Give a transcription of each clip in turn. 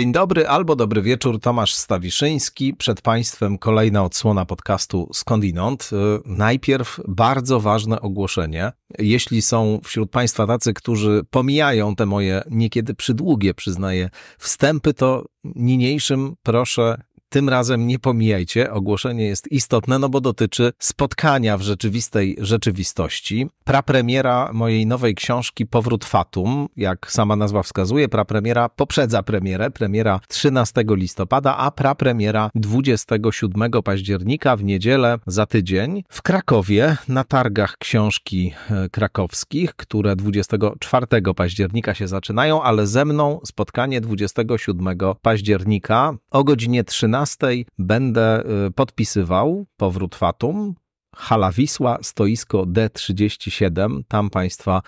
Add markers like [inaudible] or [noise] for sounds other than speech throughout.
Dzień dobry albo dobry wieczór, Tomasz Stawiszyński. Przed Państwem kolejna odsłona podcastu Skądinąd. Y, najpierw bardzo ważne ogłoszenie. Jeśli są wśród Państwa tacy, którzy pomijają te moje niekiedy przydługie, przyznaję, wstępy, to niniejszym proszę tym razem nie pomijajcie, ogłoszenie jest istotne, no bo dotyczy spotkania w rzeczywistej rzeczywistości. Prapremiera mojej nowej książki Powrót Fatum, jak sama nazwa wskazuje, prapremiera poprzedza premierę, premiera 13 listopada, a prapremiera 27 października w niedzielę za tydzień w Krakowie na targach książki e, krakowskich, które 24 października się zaczynają, ale ze mną spotkanie 27 października o godzinie 13 15 będę y, podpisywał powrót Fatum, Hala Wisła, stoisko D37. Tam Państwa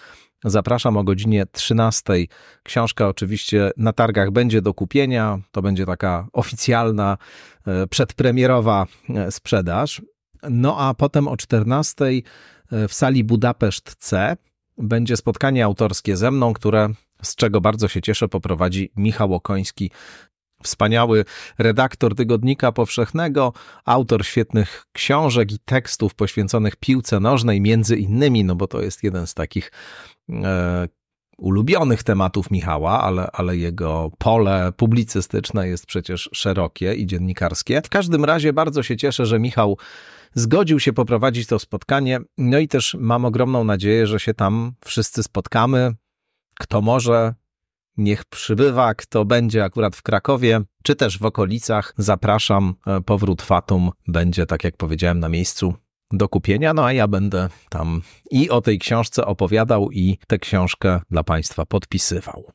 zapraszam o godzinie 13. Książka oczywiście na targach będzie do kupienia. To będzie taka oficjalna, y, przedpremierowa y, sprzedaż. No a potem o 14 w sali Budapeszt C będzie spotkanie autorskie ze mną, które z czego bardzo się cieszę, poprowadzi Michał Okoński, wspaniały redaktor Tygodnika Powszechnego, autor świetnych książek i tekstów poświęconych piłce nożnej, między innymi, no bo to jest jeden z takich e, ulubionych tematów Michała, ale, ale jego pole publicystyczne jest przecież szerokie i dziennikarskie. W każdym razie bardzo się cieszę, że Michał zgodził się poprowadzić to spotkanie. No i też mam ogromną nadzieję, że się tam wszyscy spotkamy. Kto może, Niech przybywa, kto będzie akurat w Krakowie, czy też w okolicach. Zapraszam. E, powrót Fatum będzie, tak jak powiedziałem, na miejscu do kupienia. No a ja będę tam i o tej książce opowiadał, i tę książkę dla Państwa podpisywał.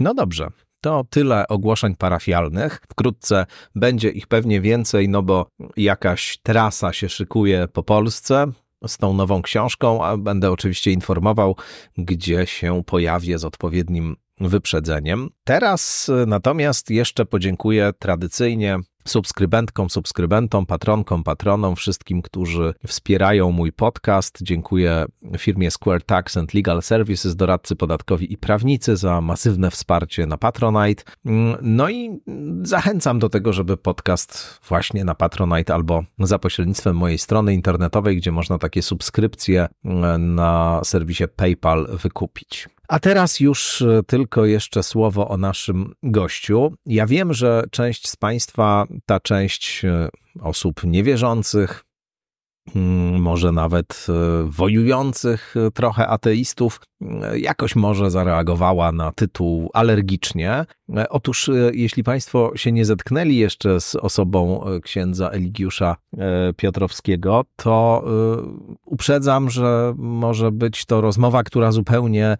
No dobrze. To tyle ogłoszeń parafialnych. Wkrótce będzie ich pewnie więcej, no bo jakaś trasa się szykuje po Polsce z tą nową książką, a będę oczywiście informował, gdzie się pojawię z odpowiednim wyprzedzeniem. Teraz y, natomiast jeszcze podziękuję tradycyjnie subskrybentkom, subskrybentom, patronkom, patronom, wszystkim, którzy wspierają mój podcast. Dziękuję firmie Square Tax and Legal Services, doradcy podatkowi i prawnicy za masywne wsparcie na Patronite. Mm, no i zachęcam do tego, żeby podcast właśnie na Patronite albo za pośrednictwem mojej strony internetowej, gdzie można takie subskrypcje y, na serwisie PayPal wykupić. A teraz już e, tylko jeszcze słowo o naszym gościu. Ja wiem, że część z Państwa, ta część e, osób niewierzących, mm, może nawet e, wojujących trochę ateistów, jakoś może zareagowała na tytuł alergicznie. Otóż, jeśli Państwo się nie zetknęli jeszcze z osobą księdza Eligiusza Piotrowskiego, to uprzedzam, że może być to rozmowa, która zupełnie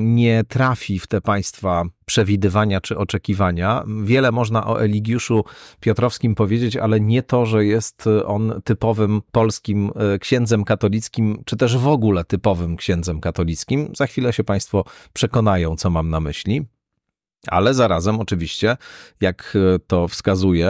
nie trafi w te państwa przewidywania czy oczekiwania. Wiele można o Eligiuszu Piotrowskim powiedzieć, ale nie to, że jest on typowym polskim e, księdzem katolickim, czy też w ogóle typowym księdzem katolickim. Za chwilę się Państwo przekonają, co mam na myśli. Ale zarazem, oczywiście, jak e, to wskazuje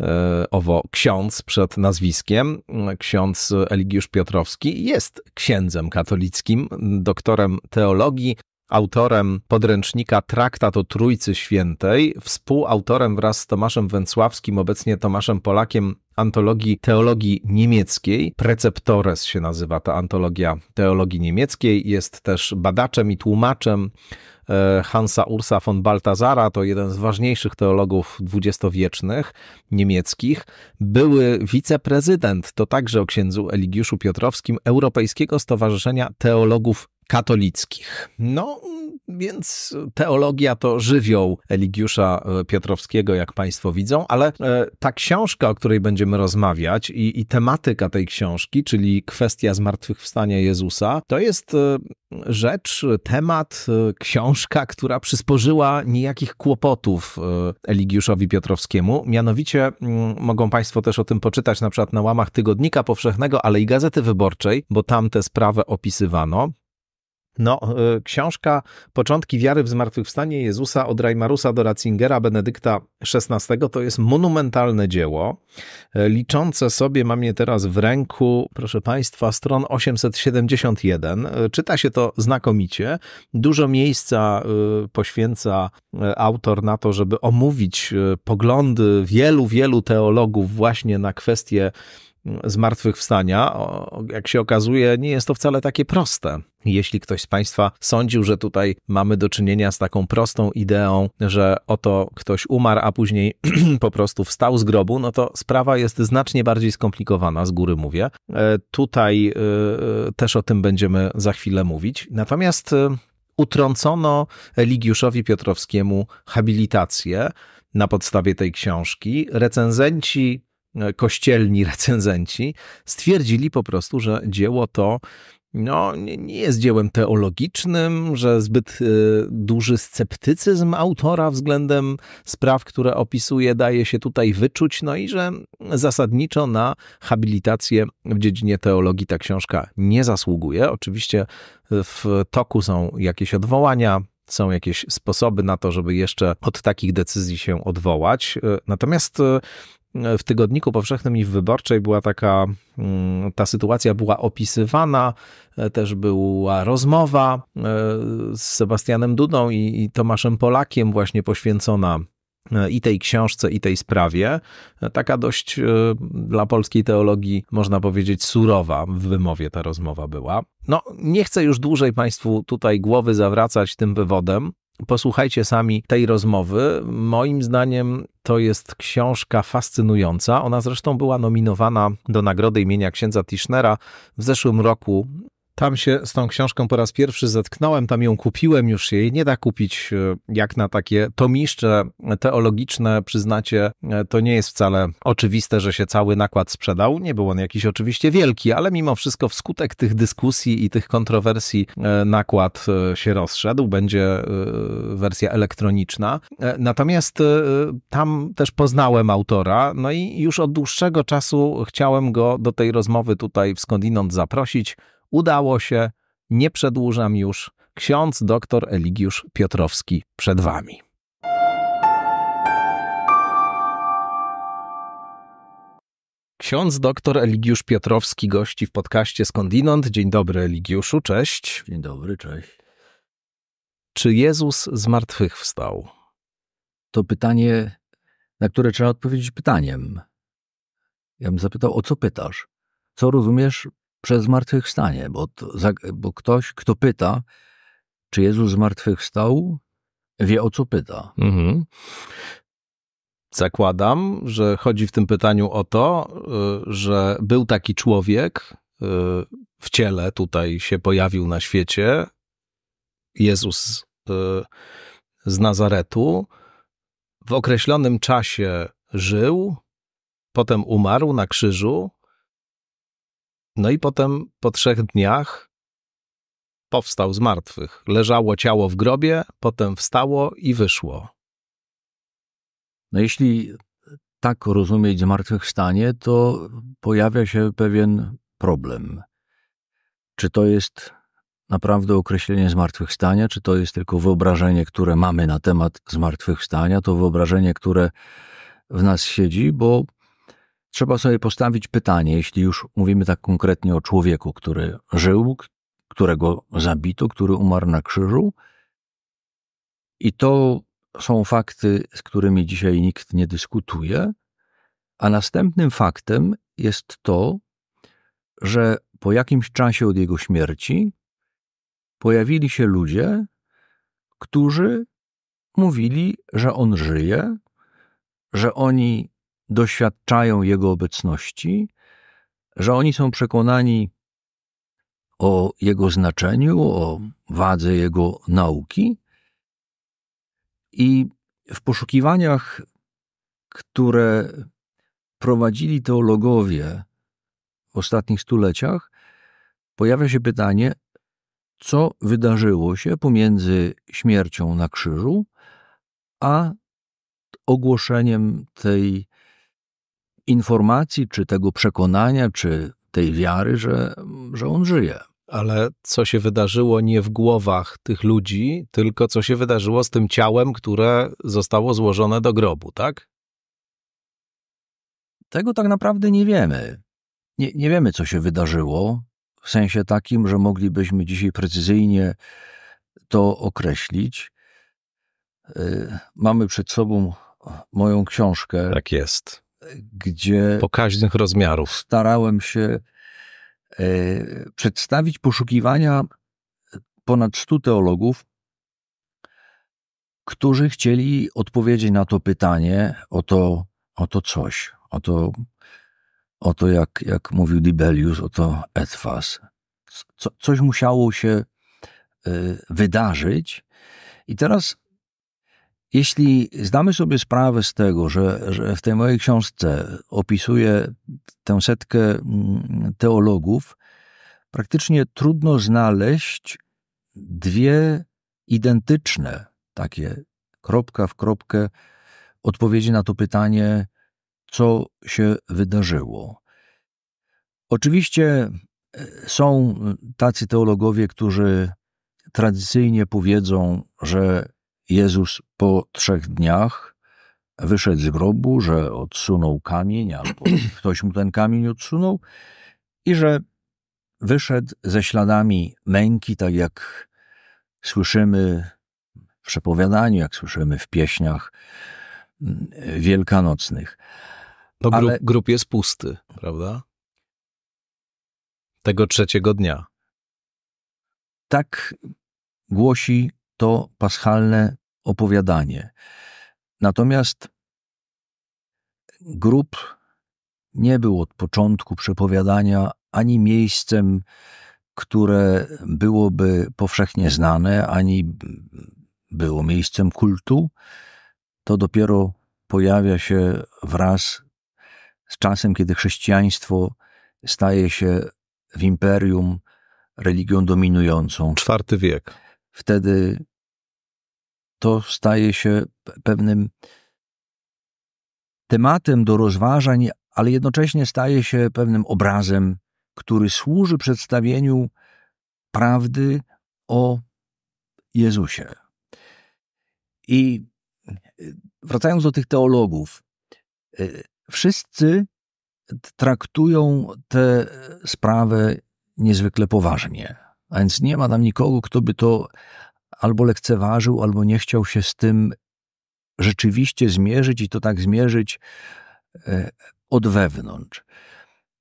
e, owo ksiądz przed nazwiskiem, e, ksiądz Eligiusz Piotrowski jest księdzem katolickim, doktorem teologii, autorem podręcznika Traktat o Trójcy Świętej, współautorem wraz z Tomaszem Węcławskim, obecnie Tomaszem Polakiem, antologii teologii niemieckiej. Preceptores się nazywa ta antologia teologii niemieckiej. Jest też badaczem i tłumaczem e, Hansa Ursa von Baltazara, to jeden z ważniejszych teologów dwudziestowiecznych niemieckich. Były wiceprezydent, to także o księdzu Eligiuszu Piotrowskim, Europejskiego Stowarzyszenia Teologów katolickich. No, więc teologia to żywioł Eligiusza e, Piotrowskiego, jak Państwo widzą, ale e, ta książka, o której będziemy rozmawiać i, i tematyka tej książki, czyli kwestia zmartwychwstania Jezusa, to jest e, rzecz, temat, książka, która przysporzyła niejakich kłopotów Eligiuszowi Piotrowskiemu. Mianowicie mm, mogą Państwo też o tym poczytać na przykład na łamach Tygodnika Powszechnego, ale i Gazety Wyborczej, bo tam tę sprawę opisywano. No, e, książka Początki wiary w zmartwychwstanie Jezusa od Reimarusa do Ratzingera Benedykta XVI to jest monumentalne dzieło, e, liczące sobie, mam je teraz w ręku, proszę Państwa, stron 871. E, czyta się to znakomicie. Dużo miejsca poświęca autor na to, żeby omówić poglądy wielu, wielu teologów właśnie na kwestie zmartwychwstania, jak się okazuje, nie jest to wcale takie proste. Jeśli ktoś z Państwa sądził, że tutaj mamy do czynienia z taką prostą ideą, że oto ktoś umarł, a później [clears throat] po prostu wstał z grobu, no to sprawa jest znacznie bardziej skomplikowana, z góry mówię. E, tutaj e, też o tym będziemy za chwilę mówić. Natomiast e, utrącono Eligiuszowi Piotrowskiemu habilitację na podstawie tej książki. Recenzenci E, kościelni [laughs] recenzenci stwierdzili po prostu, że dzieło to no, nie jest dziełem teologicznym, że zbyt y, duży sceptycyzm autora względem spraw, które opisuje, daje się tutaj wyczuć, no i że zasadniczo na habilitację w dziedzinie teologii ta książka nie zasługuje. Oczywiście e, w toku są jakieś odwołania, są jakieś sposoby na to, żeby jeszcze od takich decyzji się odwołać. Natomiast w tygodniku powszechnym i w wyborczej była taka, mm, ta sytuacja była opisywana, e, też była rozmowa e, z Sebastianem Dudą i, i Tomaszem Polakiem, właśnie poświęcona e, i tej książce, i tej sprawie. Taka dość dla polskiej teologii, można powiedzieć, surowa w wymowie ta rozmowa była. No, nie chcę już dłużej Państwu tutaj głowy zawracać tym wywodem. Posłuchajcie sami tej rozmowy. Moim zdaniem to jest książka fascynująca. Ona zresztą była nominowana do nagrody imienia księdza Tischnera w zeszłym roku tam się z tą książką po raz pierwszy zetknąłem, tam ją kupiłem, już jej nie da kupić e, jak na takie tomiszcze teologiczne, przyznacie, e, to nie jest wcale oczywiste, że się cały nakład sprzedał. Nie był on jakiś oczywiście wielki, ale mimo wszystko wskutek tych dyskusji i tych kontrowersji e, nakład się rozszedł, będzie wersja elektroniczna. Natomiast tam też poznałem autora, no i już od dłuższego czasu chciałem go do tej rozmowy tutaj w skądinąd zaprosić. Udało się, nie przedłużam już. Ksiądz dr Eligiusz Piotrowski przed Wami. Ksiądz dr Eligiusz Piotrowski gości w podcaście Skądinąd. Dzień dobry, Eligiuszu, cześć. Dzień dobry, cześć. Czy Jezus z martwych wstał? To pytanie, na które trzeba odpowiedzieć pytaniem. Ja bym zapytał, o co pytasz? Co rozumiesz przez zmartwychwstanie, bo, to, bo ktoś, kto pyta, czy Jezus zmartwychwstał, wie o co pyta. Mhm. Zakładam, że chodzi w tym pytaniu o to, y, że był taki człowiek y, w ciele, tutaj się pojawił na świecie, Jezus y, z Nazaretu, w określonym czasie żył, potem umarł na krzyżu, no i potem po trzech dniach powstał z martwych. Leżało ciało w grobie, potem wstało i wyszło. No jeśli tak rozumieć zmartwychwstanie, to pojawia się pewien problem. Czy to jest naprawdę określenie zmartwychwstania, czy to jest tylko wyobrażenie, które mamy na temat zmartwychwstania, to wyobrażenie, które w nas siedzi, bo trzeba sobie postawić pytanie, jeśli już mówimy tak konkretnie o człowieku, który żył, którego zabito, który umarł na krzyżu. I to są fakty, z którymi dzisiaj nikt nie dyskutuje. A następnym faktem jest to, że po jakimś czasie od jego śmierci pojawili się ludzie, którzy mówili, że on żyje, że oni doświadczają Jego obecności, że oni są przekonani o Jego znaczeniu, o wadze Jego nauki i w poszukiwaniach, które prowadzili teologowie w ostatnich stuleciach, pojawia się pytanie, co wydarzyło się pomiędzy śmiercią na krzyżu, a ogłoszeniem tej informacji, czy tego przekonania, czy tej wiary, że, że on żyje. Ale co się wydarzyło nie w głowach tych ludzi, tylko co się wydarzyło z tym ciałem, które zostało złożone do grobu, tak? Tego tak naprawdę nie wiemy. Nie, nie wiemy, co się wydarzyło, w sensie takim, że moglibyśmy dzisiaj precyzyjnie to określić. Y, mamy przed sobą moją książkę. Tak jest gdzie. Pokaźnych rozmiarów. Starałem się e, przedstawić poszukiwania e, ponad 100 teologów, którzy chcieli odpowiedzi na to pytanie, o to, o to coś, o to, o to jak, jak mówił Dibelius, o to etwas. Co, coś musiało się e, wydarzyć. I teraz jeśli zdamy sobie sprawę z tego, że, że w tej mojej książce opisuję tę setkę mm, teologów, praktycznie trudno znaleźć dwie identyczne, takie kropka w kropkę, odpowiedzi na to pytanie, co się wydarzyło. Oczywiście e, są tacy teologowie, którzy tradycyjnie powiedzą, że Jezus po trzech dniach wyszedł z grobu, że odsunął kamień, albo [clears throat] ktoś mu ten kamień odsunął, i że wyszedł ze śladami męki, tak jak słyszymy w przepowiadaniu, jak słyszymy w pieśniach mm, wielkanocnych. To no, Ale... grób jest pusty, prawda? Tego trzeciego dnia. Tak głosi to paschalne opowiadanie. Natomiast grób nie był od początku przepowiadania ani miejscem, które byłoby powszechnie znane, ani było miejscem kultu. To dopiero pojawia się wraz z czasem, kiedy chrześcijaństwo staje się w imperium religią dominującą. Czwarty wiek. Wtedy to staje się pewnym tematem do rozważań, ale jednocześnie staje się pewnym obrazem, który służy przedstawieniu prawdy o Jezusie. I e, wracając do tych teologów, e, wszyscy traktują tę sprawę niezwykle poważnie. A więc nie ma tam nikogo, kto by to albo lekceważył, albo nie chciał się z tym rzeczywiście zmierzyć i to tak zmierzyć e, od wewnątrz.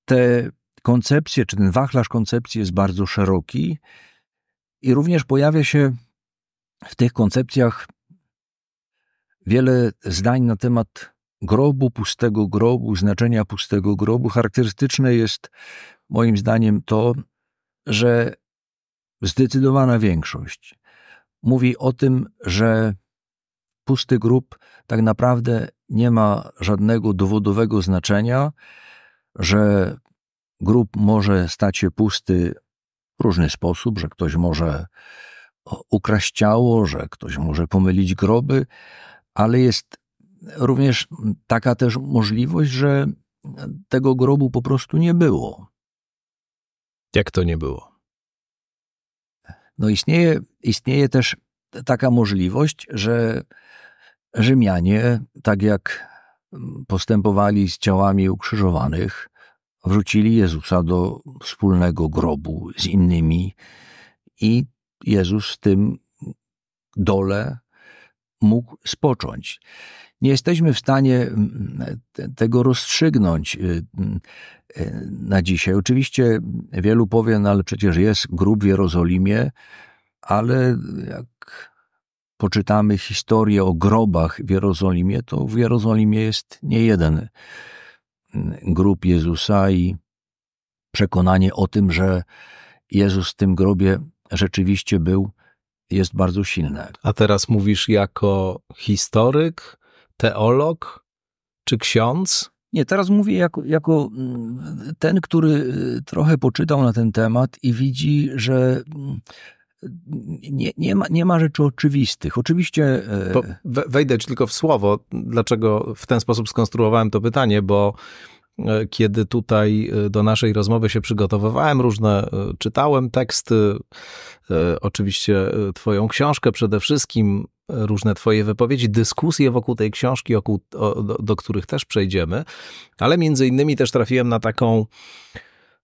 Te koncepcje, czy ten wachlarz koncepcji jest bardzo szeroki i również pojawia się w tych koncepcjach wiele zdań na temat grobu, pustego grobu, znaczenia pustego grobu. Charakterystyczne jest moim zdaniem to, że zdecydowana większość mówi o tym, że pusty grób tak naprawdę nie ma żadnego dowodowego znaczenia, że grób może stać się pusty w różny sposób, że ktoś może ukraść ciało, że ktoś może pomylić groby, ale jest również taka też możliwość, że tego grobu po prostu nie było. Jak to nie było? No istnieje, istnieje też taka możliwość, że Rzymianie, tak jak postępowali z ciałami ukrzyżowanych, wrócili Jezusa do wspólnego grobu z innymi i Jezus w tym dole mógł spocząć nie jesteśmy w stanie mm, mm, tego rozstrzygnąć y, y, na dzisiaj. Oczywiście wielu powie, no ale przecież jest grób w Jerozolimie, ale jak poczytamy historię o grobach w Jerozolimie, to w Jerozolimie jest nie jeden mm, grób Jezusa i przekonanie o tym, że Jezus w tym grobie rzeczywiście był, jest bardzo silne. A teraz mówisz jako historyk, teolog czy ksiądz? Nie, teraz mówię jako, jako mm, ten, który y, trochę poczytał na ten temat i widzi, że mm, nie, nie, ma, nie ma rzeczy oczywistych. Oczywiście. Bo e, wejdę ci tylko w słowo, dlaczego w ten sposób skonstruowałem to pytanie, bo e, kiedy tutaj e, do naszej rozmowy się przygotowywałem, różne czytałem teksty, oczywiście Twoją książkę przede wszystkim, różne Twoje wypowiedzi, dyskusje wokół tej książki, wokół, o, do, do, których też przejdziemy, ale między innymi też trafiłem na taką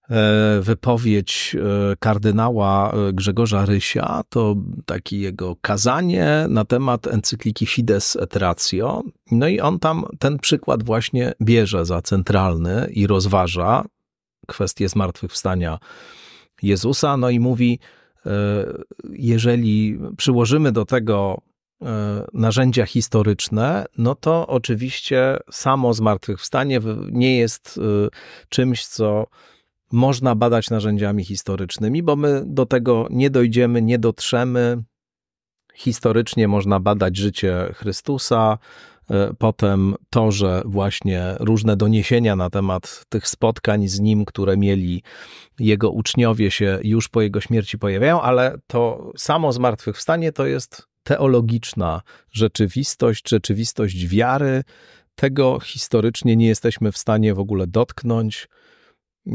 e, wypowiedź e, kardynała e, Grzegorza Rysia, to takie jego kazanie na temat encykliki Fides et Ratio. No i on tam ten przykład właśnie bierze za centralny i rozważa kwestię zmartwychwstania Jezusa, no i mówi, jeżeli przyłożymy do tego E, narzędzia historyczne, no to oczywiście samo zmartwychwstanie nie jest e, czymś, co można badać narzędziami historycznymi, bo my do tego nie dojdziemy, nie dotrzemy. Historycznie można badać życie Chrystusa, e, potem to, że właśnie różne doniesienia na temat tych spotkań z nim, które mieli jego uczniowie, się już po jego śmierci pojawiają, ale to samo zmartwychwstanie to jest teologiczna rzeczywistość, rzeczywistość wiary, tego historycznie nie jesteśmy w stanie w ogóle dotknąć.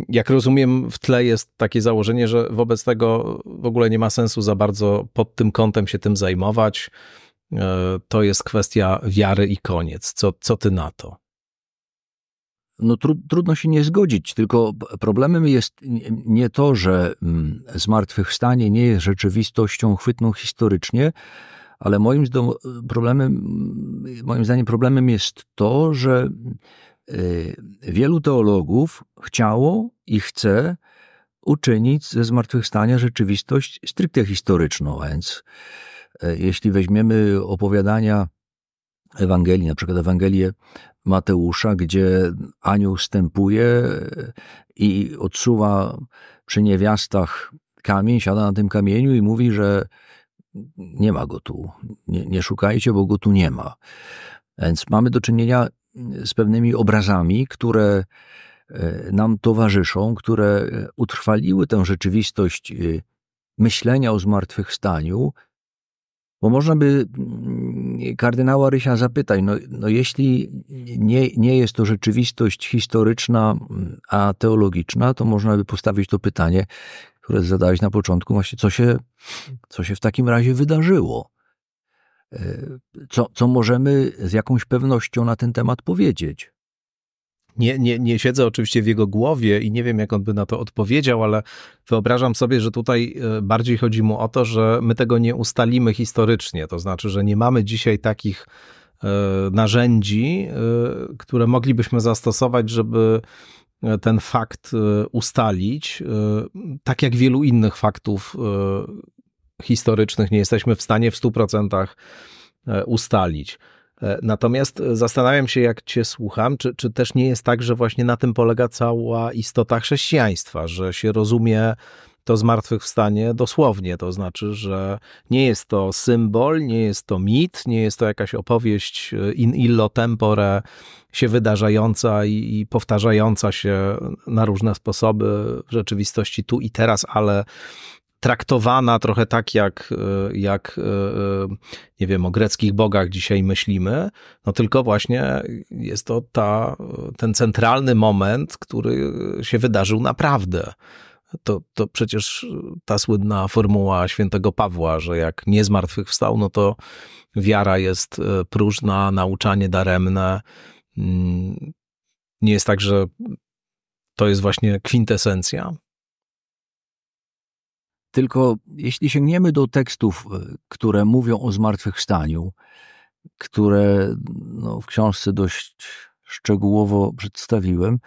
Jak rozumiem, w tle jest takie założenie, że wobec tego w ogóle nie ma sensu za bardzo pod tym kątem się tym zajmować. E, to jest kwestia wiary i koniec. Co, co ty na to? No, tru, trudno się nie zgodzić, tylko problemem jest nie to, że mm, zmartwychwstanie nie jest rzeczywistością chwytną historycznie, ale moim, problemem, moim zdaniem problemem jest to, że y, wielu teologów chciało i chce uczynić ze zmartwychwstania rzeczywistość stricte historyczną, więc e, jeśli weźmiemy opowiadania Ewangelii, na przykład Ewangelię Mateusza, gdzie anioł wstępuje e, i odsuwa przy niewiastach kamień, siada na tym kamieniu i mówi, że nie ma go tu. Nie, nie, szukajcie, bo go tu nie ma. Więc mamy do czynienia mm, z pewnymi obrazami, które e, nam towarzyszą, które e, utrwaliły tę rzeczywistość e, myślenia o zmartwychwstaniu. Bo można by mm, kardynała Rysia zapytać, no, no jeśli nie, nie jest to rzeczywistość historyczna, mm, a teologiczna, to można by postawić to pytanie, które zadałeś na początku, właśnie co się, co się w takim razie wydarzyło. E, co, co możemy z jakąś pewnością na ten temat powiedzieć? Nie, nie, nie siedzę oczywiście w jego głowie i nie wiem, jak on by na to odpowiedział, ale wyobrażam sobie, że tutaj e, bardziej chodzi mu o to, że my tego nie ustalimy historycznie. To znaczy, że nie mamy dzisiaj takich e, narzędzi, które moglibyśmy zastosować, żeby E, ten fakt e, ustalić, e, tak jak wielu innych faktów historycznych nie jesteśmy w stanie w 100% ustalić. Natomiast zastanawiam się, jak Cię słucham, czy, czy też nie jest tak, że właśnie na tym polega cała istota chrześcijaństwa, że się rozumie to zmartwychwstanie dosłownie. To znaczy, że nie jest to symbol, nie jest to mit, nie jest to jakaś opowieść e, in illo tempore się wydarzająca i, i powtarzająca się na różne sposoby w rzeczywistości tu i teraz, ale traktowana trochę tak, jak, e, jak e, nie wiem, o greckich bogach dzisiaj myślimy, no tylko właśnie jest to ta, ten centralny moment, który się wydarzył naprawdę to, to przecież e, ta słynna formuła świętego Pawła, że jak nie zmartwychwstał, no to wiara jest e, próżna, nauczanie daremne. Mm, nie jest tak, że to jest właśnie kwintesencja. Tylko jeśli sięgniemy do tekstów, e, które mówią o zmartwychwstaniu, które no, w książce dość szczegółowo przedstawiłem,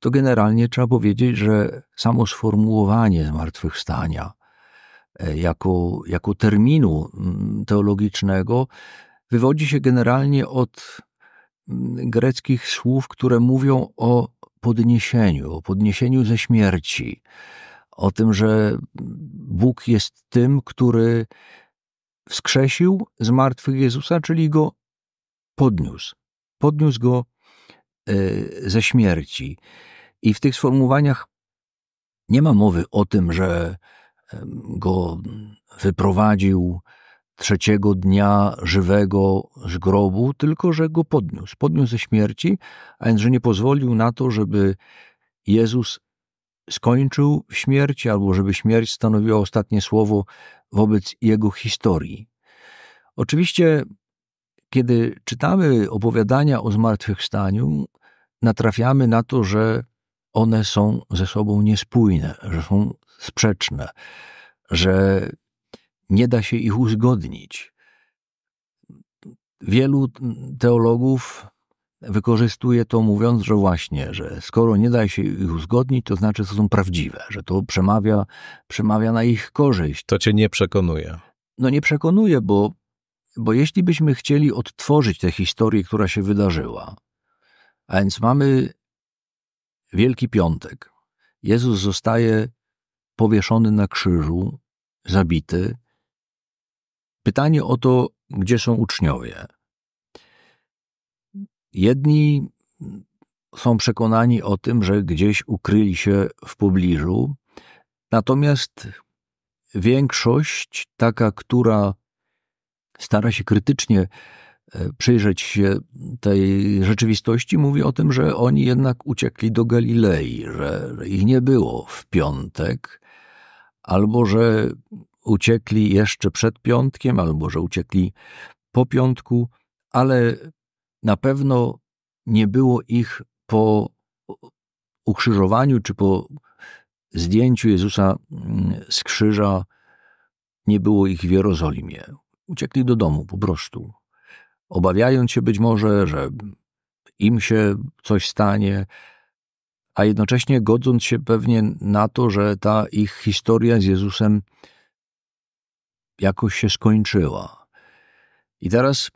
to generalnie trzeba powiedzieć, że samo sformułowanie zmartwychwstania e, jako, jako terminu mm, teologicznego wywodzi się generalnie od mm, greckich słów, które mówią o podniesieniu, o podniesieniu ze śmierci, o tym, że Bóg jest tym, który wskrzesił z Jezusa, czyli go podniósł. Podniósł go Y, ze śmierci. I w tych sformułowaniach nie ma mowy o tym, że go wyprowadził trzeciego dnia żywego z grobu, tylko że go podniósł. Podniósł ze śmierci, a więc że nie pozwolił na to, żeby Jezus skończył śmierć, albo żeby śmierć stanowiła ostatnie słowo wobec jego historii. Oczywiście, kiedy czytamy opowiadania o zmartwychwstaniu, natrafiamy na to, że one są ze sobą niespójne, że są sprzeczne, że nie da się ich uzgodnić. Wielu teologów wykorzystuje to mówiąc, że właśnie, że skoro nie da się ich uzgodnić, to znaczy, że są prawdziwe, że to przemawia, przemawia na ich korzyść. To cię nie przekonuje. No nie przekonuje, bo, bo jeśli byśmy chcieli odtworzyć tę historię, która się wydarzyła, a więc mamy Wielki Piątek. Jezus zostaje powieszony na krzyżu, zabity. Pytanie o to, gdzie są uczniowie. Jedni są przekonani o tym, że gdzieś ukryli się w pobliżu, natomiast większość, taka, która stara się krytycznie przyjrzeć się tej rzeczywistości, mówi o tym, że oni jednak uciekli do Galilei, że ich nie było w piątek, albo że uciekli jeszcze przed piątkiem, albo że uciekli po piątku, ale na pewno nie było ich po ukrzyżowaniu czy po zdjęciu Jezusa mm, z krzyża, nie było ich w Jerozolimie. Uciekli do domu po prostu obawiając się być może, że im się coś stanie, a jednocześnie godząc się pewnie na to, że ta ich historia z Jezusem jakoś się skończyła. I teraz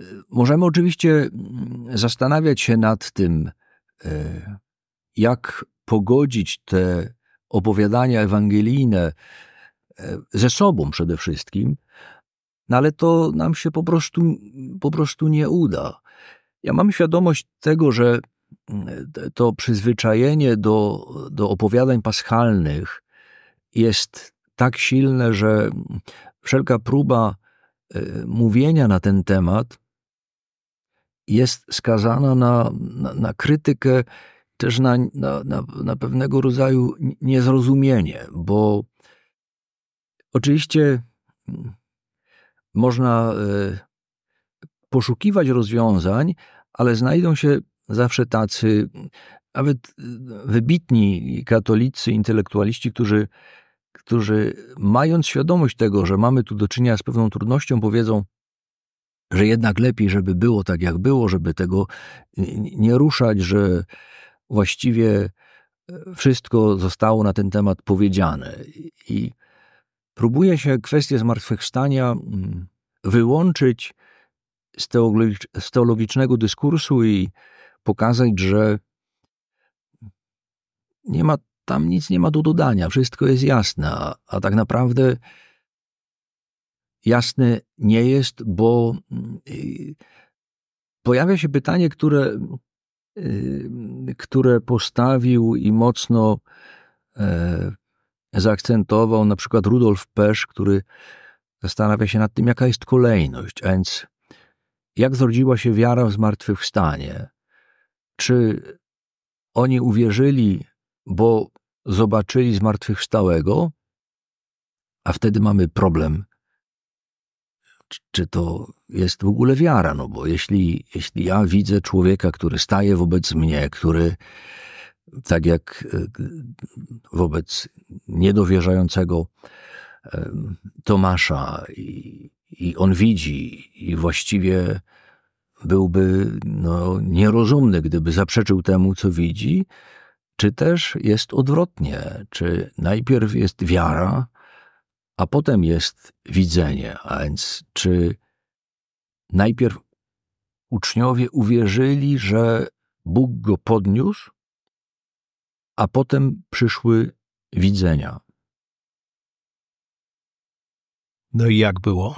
e, możemy oczywiście mm, zastanawiać się nad tym, e, jak pogodzić te opowiadania ewangelijne e, ze sobą przede wszystkim, no ale to nam się po prostu, po prostu nie uda. Ja mam świadomość tego, że mm, to przyzwyczajenie do, do opowiadań paschalnych jest tak silne, że mm, wszelka próba e, mówienia na ten temat jest skazana na, na, na krytykę, też na, na, na pewnego rodzaju niezrozumienie, bo oczywiście mm, można y, poszukiwać rozwiązań, ale znajdą się zawsze tacy, nawet wybitni katolicy, intelektualiści, którzy, którzy mając świadomość tego, że mamy tu do czynienia z pewną trudnością, powiedzą, że jednak lepiej, żeby było tak, jak było, żeby tego nie ruszać, że właściwie wszystko zostało na ten temat powiedziane. I próbuje się kwestię zmartwychwstania mm, wyłączyć z teologicznego dyskursu i pokazać, że nie ma tam nic nie ma do dodania, wszystko jest jasne, a, a tak naprawdę jasne nie jest, bo mm, pojawia się pytanie, które, y, które postawił i mocno e, zaakcentował na przykład Rudolf Pesz, który zastanawia się nad tym, jaka jest kolejność, a więc jak zrodziła się wiara w zmartwychwstanie. Czy oni uwierzyli, bo zobaczyli zmartwychwstałego, a wtedy mamy problem, czy to jest w ogóle wiara, no bo jeśli, jeśli ja widzę człowieka, który staje wobec mnie, który tak jak e, wobec niedowierzającego e, Tomasza i, i on widzi i właściwie byłby no, nierozumny, gdyby zaprzeczył temu, co widzi, czy też jest odwrotnie, czy najpierw jest wiara, a potem jest widzenie, a więc czy najpierw uczniowie uwierzyli, że Bóg go podniósł, a potem przyszły widzenia. No i jak było?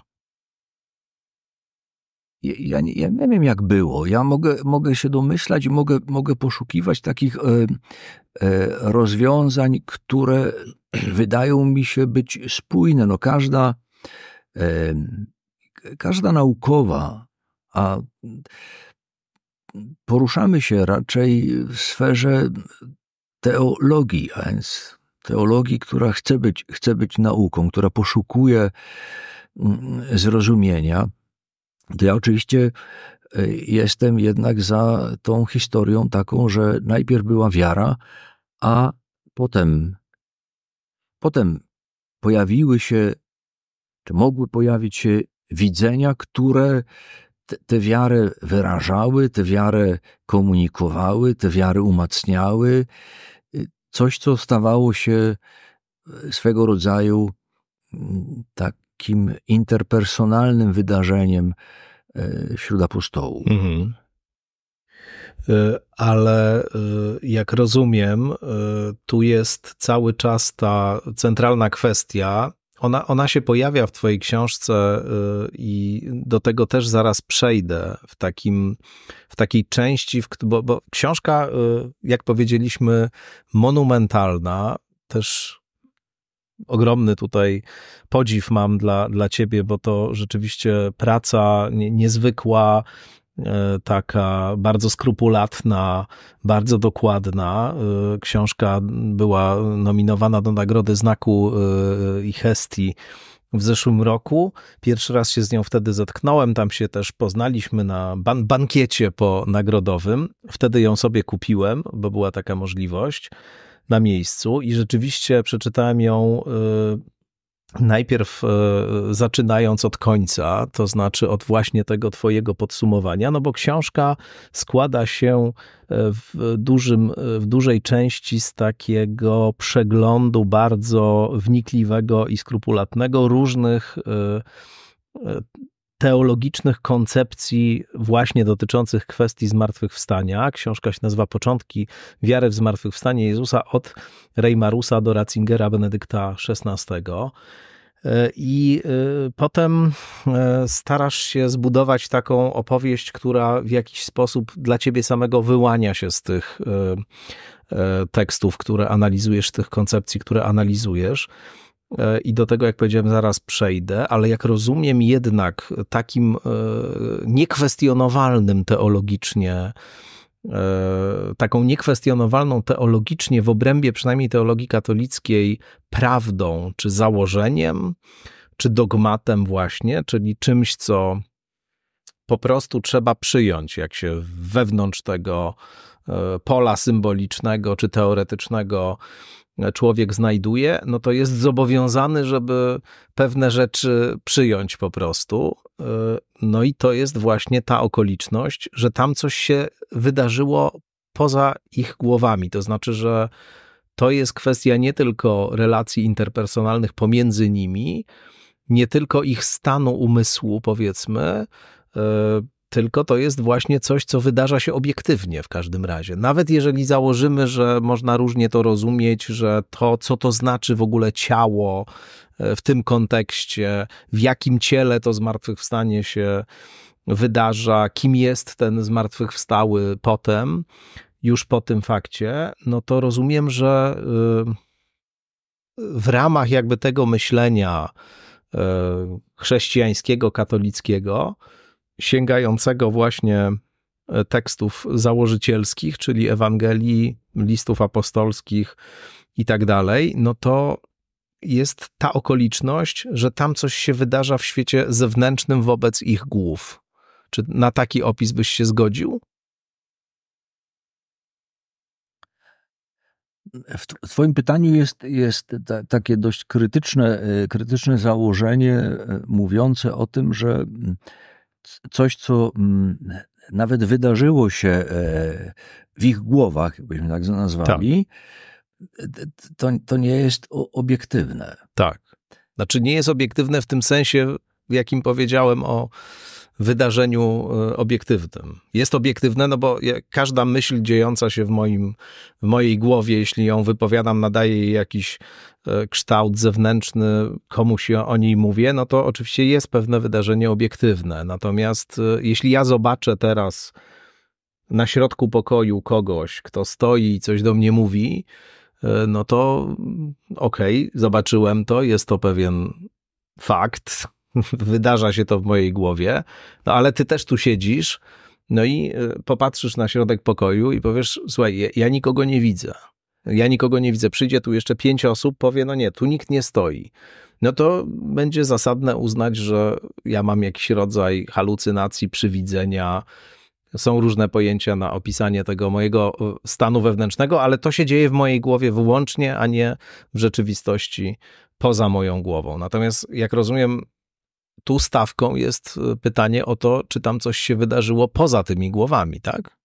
Ja, ja, nie, ja, nie, wiem, jak było. Ja mogę, mogę się domyślać i mogę, mogę poszukiwać takich e, e, rozwiązań, które [clears throat] wydają mi się być spójne. No każda, e, każda naukowa, a poruszamy się raczej w sferze teologii, a więc teologii, która chce być, chce być nauką, która poszukuje mm, zrozumienia, to ja oczywiście y, jestem jednak za tą historią taką, że najpierw była wiara, a potem, potem pojawiły się, czy mogły pojawić się widzenia, które tę wiarę wyrażały, tę wiarę komunikowały, tę wiarę umacniały. Y, coś, co stawało się y, swego rodzaju mm, takim interpersonalnym wydarzeniem y, wśród apostołów. Mhm. Ale jak rozumiem, tu jest cały czas ta centralna kwestia ona, ona się pojawia w Twojej książce y, i do tego też zaraz przejdę w, takim, w takiej części, w, bo, bo książka, y, jak powiedzieliśmy, monumentalna, też ogromny tutaj podziw mam dla, dla ciebie, bo to rzeczywiście praca niezwykła, E, taka bardzo skrupulatna, bardzo dokładna. E, książka była nominowana do Nagrody Znaku e, i Hestii w zeszłym roku. Pierwszy raz się z nią wtedy zetknąłem, tam się też poznaliśmy na ban bankiecie po nagrodowym. Wtedy ją sobie kupiłem, bo była taka możliwość na miejscu i rzeczywiście przeczytałem ją najpierw e, zaczynając od końca, to znaczy od właśnie tego Twojego podsumowania, no bo książka składa się e, w, dużym, e, w dużej części z takiego przeglądu bardzo wnikliwego i skrupulatnego różnych teologicznych koncepcji właśnie dotyczących kwestii zmartwychwstania. Książka się nazywa Początki wiary w zmartwychwstanie Jezusa od Reymarusa do Ratzingera Benedykta XVI. E, I e, potem e, starasz się zbudować taką opowieść, która w jakiś sposób dla ciebie samego wyłania się z tych tekstów, które analizujesz, tych koncepcji, które analizujesz. E, i do tego, jak powiedziałem, zaraz przejdę, ale jak rozumiem, jednak takim e, niekwestionowalnym teologicznie, e, taką niekwestionowalną teologicznie w obrębie przynajmniej teologii katolickiej prawdą czy założeniem, czy dogmatem, właśnie, czyli czymś, co po prostu trzeba przyjąć, jak się wewnątrz tego pola symbolicznego czy teoretycznego człowiek znajduje, no to jest zobowiązany, żeby pewne rzeczy przyjąć po prostu. Y, no i to jest właśnie ta okoliczność, że tam coś się wydarzyło poza ich głowami. To znaczy, że to jest kwestia nie tylko relacji interpersonalnych pomiędzy nimi, nie tylko ich stanu umysłu, powiedzmy, y, tylko to jest właśnie coś, co wydarza się obiektywnie w każdym razie. Nawet jeżeli założymy, że można różnie to rozumieć, że to, co to znaczy w ogóle ciało e, w tym kontekście, w jakim ciele to zmartwychwstanie się wydarza, kim jest ten zmartwychwstały potem, już po tym fakcie, no to rozumiem, że e, w ramach jakby tego myślenia e, chrześcijańskiego, katolickiego, sięgającego właśnie e, tekstów założycielskich, czyli Ewangelii, listów apostolskich i tak dalej, no to jest ta okoliczność, że tam coś się wydarza w świecie zewnętrznym wobec ich głów. Czy na taki opis byś się zgodził? W Twoim pytaniu jest, jest ta, takie dość krytyczne, e, krytyczne założenie e, mówiące o tym, że mm, coś, co mm, nawet wydarzyło się e, w ich głowach, jakbyśmy tak, tak. nazwali, tak. To, to nie jest obiektywne. Tak. Znaczy, nie jest obiektywne w tym sensie, w jakim powiedziałem o wydarzeniu e, obiektywnym. Jest obiektywne, no bo każda myśl dziejąca się w, moim, w mojej głowie, jeśli ją wypowiadam, nadaje jej jakiś e, kształt zewnętrzny, komuś o niej mówię, no to oczywiście jest pewne wydarzenie obiektywne. Natomiast e, jeśli ja zobaczę teraz na środku pokoju kogoś, kto stoi i coś do mnie mówi, no to mm, okej, okay, zobaczyłem to, jest to pewien fakt, [laughs] wydarza się to w mojej głowie, no ale ty też tu siedzisz, no i e, popatrzysz na środek pokoju i powiesz, słuchaj, ja nikogo nie widzę. Ja nikogo nie widzę. Przyjdzie tu jeszcze pięć osób, powie, no nie, tu nikt nie stoi. No to będzie zasadne uznać, że ja mam jakiś rodzaj halucynacji, przywidzenia. Są różne pojęcia na opisanie tego mojego e, stanu wewnętrznego, ale to się dzieje w mojej głowie wyłącznie, a nie w rzeczywistości poza moją głową. Natomiast, jak rozumiem, tu stawką jest e, pytanie o to, czy tam coś się wydarzyło poza tymi głowami, tak?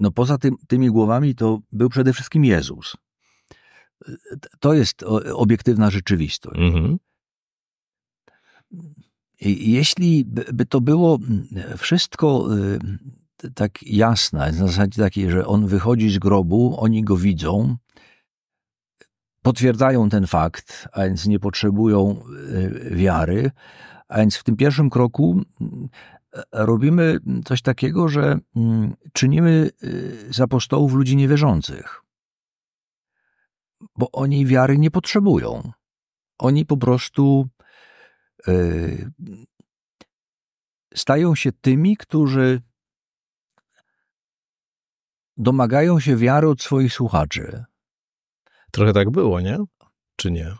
No poza tym, tymi głowami to był przede wszystkim Jezus. To jest e, obiektywna rzeczywistość. Mhm. Jeśli by to było wszystko e, tak jasne, w zasadzie takie, że on wychodzi z grobu, oni go widzą, potwierdzają ten fakt, a więc nie potrzebują e, wiary. A więc w tym pierwszym kroku e, robimy coś takiego, że czynimy e, z apostołów ludzi niewierzących, bo oni wiary nie potrzebują. Oni po prostu stają się tymi, którzy domagają się wiary od swoich słuchaczy. Trochę tak było, nie? Czy nie?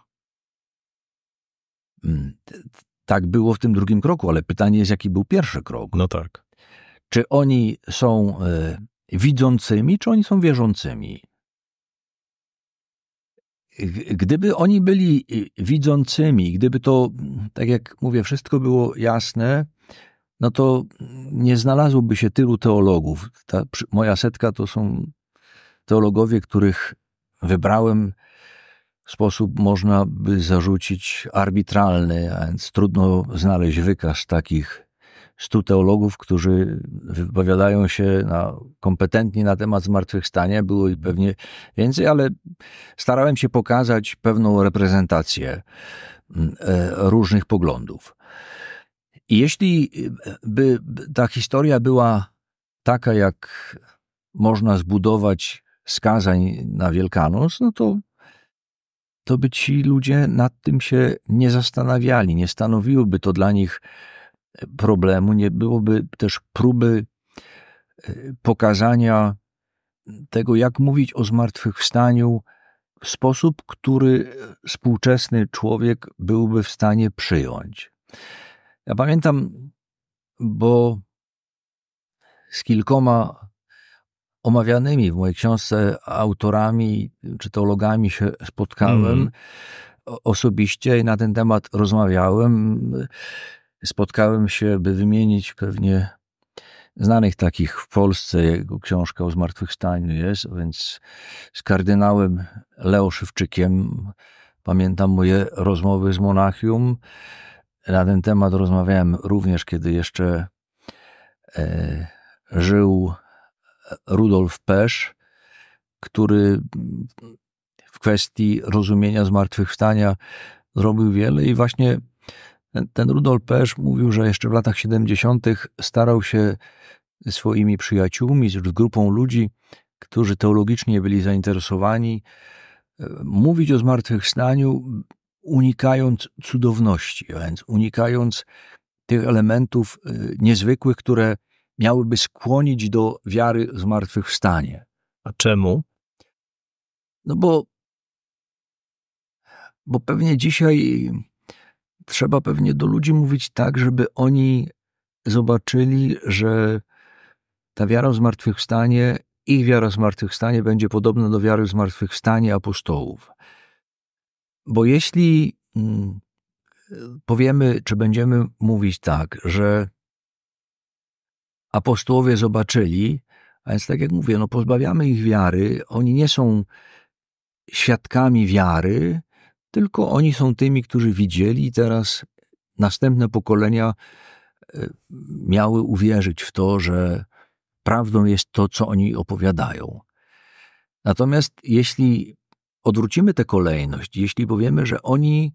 Mm, tak było w tym drugim kroku, ale pytanie jest, jaki był pierwszy krok. No tak. Czy oni są e, widzącymi, czy oni są wierzącymi? Gdyby oni byli e, widzącymi, gdyby to, tak jak mówię, wszystko było jasne, no to nie znalazłoby się tylu teologów. Ta moja setka to są teologowie, których wybrałem sposób, można by zarzucić arbitralny, a więc trudno znaleźć wykaz takich stu teologów, którzy wypowiadają się na, na temat zmartwychwstania. Było ich pewnie więcej, ale starałem się pokazać pewną reprezentację mm, e, różnych poglądów. I jeśli by ta historia była taka, jak można zbudować skazań na Wielkanoc, no to, to by ci ludzie nad tym się nie zastanawiali, nie stanowiłoby to dla nich e, problemu, nie byłoby też próby e, pokazania tego, jak mówić o zmartwychwstaniu w sposób, który e, współczesny człowiek byłby w stanie przyjąć. Ja pamiętam, bo z kilkoma omawianymi w mojej książce autorami czy teologami się spotkałem. Mm. Osobiście i na ten temat rozmawiałem. Spotkałem się, by wymienić pewnie znanych takich w Polsce, jego książka o zmartwychwstaniu jest, więc z kardynałem Leo Szywczykiem pamiętam moje rozmowy z Monachium. Na ten temat rozmawiałem również, kiedy jeszcze e, żył Rudolf Pesz, który w kwestii rozumienia zmartwychwstania zrobił wiele i właśnie ten, ten Rudolf Pesz mówił, że jeszcze w latach 70. starał się swoimi przyjaciółmi, z grupą ludzi, którzy teologicznie byli zainteresowani, e, mówić o zmartwychwstaniu, unikając cudowności, a więc unikając tych elementów e, niezwykłych, które miałyby skłonić do wiary w zmartwychwstanie. A czemu? No bo, bo pewnie dzisiaj trzeba pewnie do ludzi mówić tak, żeby oni zobaczyli, że ta wiara w zmartwychwstanie, ich wiara w zmartwychwstanie będzie podobna do wiary w zmartwychwstanie apostołów. Bo jeśli mm, powiemy, czy będziemy mówić tak, że apostołowie zobaczyli, a więc tak jak mówię, no pozbawiamy ich wiary, oni nie są świadkami wiary, tylko oni są tymi, którzy widzieli i teraz następne pokolenia e, miały uwierzyć w to, że prawdą jest to, co oni opowiadają. Natomiast jeśli odwrócimy tę kolejność, jeśli powiemy, że oni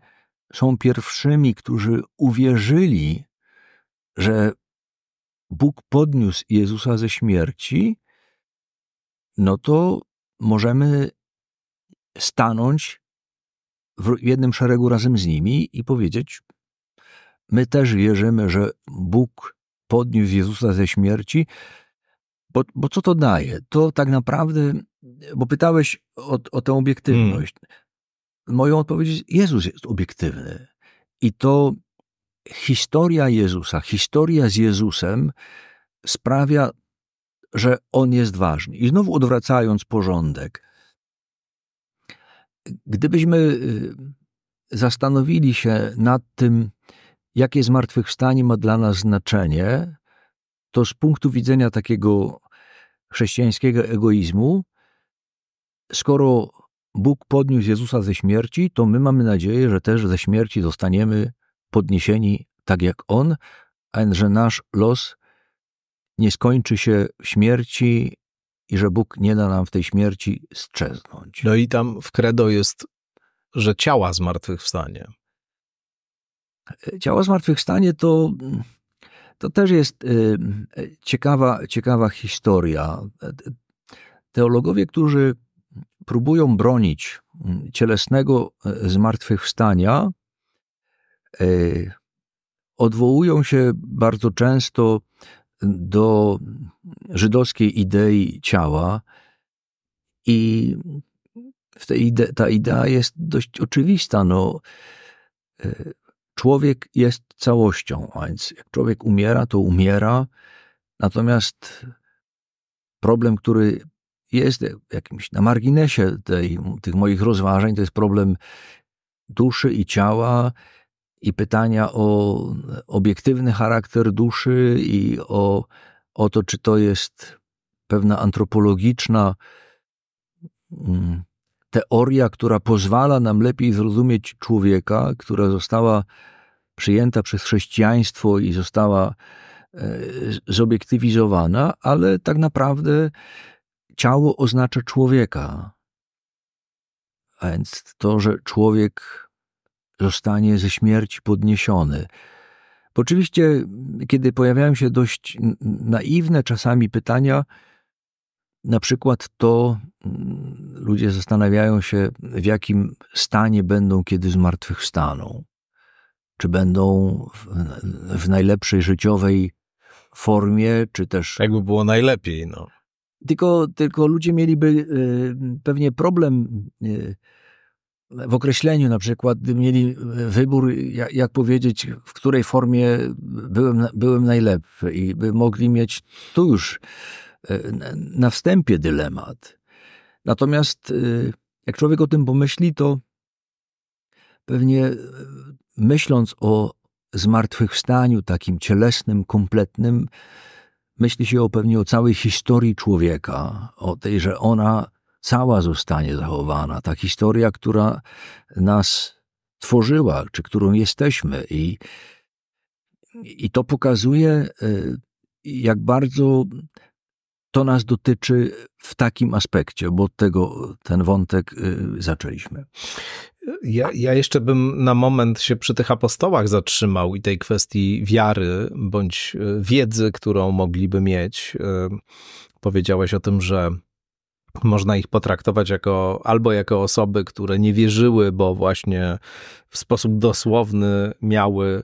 są pierwszymi, którzy uwierzyli, że Bóg podniósł Jezusa ze śmierci, no to możemy stanąć w jednym szeregu razem z nimi i powiedzieć: My też wierzymy, że Bóg podniósł Jezusa ze śmierci. Bo, bo co to daje? To tak naprawdę, bo pytałeś o, o tę obiektywność. Hmm. Moją odpowiedź jest: Jezus jest obiektywny. I to historia Jezusa, historia z Jezusem sprawia, że On jest ważny. I znowu odwracając porządek, gdybyśmy y, zastanowili się nad tym, jakie zmartwychwstanie ma dla nas znaczenie, to z punktu widzenia takiego chrześcijańskiego egoizmu, skoro Bóg podniósł Jezusa ze śmierci, to my mamy nadzieję, że też ze śmierci dostaniemy podniesieni tak jak on, a że nasz los nie skończy się w śmierci i że Bóg nie da nam w tej śmierci strzeznąć. No i tam w credo jest, że ciała zmartwychwstanie. Ciała zmartwychwstanie to, to też jest y, ciekawa, ciekawa historia. Teologowie, którzy próbują bronić mm, cielesnego y, zmartwychwstania, E, odwołują się bardzo często do żydowskiej idei ciała i ide ta idea jest dość oczywista. No, e, człowiek jest całością, a więc jak człowiek umiera, to umiera. Natomiast problem, który jest jakimś na marginesie tej, tych moich rozważań, to jest problem duszy i ciała i pytania o obiektywny charakter duszy i o, o to, czy to jest pewna antropologiczna mm, teoria, która pozwala nam lepiej zrozumieć człowieka, która została przyjęta przez chrześcijaństwo i została e, zobiektywizowana, ale tak naprawdę ciało oznacza człowieka. A więc to, że człowiek zostanie ze śmierci podniesiony. oczywiście, kiedy pojawiają się dość naiwne czasami pytania, na przykład to mm, ludzie zastanawiają się, w jakim stanie będą, kiedy zmartwychwstaną. Czy będą w, w najlepszej życiowej formie, czy też. Jakby było najlepiej, no. Tylko, tylko ludzie mieliby y, pewnie problem. Y, w określeniu na przykład, gdy mieli e, wybór, jak, jak, powiedzieć, w której formie byłem, byłem najlepszy i by mogli mieć tu już e, na wstępie dylemat. Natomiast e, jak człowiek o tym pomyśli, to pewnie myśląc o zmartwychwstaniu takim cielesnym, kompletnym, myśli się o, pewnie o całej historii człowieka, o tej, że ona cała zostanie zachowana. Ta historia, która nas tworzyła, czy którą jesteśmy. I, i to pokazuje, y, jak bardzo to nas dotyczy w takim aspekcie, bo od tego ten wątek y, zaczęliśmy. Ja, ja, jeszcze bym na moment się przy tych apostołach zatrzymał i tej kwestii wiary bądź y, wiedzy, którą mogliby mieć. Powiedziałeś o tym, że można ich potraktować jako albo jako osoby, które nie wierzyły, bo właśnie w sposób dosłowny miały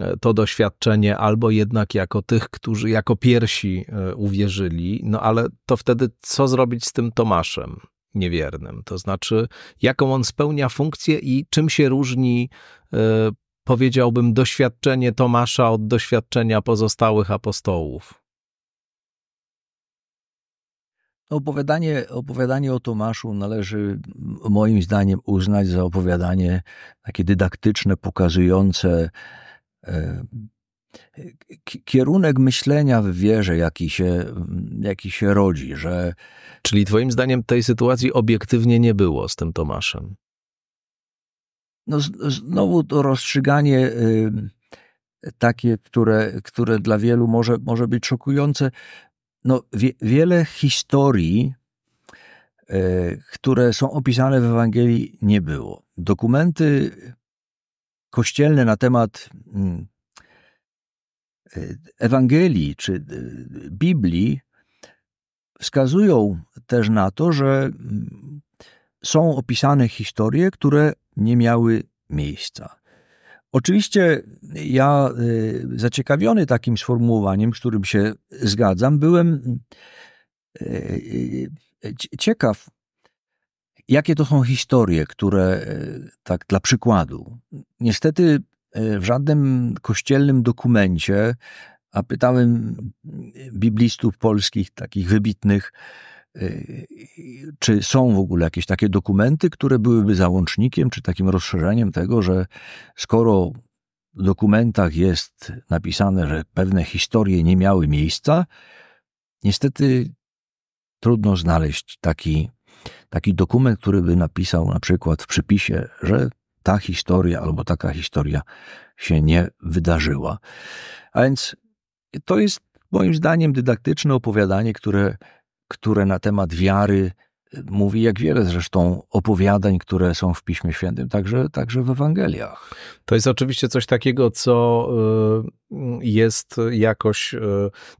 e, to doświadczenie, albo jednak jako tych, którzy jako pierwsi e, uwierzyli. No ale to wtedy co zrobić z tym Tomaszem? Niewiernym, to znaczy, jaką on spełnia funkcję i czym się różni e, powiedziałbym, doświadczenie Tomasza od doświadczenia pozostałych apostołów? Opowiadanie, opowiadanie o Tomaszu należy moim zdaniem uznać za opowiadanie takie dydaktyczne, pokazujące e, kierunek myślenia w wierze, jaki się, jaki się rodzi. Że... Czyli twoim zdaniem tej sytuacji obiektywnie nie było z tym Tomaszem? No, znowu to rozstrzyganie y, takie, które, które dla wielu może, może być szokujące no, wie, wiele historii, e, które są opisane w Ewangelii, nie było. Dokumenty kościelne na temat y, Ewangelii czy y, Biblii wskazują też na to, że mm, są opisane historie, które nie miały miejsca. Oczywiście ja y, zaciekawiony takim sformułowaniem, z którym się zgadzam, byłem y, y, ciekaw, jakie to są historie, które, tak dla przykładu, niestety w żadnym kościelnym dokumencie, a pytałem biblistów polskich, takich wybitnych, Y, czy są w ogóle jakieś takie dokumenty, które byłyby załącznikiem, czy takim rozszerzeniem tego, że skoro w dokumentach jest napisane, że pewne historie nie miały miejsca, niestety trudno znaleźć taki, taki dokument, który by napisał na przykład w przypisie, że ta historia albo taka historia się nie wydarzyła. A więc to jest moim zdaniem dydaktyczne opowiadanie, które które na temat wiary e, mówi, jak wiele zresztą opowiadań, które są w Piśmie Świętym, także, także w Ewangeliach. To jest oczywiście coś takiego, co e, jest jakoś e,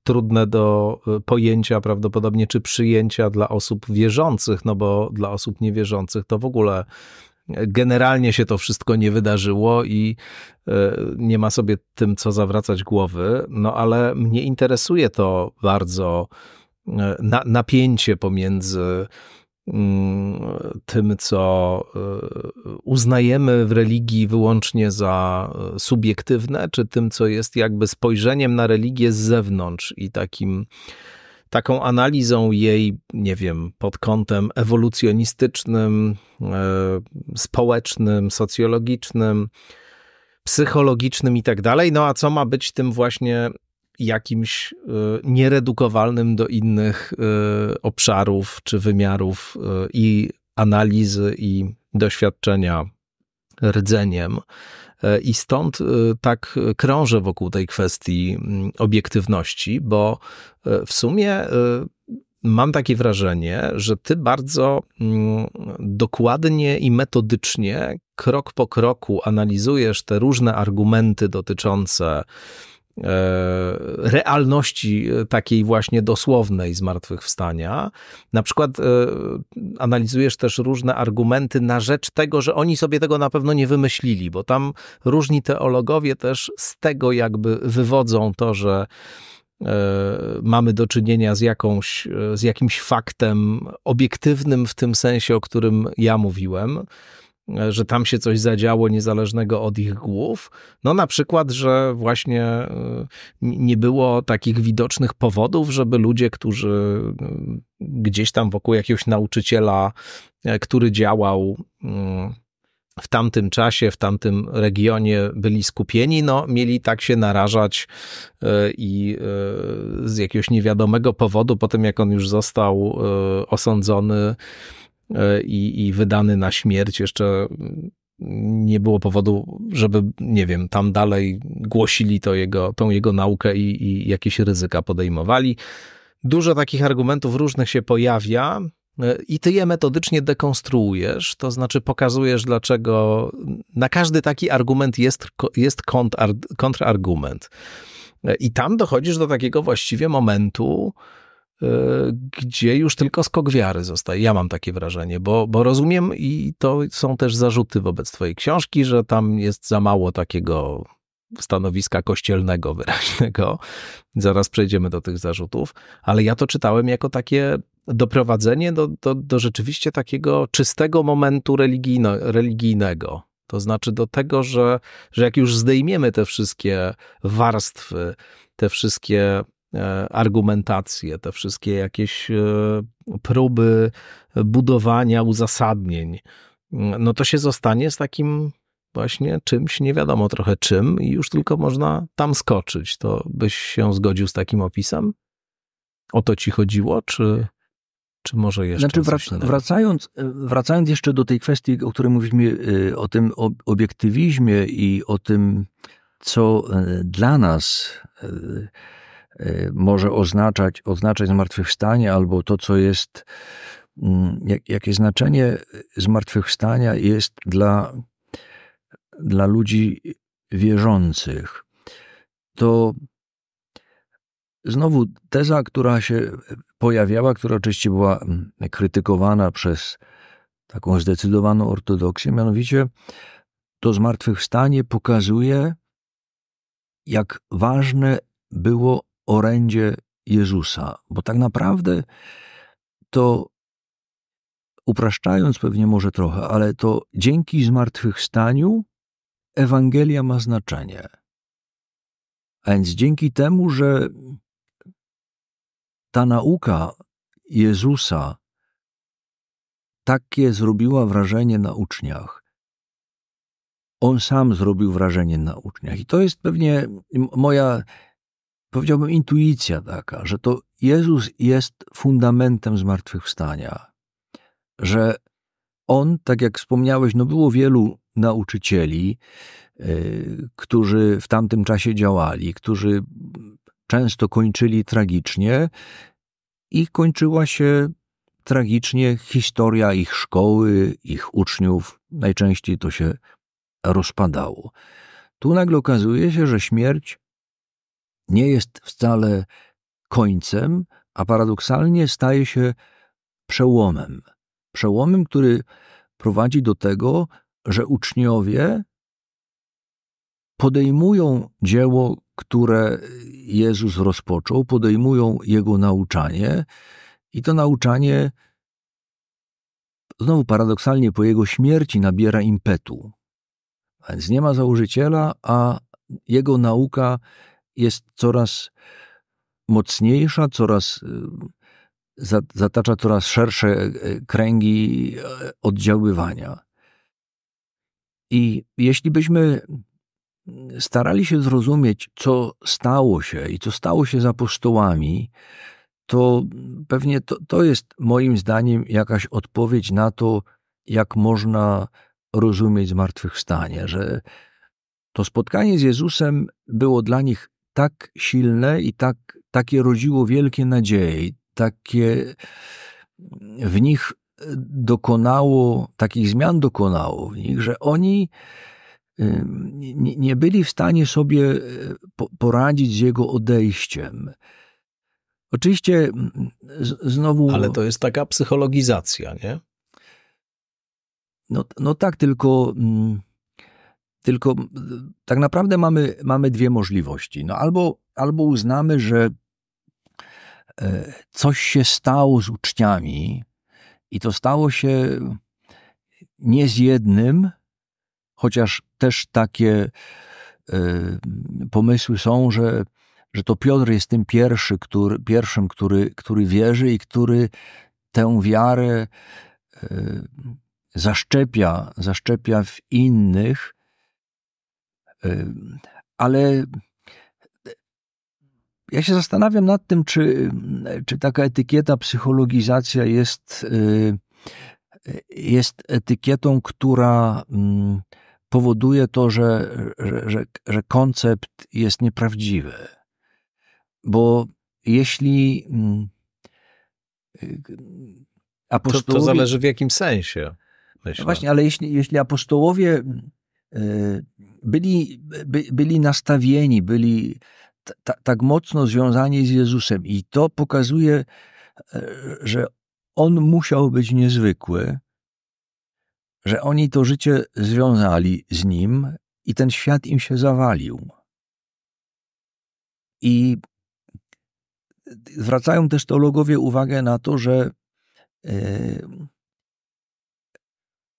trudne do pojęcia prawdopodobnie, czy przyjęcia dla osób wierzących, no bo dla osób niewierzących to w ogóle generalnie się to wszystko nie wydarzyło i nie ma sobie tym co zawracać głowy, no ale mnie interesuje to bardzo E, na, napięcie pomiędzy mm, tym, co e, uznajemy w religii wyłącznie za e, subiektywne, czy tym, co jest jakby spojrzeniem na religię z zewnątrz i takim taką analizą jej, nie wiem, pod kątem ewolucjonistycznym, społecznym, socjologicznym, psychologicznym i tak dalej. No a co ma być tym właśnie jakimś e, nieredukowalnym do innych e, obszarów czy wymiarów e, i analizy, i doświadczenia rdzeniem. I stąd tak krążę wokół tej kwestii mm, obiektywności, bo w sumie mam takie wrażenie, że ty bardzo mm, dokładnie i metodycznie, krok po kroku analizujesz te różne argumenty dotyczące E, realności e, takiej właśnie dosłownej zmartwychwstania. Na przykład e, analizujesz też różne argumenty na rzecz tego, że oni sobie tego na pewno nie wymyślili, bo tam różni teologowie też z tego jakby wywodzą to, że mamy do czynienia z, jakąś, z jakimś faktem obiektywnym w tym sensie, o którym ja mówiłem że tam się coś zadziało niezależnego od ich głów. No na przykład, że właśnie y, nie było takich widocznych powodów, żeby ludzie, którzy y, gdzieś tam wokół jakiegoś nauczyciela, y, który działał w tamtym czasie, w tamtym regionie byli skupieni, no mieli tak się narażać i z jakiegoś niewiadomego powodu, po tym jak on już został osądzony, E, i, i wydany na śmierć jeszcze nie było powodu, żeby, nie wiem, tam dalej głosili to jego, tą jego naukę i, i jakieś ryzyka podejmowali. Dużo takich argumentów różnych się pojawia, e, i ty je metodycznie dekonstruujesz, to znaczy pokazujesz, dlaczego na każdy taki argument jest, jest kontrargument. E, I tam dochodzisz do takiego właściwie momentu, E, gdzie już tylko skok wiary zostaje. Ja mam takie wrażenie, bo, bo rozumiem i to są też zarzuty wobec twojej książki, że tam jest za mało takiego stanowiska kościelnego wyraźnego. [laughs] Zaraz przejdziemy do tych zarzutów, ale ja to czytałem jako takie doprowadzenie do, do, do rzeczywiście takiego czystego momentu religijno, religijnego. To znaczy do tego, że, że jak już zdejmiemy te wszystkie warstwy, te wszystkie E, argumentacje, te wszystkie jakieś e, próby budowania uzasadnień, no to się zostanie z takim właśnie czymś, nie wiadomo trochę czym, i już tylko można tam skoczyć. To byś się zgodził z takim opisem? O to ci chodziło, czy, czy może jeszcze? Znaczy, wrac- wracając, e, wracając jeszcze do tej kwestii, o której mówiliśmy, o tym obiektywizmie i o tym, co dla nas Y, może oznaczać, oznaczać zmartwychwstanie albo to, co jest, mm, jakie znaczenie zmartwychwstania jest dla, dla ludzi wierzących. To znowu teza, która się pojawiała, która oczywiście była mm, krytykowana przez taką zdecydowaną ortodoksję, mianowicie to zmartwychwstanie pokazuje, jak ważne było orędzie Jezusa, bo tak naprawdę to upraszczając pewnie może trochę, ale to dzięki zmartwychwstaniu Ewangelia ma znaczenie. A więc dzięki temu, że ta nauka Jezusa takie zrobiła wrażenie na uczniach, on sam zrobił wrażenie na uczniach. I to jest pewnie moja powiedziałbym, intuicja taka, że to Jezus jest fundamentem zmartwychwstania, że on, tak jak wspomniałeś, no było wielu nauczycieli, y, którzy w tamtym czasie działali, którzy często kończyli tragicznie i kończyła się tragicznie historia ich szkoły, ich uczniów. Najczęściej to się rozpadało. Tu nagle okazuje się, że śmierć nie jest wcale końcem, a paradoksalnie staje się przełomem. Przełomem, który prowadzi do tego, że uczniowie podejmują dzieło, które Jezus rozpoczął, podejmują jego nauczanie i to nauczanie znowu paradoksalnie po jego śmierci nabiera impetu. Więc nie ma założyciela, a jego nauka jest coraz mocniejsza, coraz y, zatacza coraz szersze e, e, kręgi e, oddziaływania. I jeśli byśmy mm, starali się zrozumieć, co stało się i co stało się z apostołami, to pewnie to, to jest moim zdaniem jakaś odpowiedź na to, jak można rozumieć zmartwychwstanie, że to spotkanie z Jezusem było dla nich tak silne i tak, takie rodziło wielkie nadzieje, takie w nich e, dokonało, takich zmian dokonało w nich, że oni nie byli w stanie sobie e, poradzić z jego odejściem. Oczywiście znowu. Ale to jest taka psychologizacja, nie? No, no tak, tylko mm, tylko tak naprawdę mamy, mamy dwie możliwości. No albo, albo uznamy, że e, coś się stało z uczniami i to stało się nie z jednym, chociaż też takie e, pomysły są, że, że to Piotr jest tym pierwszy, który, pierwszym, który, który wierzy i który tę wiarę e, zaszczepia, zaszczepia w innych ale e, ja się zastanawiam nad tym, czy, czy taka etykieta, psychologizacja jest, y, jest etykietą, która mm, powoduje to, że, że, że koncept jest nieprawdziwy. Bo jeśli apostołowie... Mm, y, to, to zależy w jakim sensie. Myślę. No właśnie, ale jeśli, jeśli apostołowie y, byli, by, byli nastawieni, byli t- tak mocno związani z Jezusem. I to pokazuje, e, że on musiał być niezwykły, że oni to życie związali z nim i ten świat im się zawalił. I zwracają też teologowie uwagę na to, że e,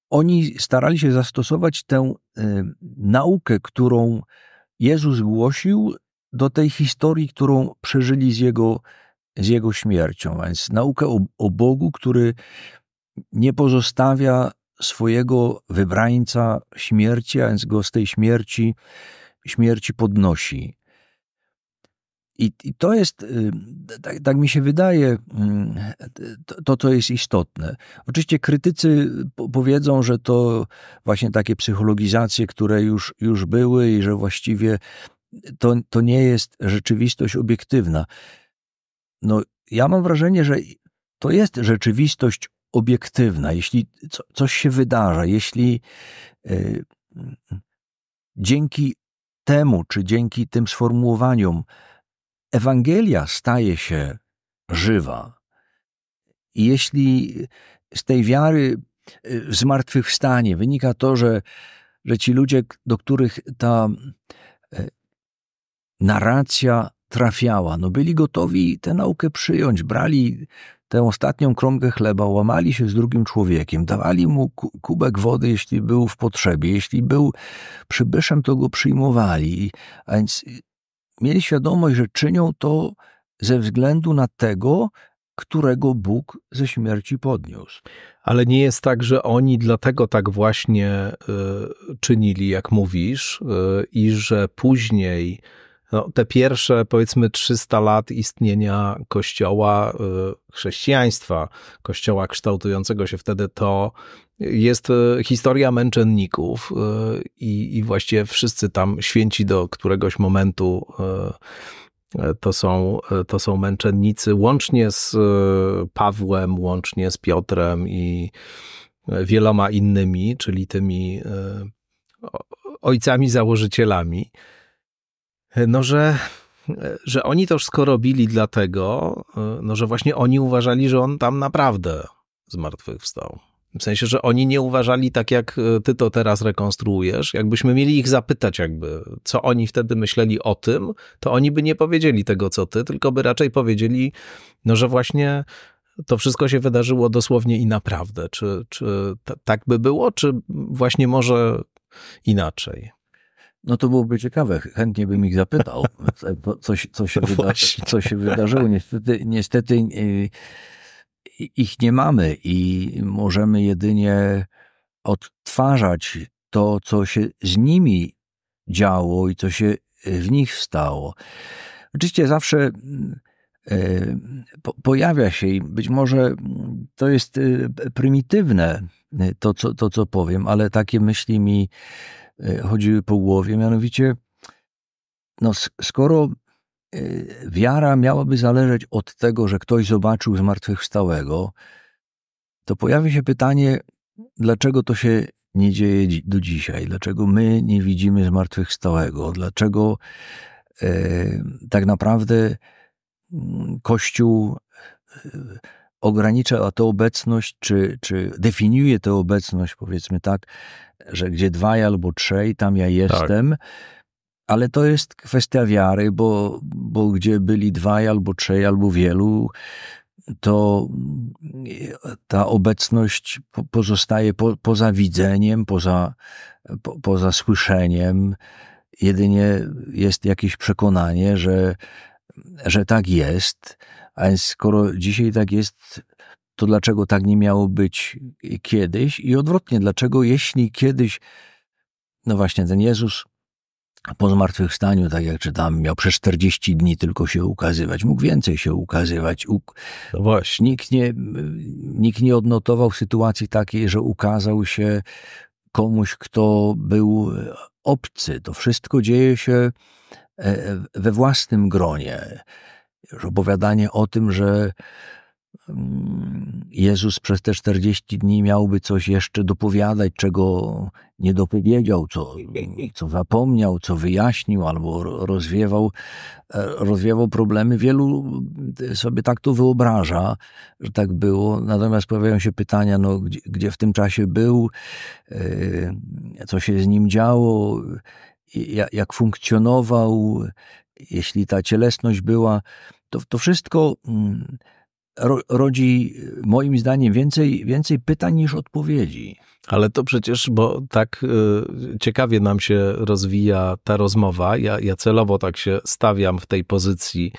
oni starali się zastosować tę y, naukę, którą Jezus głosił, do tej historii, którą przeżyli z jego, z jego śmiercią. A więc naukę o, o Bogu, który nie pozostawia swojego wybrańca śmierci, a więc go z tej śmierci, śmierci podnosi. I, I, to jest, y, tak, tak, mi się wydaje, mm, to, co jest istotne. Oczywiście krytycy powiedzą, że to właśnie takie psychologizacje, które już, już były i że właściwie to, to nie jest rzeczywistość obiektywna. No, ja mam wrażenie, że to jest rzeczywistość obiektywna. Jeśli co, coś się wydarza, jeśli yy, dzięki temu, czy dzięki tym sformułowaniom, Ewangelia staje się żywa. I jeśli z tej wiary y, w zmartwychwstanie wynika to, że, że ci ludzie, do których ta y, narracja trafiała, no byli gotowi tę naukę przyjąć, brali tę ostatnią kromkę chleba, łamali się z drugim człowiekiem, dawali mu kubek wody, jeśli był w potrzebie, jeśli był przybyszem, to go przyjmowali. A więc y, mieli świadomość, że czynią to ze względu na tego, którego Bóg ze śmierci podniósł. Ale nie jest tak, że oni dlatego tak właśnie y, czynili, jak mówisz, y, i że później no, te pierwsze, powiedzmy, 300 lat istnienia Kościoła y, chrześcijaństwa, Kościoła kształtującego się wtedy, to jest e, historia męczenników e, i, i właściwie wszyscy tam święci do któregoś momentu e, to są, to są męczennicy, łącznie z Pawłem, łącznie z Piotrem i wieloma innymi, czyli tymi ojcami założycielami. No, że, że oni to wszystko robili dlatego, no, że właśnie oni uważali, że on tam naprawdę zmartwychwstał. W sensie, że oni nie uważali tak, jak e, ty to teraz rekonstruujesz. Jakbyśmy mieli ich zapytać, jakby, co oni wtedy myśleli o tym, to oni by nie powiedzieli tego, co ty, tylko by raczej powiedzieli, no, że właśnie to wszystko się wydarzyło dosłownie i naprawdę. Czy, czy tak by było, czy właśnie może inaczej? No to byłoby ciekawe, chętnie bym ich zapytał, [laughs] co, co, się, no wyda- co się wydarzyło. Niestety, niestety e, ich nie mamy i możemy jedynie odtwarzać to, co się z nimi działo i co się y, w nich stało. Oczywiście zawsze mm, y, pojawia się i być może mm, to jest y, prymitywne, to co, to co powiem, ale takie myśli mi chodziły po głowie, mianowicie no skoro Y, wiara miałaby zależeć od tego, że ktoś zobaczył zmartwychwstałego, to pojawia się pytanie, dlaczego to się nie dzieje do dzisiaj, dlaczego my nie widzimy zmartwychwstałego, dlaczego e, tak naprawdę mm, Kościół y, ogranicza tę obecność, czy, czy definiuje tę obecność, powiedzmy tak, że gdzie dwaj albo trzej, tam ja tak. jestem. Tak ale to jest kwestia wiary, bo, bo gdzie byli dwaj albo trzej, albo wielu, to mm, ta obecność pozostaje po, poza widzeniem, poza, po, poza słyszeniem. Jedynie jest jakieś przekonanie, że, że tak jest. A więc skoro dzisiaj tak jest, to dlaczego tak nie miało być kiedyś? I odwrotnie, dlaczego jeśli kiedyś, no właśnie ten Jezus po zmartwychwstaniu, tak jak czytam, miał przez 40 dni tylko się ukazywać. Mógł więcej się ukazywać. U... No właśnie. Nikt nie, nikt nie odnotował sytuacji takiej, że ukazał się komuś, kto był obcy. To wszystko dzieje się e, e, we własnym gronie. opowiadanie o tym, że Mm, Jezus przez te 40 dni miałby coś jeszcze dopowiadać, czego nie dopowiedział, co, co zapomniał, co wyjaśnił albo rozwiewał, e, rozwiewał problemy. Wielu e, sobie tak to wyobraża, że tak było. Natomiast pojawiają się pytania, no, gdzie, gdzie w tym czasie był, e, co się z nim działo, jak funkcjonował, jeśli ta cielesność była. To, to wszystko mm, ro, rodzi moim zdaniem więcej, więcej pytań niż odpowiedzi. Ale to przecież, bo tak y, ciekawie nam się rozwija ta rozmowa. Ja, ja celowo tak się stawiam w tej pozycji,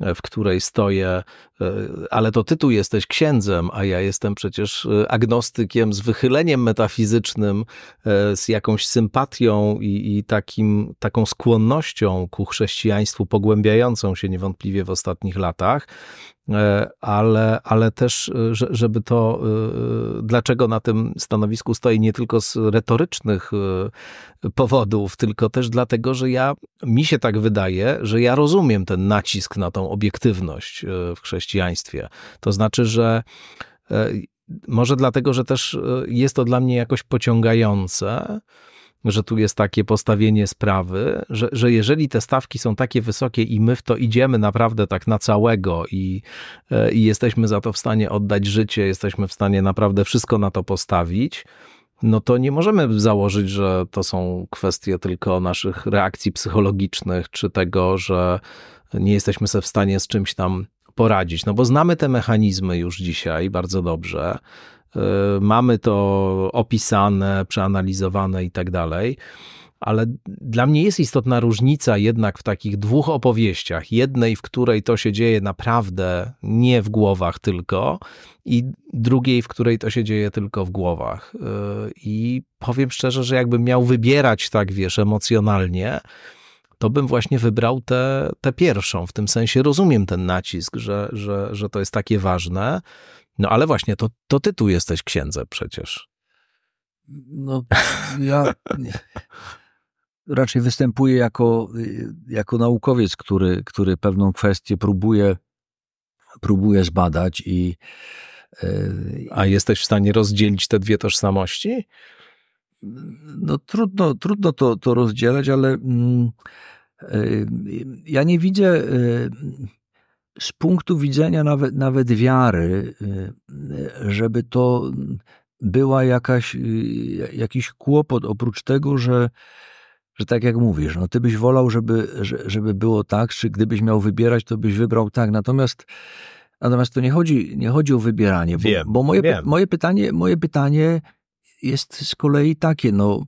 w której stoję, E, ale to tytuł jesteś księdzem, a ja jestem przecież e, agnostykiem z wychyleniem metafizycznym, e, z jakąś sympatią i, i takim, taką skłonnością ku chrześcijaństwu pogłębiającą się niewątpliwie w ostatnich latach ale, ale też, żeby to, dlaczego na tym stanowisku stoi nie tylko z retorycznych powodów, tylko też dlatego, że ja, mi się tak wydaje, że ja rozumiem ten nacisk na tą obiektywność w chrześcijaństwie chrześcijaństwie. To znaczy, że e, może dlatego, że też e, jest to dla mnie jakoś pociągające, że tu jest takie postawienie sprawy, że, że jeżeli te stawki są takie wysokie i my w to idziemy naprawdę tak na całego i, e, i jesteśmy za to w stanie oddać życie, jesteśmy w stanie naprawdę wszystko na to postawić, no to nie możemy założyć, że to są kwestie tylko naszych reakcji psychologicznych, czy tego, że nie jesteśmy sobie w stanie z czymś tam poradzić? No bo znamy te mechanizmy już dzisiaj bardzo dobrze. Y, mamy to opisane, przeanalizowane i tak dalej ale dla mnie jest istotna różnica jednak w takich dwóch opowieściach. Jednej, w której to się dzieje naprawdę nie w głowach tylko, i drugiej, w której to się dzieje tylko w głowach. Y, I powiem szczerze, że jakbym miał wybierać tak, wiesz, emocjonalnie, to bym właśnie wybrał tę te, te pierwszą. W tym sensie rozumiem ten nacisk, że, że, że to jest takie ważne. No ale właśnie, to, to ty tu jesteś księdze przecież. No, ja raczej występuję jako, jako naukowiec, który, który pewną kwestię próbuje, próbuje zbadać i. E, A jesteś w stanie rozdzielić te dwie tożsamości? no trudno, trudno to, to rozdzielać, ale mm, e, ja nie widzę e, z punktu widzenia nawet, nawet wiary, e, żeby to była jakaś, jakiś kłopot oprócz tego, że że tak jak mówisz, no ty byś wolał, żeby, żeby było tak, czy gdybyś miał wybierać, to byś wybrał tak. Natomiast Natomiast to nie chodzi, nie chodzi o wybieranie, bo, wiem, bo moje, moje, pytanie, moje pytanie jest z kolei takie, no,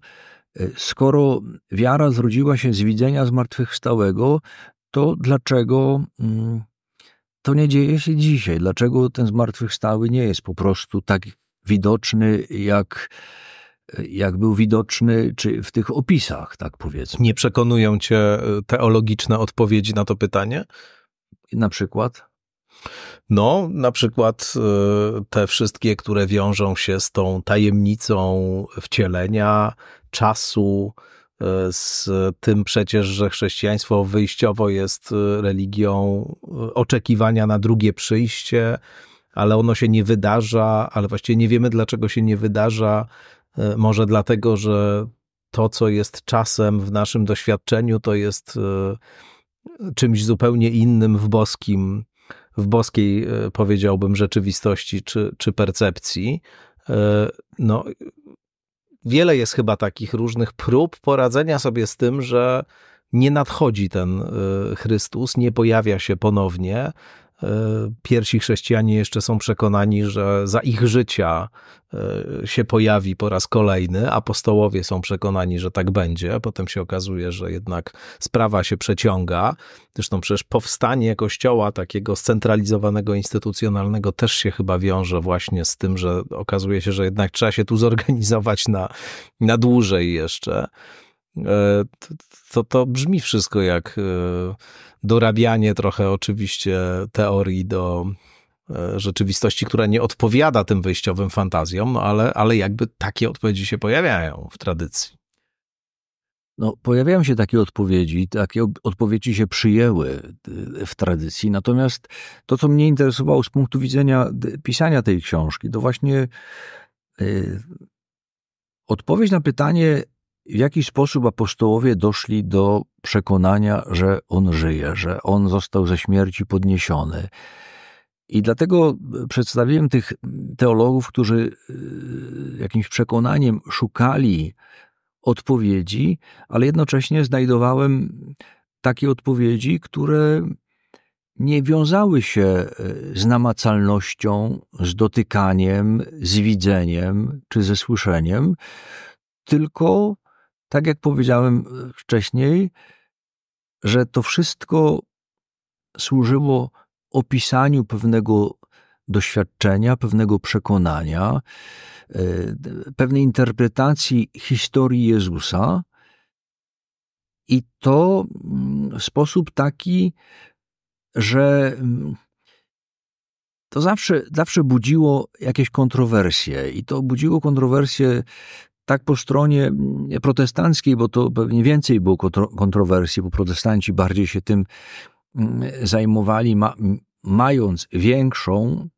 e, skoro wiara zrodziła się z widzenia zmartwychwstałego, to dlaczego mm, to nie dzieje się dzisiaj? Dlaczego ten zmartwychwstały nie jest po prostu tak widoczny, jak, e, jak był widoczny czy w tych opisach, tak powiedzmy? Nie przekonują cię e, teologiczne odpowiedzi na to pytanie? Na przykład? No, na przykład e, te wszystkie, które wiążą się z tą tajemnicą wcielenia, czasu, e, z tym przecież, że chrześcijaństwo wyjściowo jest e, religią oczekiwania na drugie przyjście, ale ono się nie wydarza, ale właściwie nie wiemy, dlaczego się nie wydarza. Może dlatego, że to, co jest czasem w naszym doświadczeniu, to jest czymś zupełnie innym w boskim w boskiej, e, powiedziałbym, rzeczywistości czy, czy percepcji. E, no, wiele jest chyba takich różnych prób poradzenia sobie z tym, że nie nadchodzi ten e, Chrystus, nie pojawia się ponownie, E, pierwsi chrześcijanie jeszcze są przekonani, że za ich życia e, się pojawi po raz kolejny. Apostołowie są przekonani, że tak będzie. Potem się okazuje, że jednak sprawa się przeciąga. Zresztą przecież powstanie kościoła takiego scentralizowanego, instytucjonalnego też się chyba wiąże właśnie z tym, że okazuje się, że jednak trzeba się tu zorganizować na, na dłużej jeszcze. E, to, to brzmi wszystko jak dorabianie trochę oczywiście teorii do e, rzeczywistości, która nie odpowiada tym wyjściowym fantazjom, no ale, ale jakby takie odpowiedzi się pojawiają w tradycji. No, pojawiają się takie odpowiedzi, takie odpowiedzi się przyjęły e, w tradycji. Natomiast to, co mnie interesowało z punktu widzenia pisania tej książki, to właśnie e, odpowiedź na pytanie, w jaki sposób apostołowie doszli do przekonania, że on żyje, że on został ze śmierci podniesiony. I dlatego e, przedstawiłem tych teologów, którzy e, jakimś przekonaniem szukali odpowiedzi, ale jednocześnie znajdowałem takie odpowiedzi, które nie wiązały się e, z namacalnością, z dotykaniem, z widzeniem czy ze słyszeniem, tylko tak jak powiedziałem e, wcześniej, że to wszystko służyło opisaniu pewnego doświadczenia, pewnego przekonania, e, pewnej interpretacji historii Jezusa. I to mm, w sposób taki, że mm, to zawsze, zawsze budziło jakieś kontrowersje, i to budziło kontrowersje tak po stronie mm, protestanckiej, bo to pewnie więcej było kontrowersji, bo protestanci bardziej się tym mm, zajmowali, ma, mając większą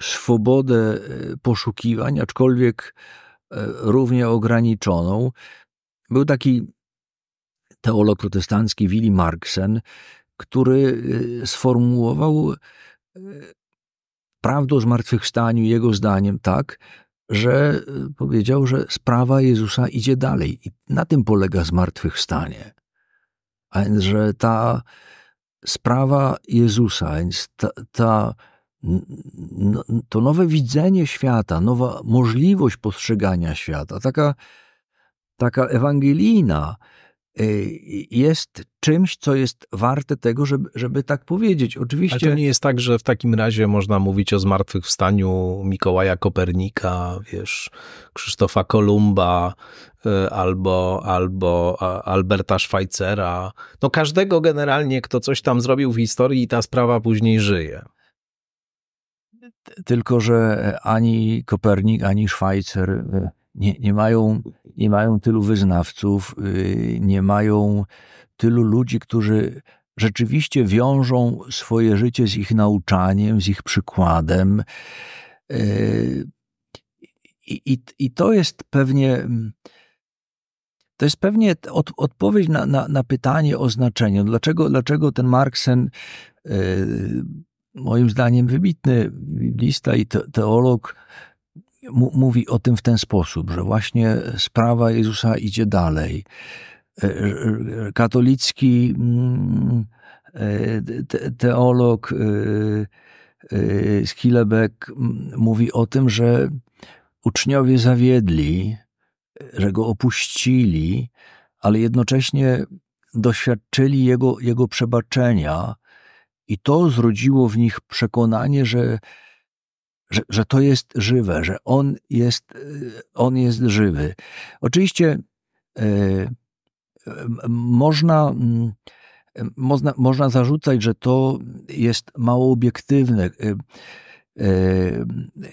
swobodę e, poszukiwań, aczkolwiek e, równie ograniczoną. Był taki teolog protestancki Willy Marksen, który e, sformułował prawdę o zmartwychwstaniu jego zdaniem tak, że e, powiedział, że sprawa Jezusa idzie dalej i na tym polega zmartwychwstanie. A więc, że ta sprawa Jezusa, więc ta, ta no, to nowe widzenie świata, nowa możliwość postrzegania świata, taka, taka ewangelina, Y, jest czymś, co jest warte tego, żeby, żeby tak powiedzieć. Oczywiście. Ale to nie jest tak, że w takim razie można mówić o zmartwychwstaniu Mikołaja Kopernika, wiesz, Krzysztofa Kolumba y, albo, albo Alberta Szwajcera. No każdego generalnie, kto coś tam zrobił w historii i ta sprawa później żyje. Tylko, że ani Kopernik, ani Szwajcer nie, nie, mają, nie mają tylu wyznawców, y, nie mają tylu ludzi, którzy rzeczywiście wiążą swoje życie z ich nauczaniem, z ich przykładem. Y, I, i, i to jest pewnie. Mm, to jest pewnie od, odpowiedź na, na, na, pytanie o znaczenie. Dlaczego, dlaczego ten Marksen, y, moim zdaniem wybitny biblista i teolog, mówi o tym w ten sposób, że właśnie sprawa Jezusa idzie dalej. E, katolicki mm, e, teolog e, Skilebek mówi o tym, że uczniowie zawiedli, że go opuścili, ale jednocześnie doświadczyli jego, jego przebaczenia, i to zrodziło w nich przekonanie, że że, że to jest żywe, że on jest, e, on jest żywy. Oczywiście e, można, można, można zarzucać, że to jest mało obiektywne. E,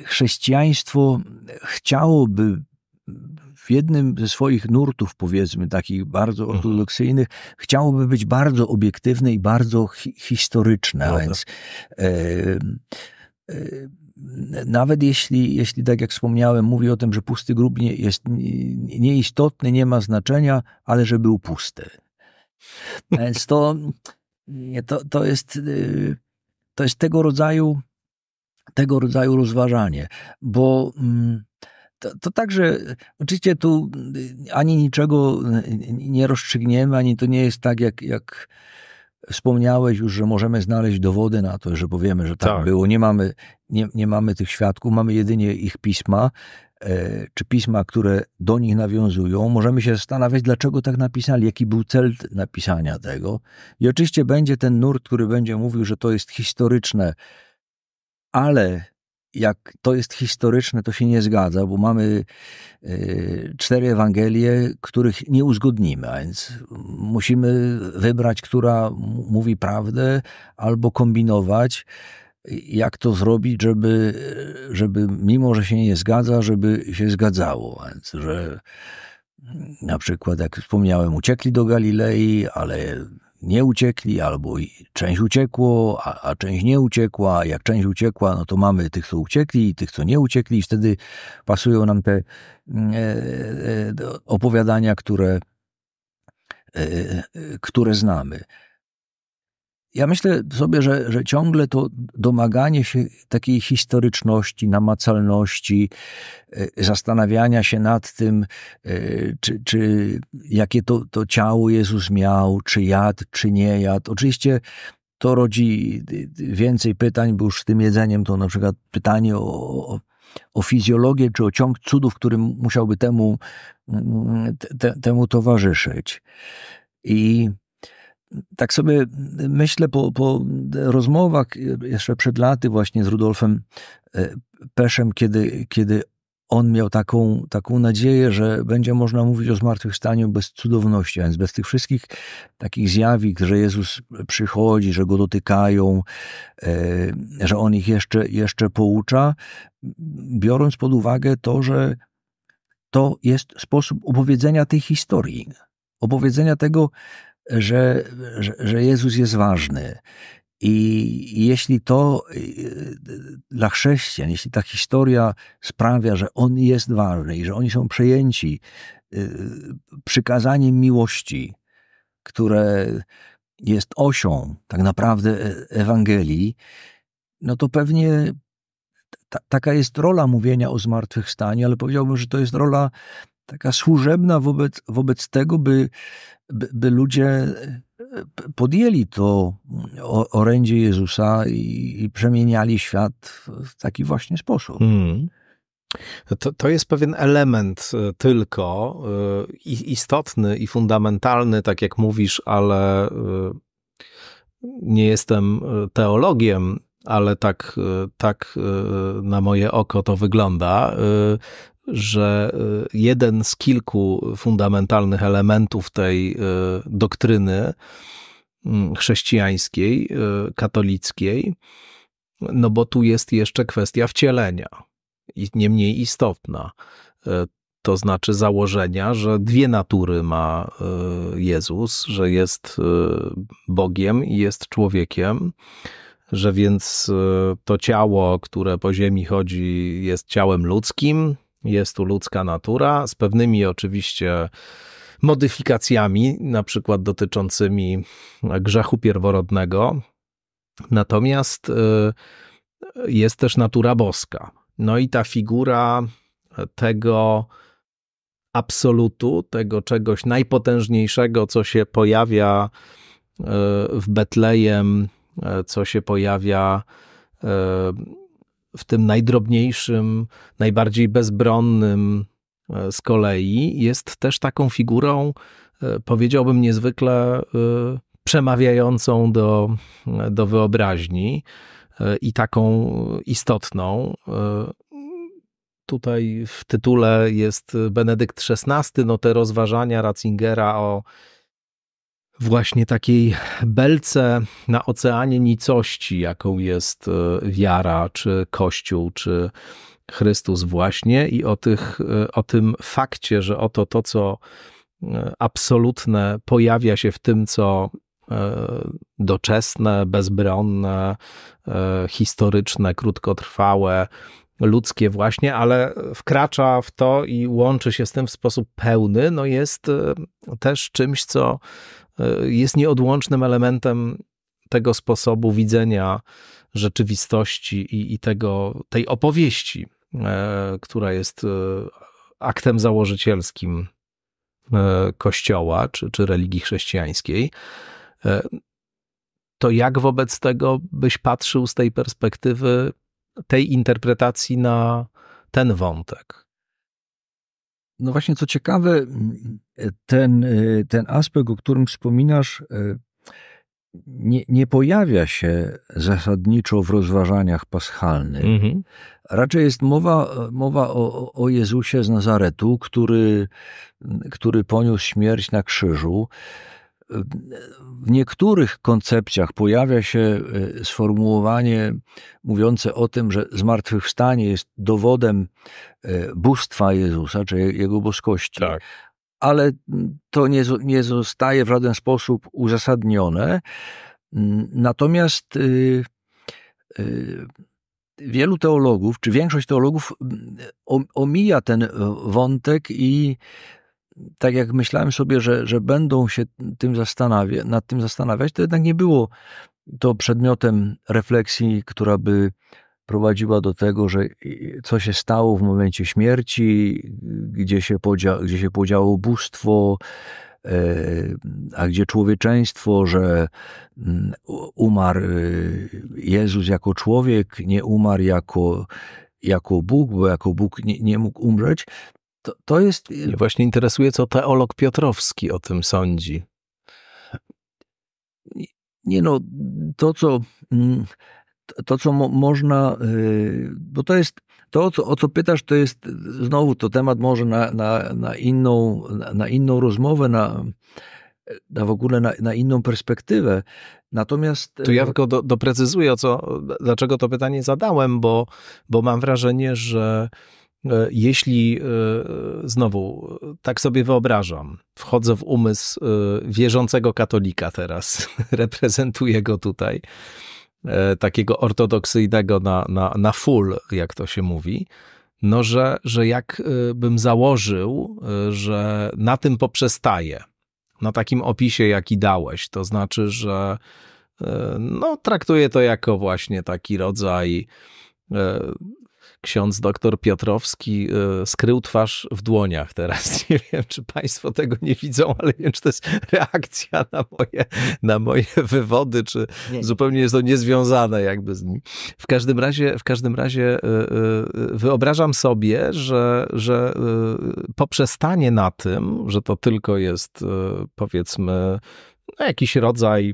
chrześcijaństwo chciałoby w jednym ze swoich nurtów, powiedzmy, takich bardzo mhm. ortodoksyjnych, mhm. chciałoby być bardzo obiektywne i bardzo hi historyczne, no tak. więc. Tak nawet jeśli, jeśli, tak jak wspomniałem, mówi o tym, że pusty grób nie, jest nieistotny, nie ma znaczenia, ale że był pusty. Więc to, to, to, jest, y, to jest tego rodzaju tego rodzaju rozważanie, bo mm, to, to także oczywiście tu y, ani niczego y, nie rozstrzygniemy, ani to nie jest tak, jak, jak Wspomniałeś już, że możemy znaleźć dowody na to, że powiemy, że tak, tak. było. Nie mamy, nie, nie mamy tych świadków, mamy jedynie ich pisma, e, czy pisma, które do nich nawiązują. Możemy się zastanawiać, dlaczego tak napisali, jaki był cel napisania tego. I oczywiście będzie ten nurt, który będzie mówił, że to jest historyczne, ale jak to jest historyczne, to się nie zgadza, bo mamy y, cztery Ewangelie, których nie uzgodnimy, a więc musimy wybrać, która mówi prawdę, albo kombinować, jak to zrobić, żeby, żeby mimo, że się nie zgadza, żeby się zgadzało. A więc, że na przykład, jak wspomniałem, uciekli do Galilei, ale nie uciekli, albo część uciekło, a, a część nie uciekła. Jak część uciekła, no to mamy tych, co uciekli i tych, co nie uciekli, i wtedy pasują nam te mm, e, e, opowiadania, które, e, e, e które znamy. Ja myślę sobie, że, że ciągle to domaganie się takiej historyczności, namacalności, e, zastanawiania się nad tym, e, czy, czy jakie to, to ciało Jezus miał, czy jadł, czy nie jadł. Oczywiście to rodzi więcej pytań, bo już z tym jedzeniem to na przykład pytanie o, o fizjologię czy o ciąg cudów, którym musiałby temu, mm, te, temu towarzyszyć. I tak sobie myślę po, po rozmowach jeszcze przed laty właśnie z Rudolfem e, Peszem, kiedy, kiedy on miał taką, taką nadzieję, że będzie można mówić o zmartwychwstaniu bez cudowności, a więc bez tych wszystkich takich zjawisk, że Jezus przychodzi, że go dotykają, e, że on ich jeszcze, jeszcze poucza, biorąc pod uwagę to, że to jest sposób opowiedzenia tej historii, opowiedzenia tego, że, że, że Jezus jest ważny. I jeśli to y, y, dla chrześcijan, jeśli ta historia sprawia, że On jest ważny i że oni są przejęci y, przykazaniem miłości, które jest osią tak naprawdę e, Ewangelii, no to pewnie ta, taka jest rola mówienia o zmartwychwstanie, ale powiedziałbym, że to jest rola taka służebna wobec, wobec tego, by, by, by ludzie e, podjęli to mm, orędzie Jezusa i, i przemieniali świat w taki właśnie sposób. Hmm. To, to jest pewien element e, tylko e, istotny i fundamentalny, tak jak mówisz, ale nie jestem teologiem, ale tak, tak na moje oko to wygląda że y, jeden z kilku fundamentalnych elementów tej y, doktryny mm, chrześcijańskiej, y, katolickiej, no bo tu jest jeszcze kwestia wcielenia, nie mniej istotna. To znaczy założenia, że dwie natury ma Jezus, że jest Bogiem i jest człowiekiem że więc to ciało, które po ziemi chodzi, jest ciałem ludzkim, jest tu ludzka natura, z pewnymi oczywiście modyfikacjami, na przykład dotyczącymi grzechu pierworodnego. Natomiast y, jest też natura boska. No i ta figura tego absolutu, tego czegoś najpotężniejszego, co się pojawia y, w Betlejem, y, co się pojawia w tym najdrobniejszym, najbardziej bezbronnym e, z kolei jest też taką figurą, e, powiedziałbym niezwykle e, przemawiającą do, do wyobraźni i taką istotną. Tutaj w tytule jest Benedykt XVI, no te rozważania Ratzingera o właśnie takiej belce na oceanie nicości, jaką jest e, wiara, czy Kościół, czy Chrystus właśnie i o, tych, e, o tym fakcie, że oto to, co e, absolutne pojawia się w tym, co doczesne, bezbronne, historyczne, krótkotrwałe, ludzkie właśnie, ale wkracza w to i łączy się z tym w sposób pełny, no jest też czymś, co E, jest nieodłącznym elementem tego sposobu widzenia rzeczywistości i, i tego, tej opowieści, e, która jest e, aktem założycielskim Kościoła czy, czy religii chrześcijańskiej, to jak wobec tego byś patrzył z tej perspektywy tej interpretacji na ten wątek? No właśnie, co ciekawe, ten, ten aspekt, o którym wspominasz, nie, nie pojawia się zasadniczo w rozważaniach paschalnych. Mhm. Raczej jest mowa, mowa o, o Jezusie z Nazaretu, który, który poniósł śmierć na krzyżu. W niektórych koncepcjach pojawia się e, sformułowanie mówiące o tym, że zmartwychwstanie jest dowodem e, bóstwa Jezusa, czy jego boskości. Tak. Ale to nie, nie zostaje w żaden sposób uzasadnione. Natomiast y, y, wielu teologów, czy większość teologów omija ten e, wątek i tak jak myślałem sobie, że, że będą się tym zastanawia, nad tym zastanawiać, to jednak nie było to przedmiotem refleksji, która by prowadziła do tego, że co się stało w momencie śmierci, gdzie się, podzia, gdzie się podziało bóstwo, e, a gdzie człowieczeństwo, że mm, umarł e, Jezus jako człowiek, nie umarł jako, jako Bóg, bo jako Bóg nie, nie mógł umrzeć, to, to jest... Y, Mnie właśnie interesuje, co teolog Piotrowski o tym sądzi. Nie no, to co, mm, to, co mo można, y, bo to jest, to o co, o co pytasz, to jest znowu to temat może na, na, na, inną, na inną rozmowę, na, na w ogóle na, na inną perspektywę. Natomiast. Tu ja y, tylko do, doprecyzuję, o co, dlaczego to pytanie zadałem, bo, bo mam wrażenie, że E, jeśli e, znowu tak sobie wyobrażam, wchodzę w umysł e, wierzącego katolika teraz, [laughs] reprezentuję go tutaj, takiego ortodoksyjnego na, na, na full, jak to się mówi, no że, że jakbym założył, że na tym poprzestaje, na takim opisie, jaki dałeś, to znaczy, że no, traktuję to jako właśnie taki rodzaj ksiądz dr Piotrowski y, skrył twarz w dłoniach teraz. [laughs] Nie wiem, czy Państwo tego nie widzą, ale wiem, czy to jest reakcja na moje, na moje wywody, czy nie. zupełnie jest to niezwiązane jakby z nim. W każdym razie, w każdym razie y, y, wyobrażam sobie, że, że poprzestanie na tym, że to tylko jest powiedzmy no, jakiś rodzaj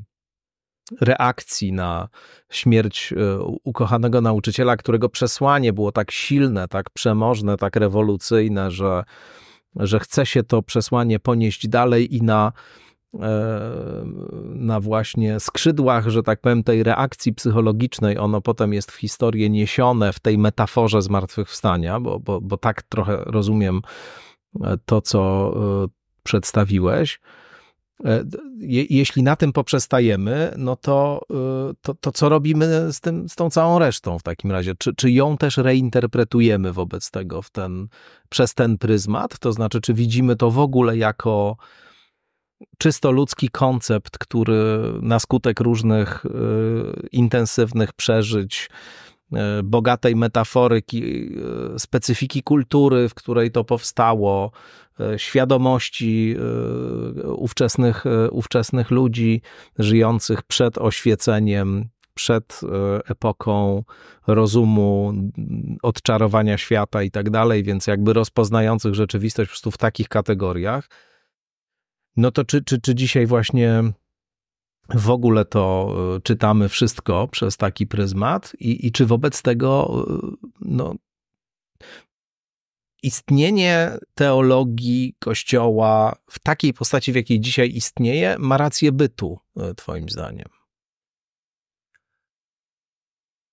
reakcji na śmierć e, ukochanego nauczyciela, którego przesłanie było tak silne, tak przemożne, tak rewolucyjne, że, że chce się to przesłanie ponieść dalej i na, e, na właśnie skrzydłach, że tak powiem, tej reakcji psychologicznej, ono potem jest w historię niesione w tej metaforze zmartwychwstania, bo, bo, bo tak trochę rozumiem e, to, co przedstawiłeś. E, je, jeśli na tym poprzestajemy, no to, y, to, to, co robimy z, tym, z tą całą resztą w takim razie? Czy, czy ją też reinterpretujemy wobec tego w ten, przez ten pryzmat? To znaczy, czy widzimy to w ogóle jako czysto ludzki koncept, który na skutek różnych y, intensywnych przeżyć, y, bogatej metaforyki, y, specyfiki kultury, w której to powstało, E, świadomości e, ówczesnych, e, ówczesnych ludzi żyjących przed oświeceniem, przed epoką rozumu, odczarowania świata i tak dalej, więc jakby rozpoznających rzeczywistość po prostu w takich kategoriach. No to czy, czy, czy dzisiaj właśnie w ogóle to czytamy wszystko przez taki pryzmat i, i czy wobec tego no, istnienie teologii Kościoła w takiej postaci, w jakiej dzisiaj istnieje, ma rację bytu, e, Twoim zdaniem?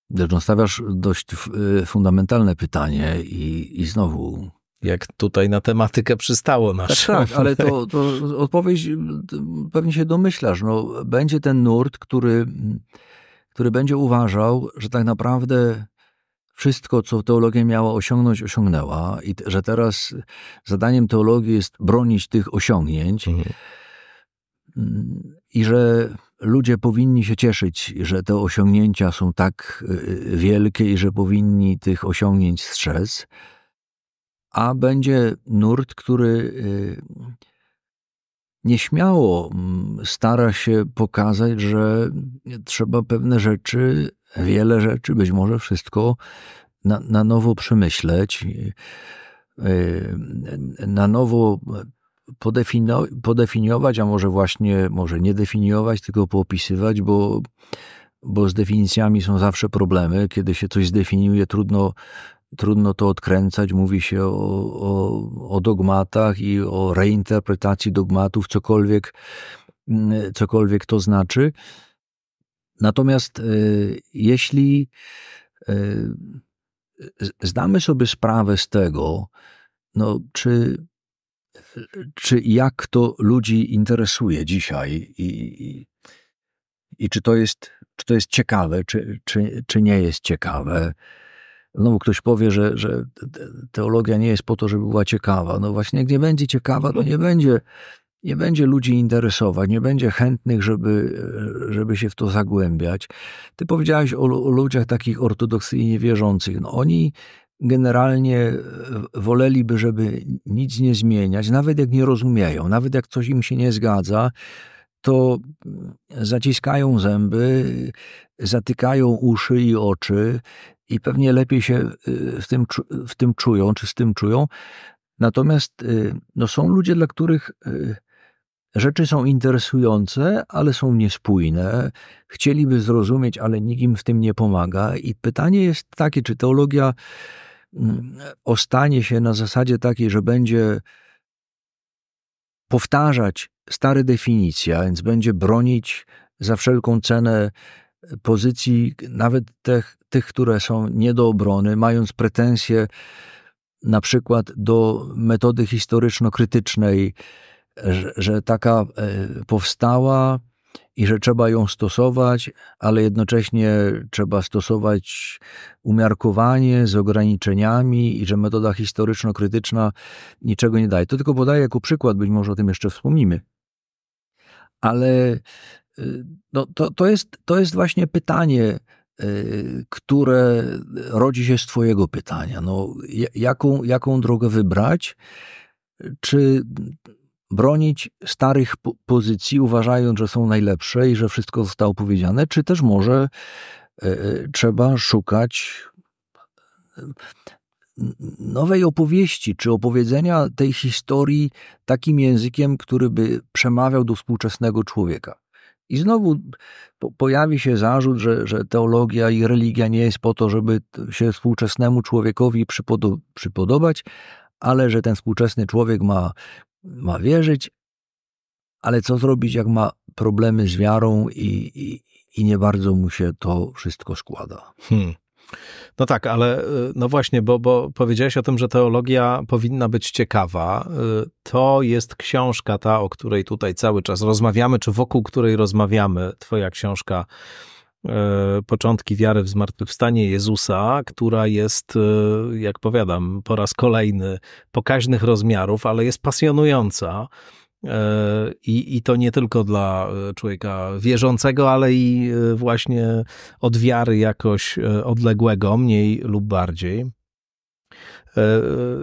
Zresztą stawiasz dość e, fundamentalne pytanie i, i znowu. Jak tutaj na tematykę przystało nasz. Tak, tak ale to, [laughs] to odpowiedź pewnie się domyślasz. No, będzie ten nurt, który, który będzie uważał, że tak naprawdę wszystko, co teologia miała osiągnąć, osiągnęła, i że teraz zadaniem teologii jest bronić tych osiągnięć. Mhm. I że ludzie powinni się cieszyć, że te osiągnięcia są tak y, y, wielkie i że powinni tych osiągnięć strzec, a będzie nurt, który y, nieśmiało mm, stara się pokazać, że trzeba pewne rzeczy wiele rzeczy, być może wszystko na, na nowo przemyśleć, y, y, na nowo podefini- podefiniować, a może właśnie, może nie definiować, tylko poopisywać, bo, bo z definicjami są zawsze problemy. Kiedy się coś zdefiniuje, trudno, trudno to odkręcać. Mówi się o, o, o dogmatach i o reinterpretacji dogmatów, cokolwiek, cokolwiek to znaczy. Natomiast y, jeśli y, zdamy sobie sprawę z tego, no, czy, e, czy jak to ludzi interesuje dzisiaj i, i, i czy, to jest, czy to jest ciekawe, czy, czy, czy nie jest ciekawe. No bo ktoś powie, że, że teologia nie jest po to, żeby była ciekawa. No właśnie, jak nie będzie ciekawa, to nie będzie nie będzie ludzi interesować, nie będzie chętnych, żeby, żeby się w to zagłębiać. Ty powiedziałeś o, o ludziach takich ortodoksyjnie wierzących. No oni generalnie e, woleliby, żeby nic nie zmieniać, nawet jak nie rozumieją, nawet jak coś im się nie zgadza, to zaciskają zęby, zatykają uszy i oczy i pewnie lepiej się e, w tym, w tym czują, czy z tym czują. Natomiast e, no, są ludzie, dla których Rzeczy są interesujące, ale są niespójne. Chcieliby zrozumieć, ale nikt im w tym nie pomaga. I pytanie jest takie, czy teologia mm, ostanie się na zasadzie takiej, że będzie powtarzać stare definicje, a więc będzie bronić za wszelką cenę pozycji, nawet tych, tych, które są nie do obrony, mając pretensje na przykład do metody historyczno-krytycznej, że, że taka e, powstała i że trzeba ją stosować, ale jednocześnie trzeba stosować umiarkowanie z ograniczeniami i że metoda historyczno-krytyczna niczego nie daje. To tylko podaję jako przykład, być może o tym jeszcze wspomnimy. Ale e, no, to, to, jest, to jest właśnie pytanie, e, które rodzi się z Twojego pytania. No, jaką, jaką drogę wybrać? Czy bronić starych pozycji, uważając, że są najlepsze i że wszystko zostało powiedziane, czy też może e, e, trzeba szukać nowej opowieści, czy opowiedzenia tej historii takim językiem, który by przemawiał do współczesnego człowieka. I znowu pojawi się zarzut, że, że, teologia i religia nie jest po to, żeby się współczesnemu człowiekowi przypodobać, ale że ten współczesny człowiek ma ma wierzyć, ale co zrobić, jak ma problemy z wiarą i, i, i nie bardzo mu się to wszystko składa. Hmm. No tak, ale y, no właśnie, bo, bo powiedziałeś o tym, że teologia powinna być ciekawa. Y, to jest książka ta, o której tutaj cały czas rozmawiamy, czy wokół której rozmawiamy, twoja książka E, początki wiary w zmartwychwstanie Jezusa, która jest, e, jak powiadam, po raz kolejny pokaźnych rozmiarów, ale jest pasjonująca. E, I, I to nie tylko dla człowieka wierzącego, ale i właśnie od wiary jakoś odległego, mniej lub bardziej.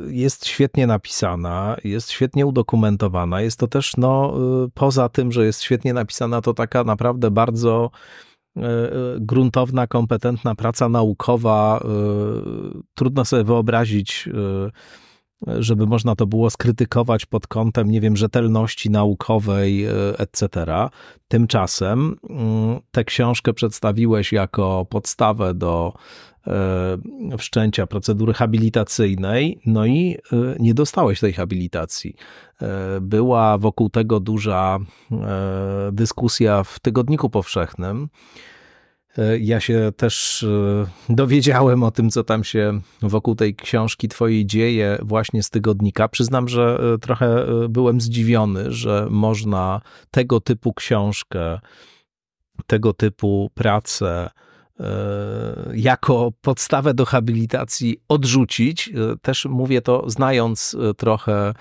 Jest świetnie napisana, jest świetnie udokumentowana. Jest to też, no, poza tym, że jest świetnie napisana, to taka naprawdę bardzo E, e, gruntowna, kompetentna praca naukowa. E, trudno sobie wyobrazić, żeby można to było skrytykować pod kątem, nie wiem, rzetelności naukowej, etc. Tymczasem mm, tę książkę przedstawiłeś jako podstawę do E, wszczęcia procedury habilitacyjnej, no i e, nie dostałeś tej habilitacji. E, była wokół tego duża dyskusja w Tygodniku Powszechnym. Ja się też dowiedziałem o tym, co tam się wokół tej książki Twojej dzieje, właśnie z tygodnika. Przyznam, że trochę byłem zdziwiony, że można tego typu książkę, tego typu pracę, E, jako podstawę do habilitacji odrzucić. E, też mówię to znając e, trochę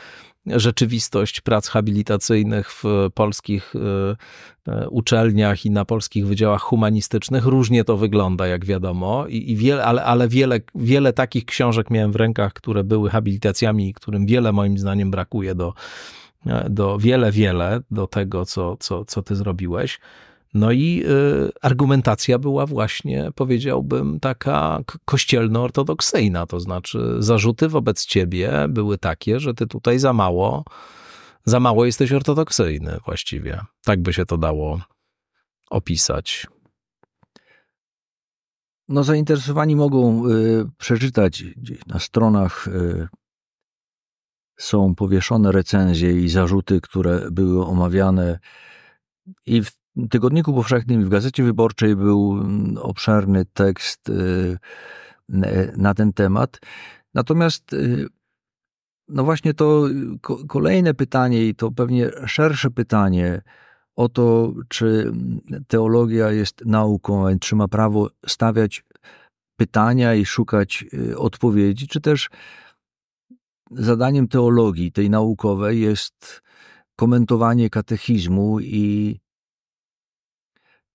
rzeczywistość prac habilitacyjnych w polskich uczelniach i na polskich wydziałach humanistycznych. Różnie to wygląda, jak wiadomo, I, i wiele, ale, ale wiele, wiele takich książek miałem w rękach, które były habilitacjami, którym wiele moim zdaniem brakuje do, do wiele, wiele do tego, co, co, co ty zrobiłeś. No i y, argumentacja była właśnie, powiedziałbym, taka kościelno-ortodoksyjna, to znaczy zarzuty wobec ciebie były takie, że ty tutaj za mało, za mało jesteś ortodoksyjny właściwie. Tak by się to dało opisać. No, zainteresowani mogą y, przeczytać gdzieś na stronach. Y, są powieszone recenzje i zarzuty, które były omawiane i w Tygodniku Powszechnym i w Gazecie Wyborczej był mm, obszerny tekst y, e, na ten temat. Natomiast y, no właśnie to y, kolejne pytanie i to pewnie szersze pytanie o to, czy mm, teologia jest nauką, a czy ma prawo stawiać pytania i szukać odpowiedzi, czy też zadaniem teologii, tej naukowej, jest komentowanie katechizmu i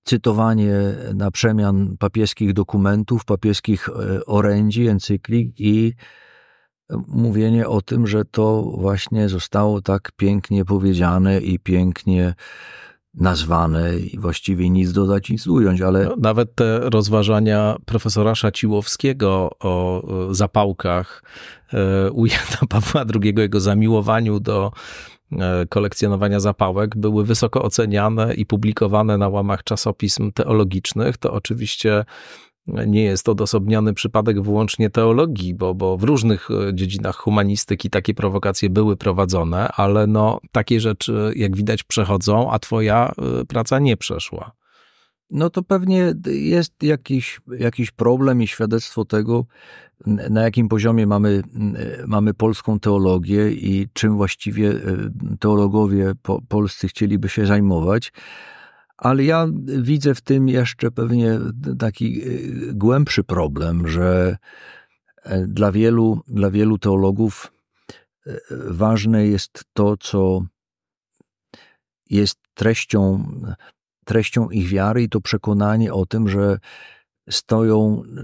cytowanie na przemian papieskich dokumentów, papieskich e, orędzi, encyklik i mówienie o tym, że to właśnie zostało tak pięknie powiedziane i pięknie nazwane i właściwie nic dodać, nic ująć, ale... No, nawet te rozważania profesora Szaciłowskiego o e, zapałkach e, ujęta Pawła II, jego zamiłowaniu do E, kolekcjonowania zapałek były wysoko oceniane i publikowane na łamach czasopism teologicznych, to oczywiście nie jest odosobniony przypadek wyłącznie teologii, bo, bo w różnych e, dziedzinach humanistyki takie prowokacje były prowadzone, ale no, takie rzeczy, jak widać, przechodzą, a twoja e, praca nie przeszła no to pewnie jest jakiś, jakiś problem i świadectwo tego, na jakim poziomie mamy, mamy polską teologię i czym właściwie e, teologowie po, polscy chcieliby się zajmować. Ale ja widzę w tym jeszcze pewnie taki e, głębszy problem, że e, dla wielu, dla wielu teologów ważne jest to, co jest treścią treścią ich wiary i to przekonanie o tym, że stoją e,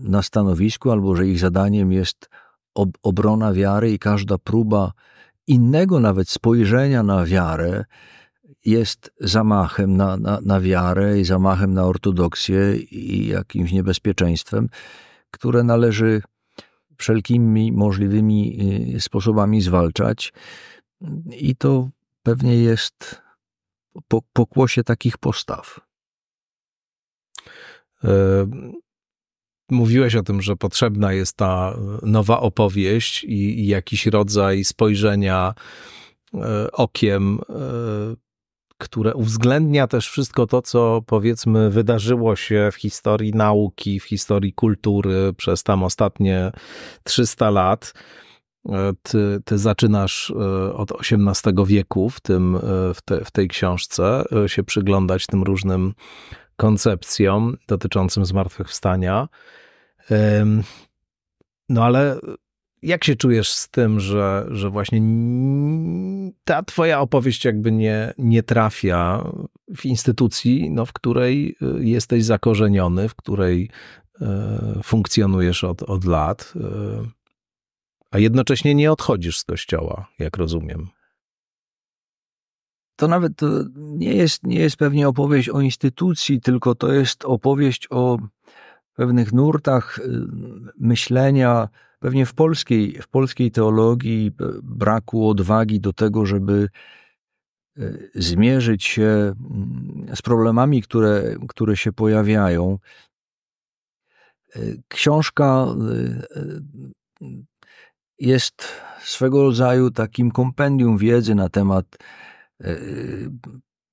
na stanowisku albo że ich zadaniem jest ob obrona wiary i każda próba innego nawet spojrzenia na wiarę jest zamachem na, na, na wiarę i zamachem na ortodoksję i jakimś niebezpieczeństwem, które należy wszelkimi możliwymi e, sposobami zwalczać. I to pewnie jest po, pokłosie takich postaw? E, mówiłeś o tym, że potrzebna jest ta nowa opowieść i, i jakiś rodzaj spojrzenia e, okiem, e, które uwzględnia też wszystko to, co powiedzmy wydarzyło się w historii nauki, w historii kultury przez tam ostatnie 300 lat E, ty, ty zaczynasz e, od XVIII wieku w, tym, e, w, te, w tej książce się przyglądać tym różnym koncepcjom dotyczącym zmartwychwstania. No ale jak się czujesz z tym, że, że właśnie ta twoja opowieść jakby nie, nie trafia w instytucji, no, w której jesteś zakorzeniony, w której funkcjonujesz od, od lat? a jednocześnie nie odchodzisz z kościoła, jak rozumiem. To nawet to nie, jest, nie jest pewnie opowieść o instytucji, tylko to jest opowieść o pewnych nurtach y, myślenia, pewnie w polskiej, w polskiej teologii, y, braku odwagi do tego, żeby y, zmierzyć się mm, z problemami, które, które się pojawiają. Książka jest swego rodzaju takim kompendium wiedzy na temat e,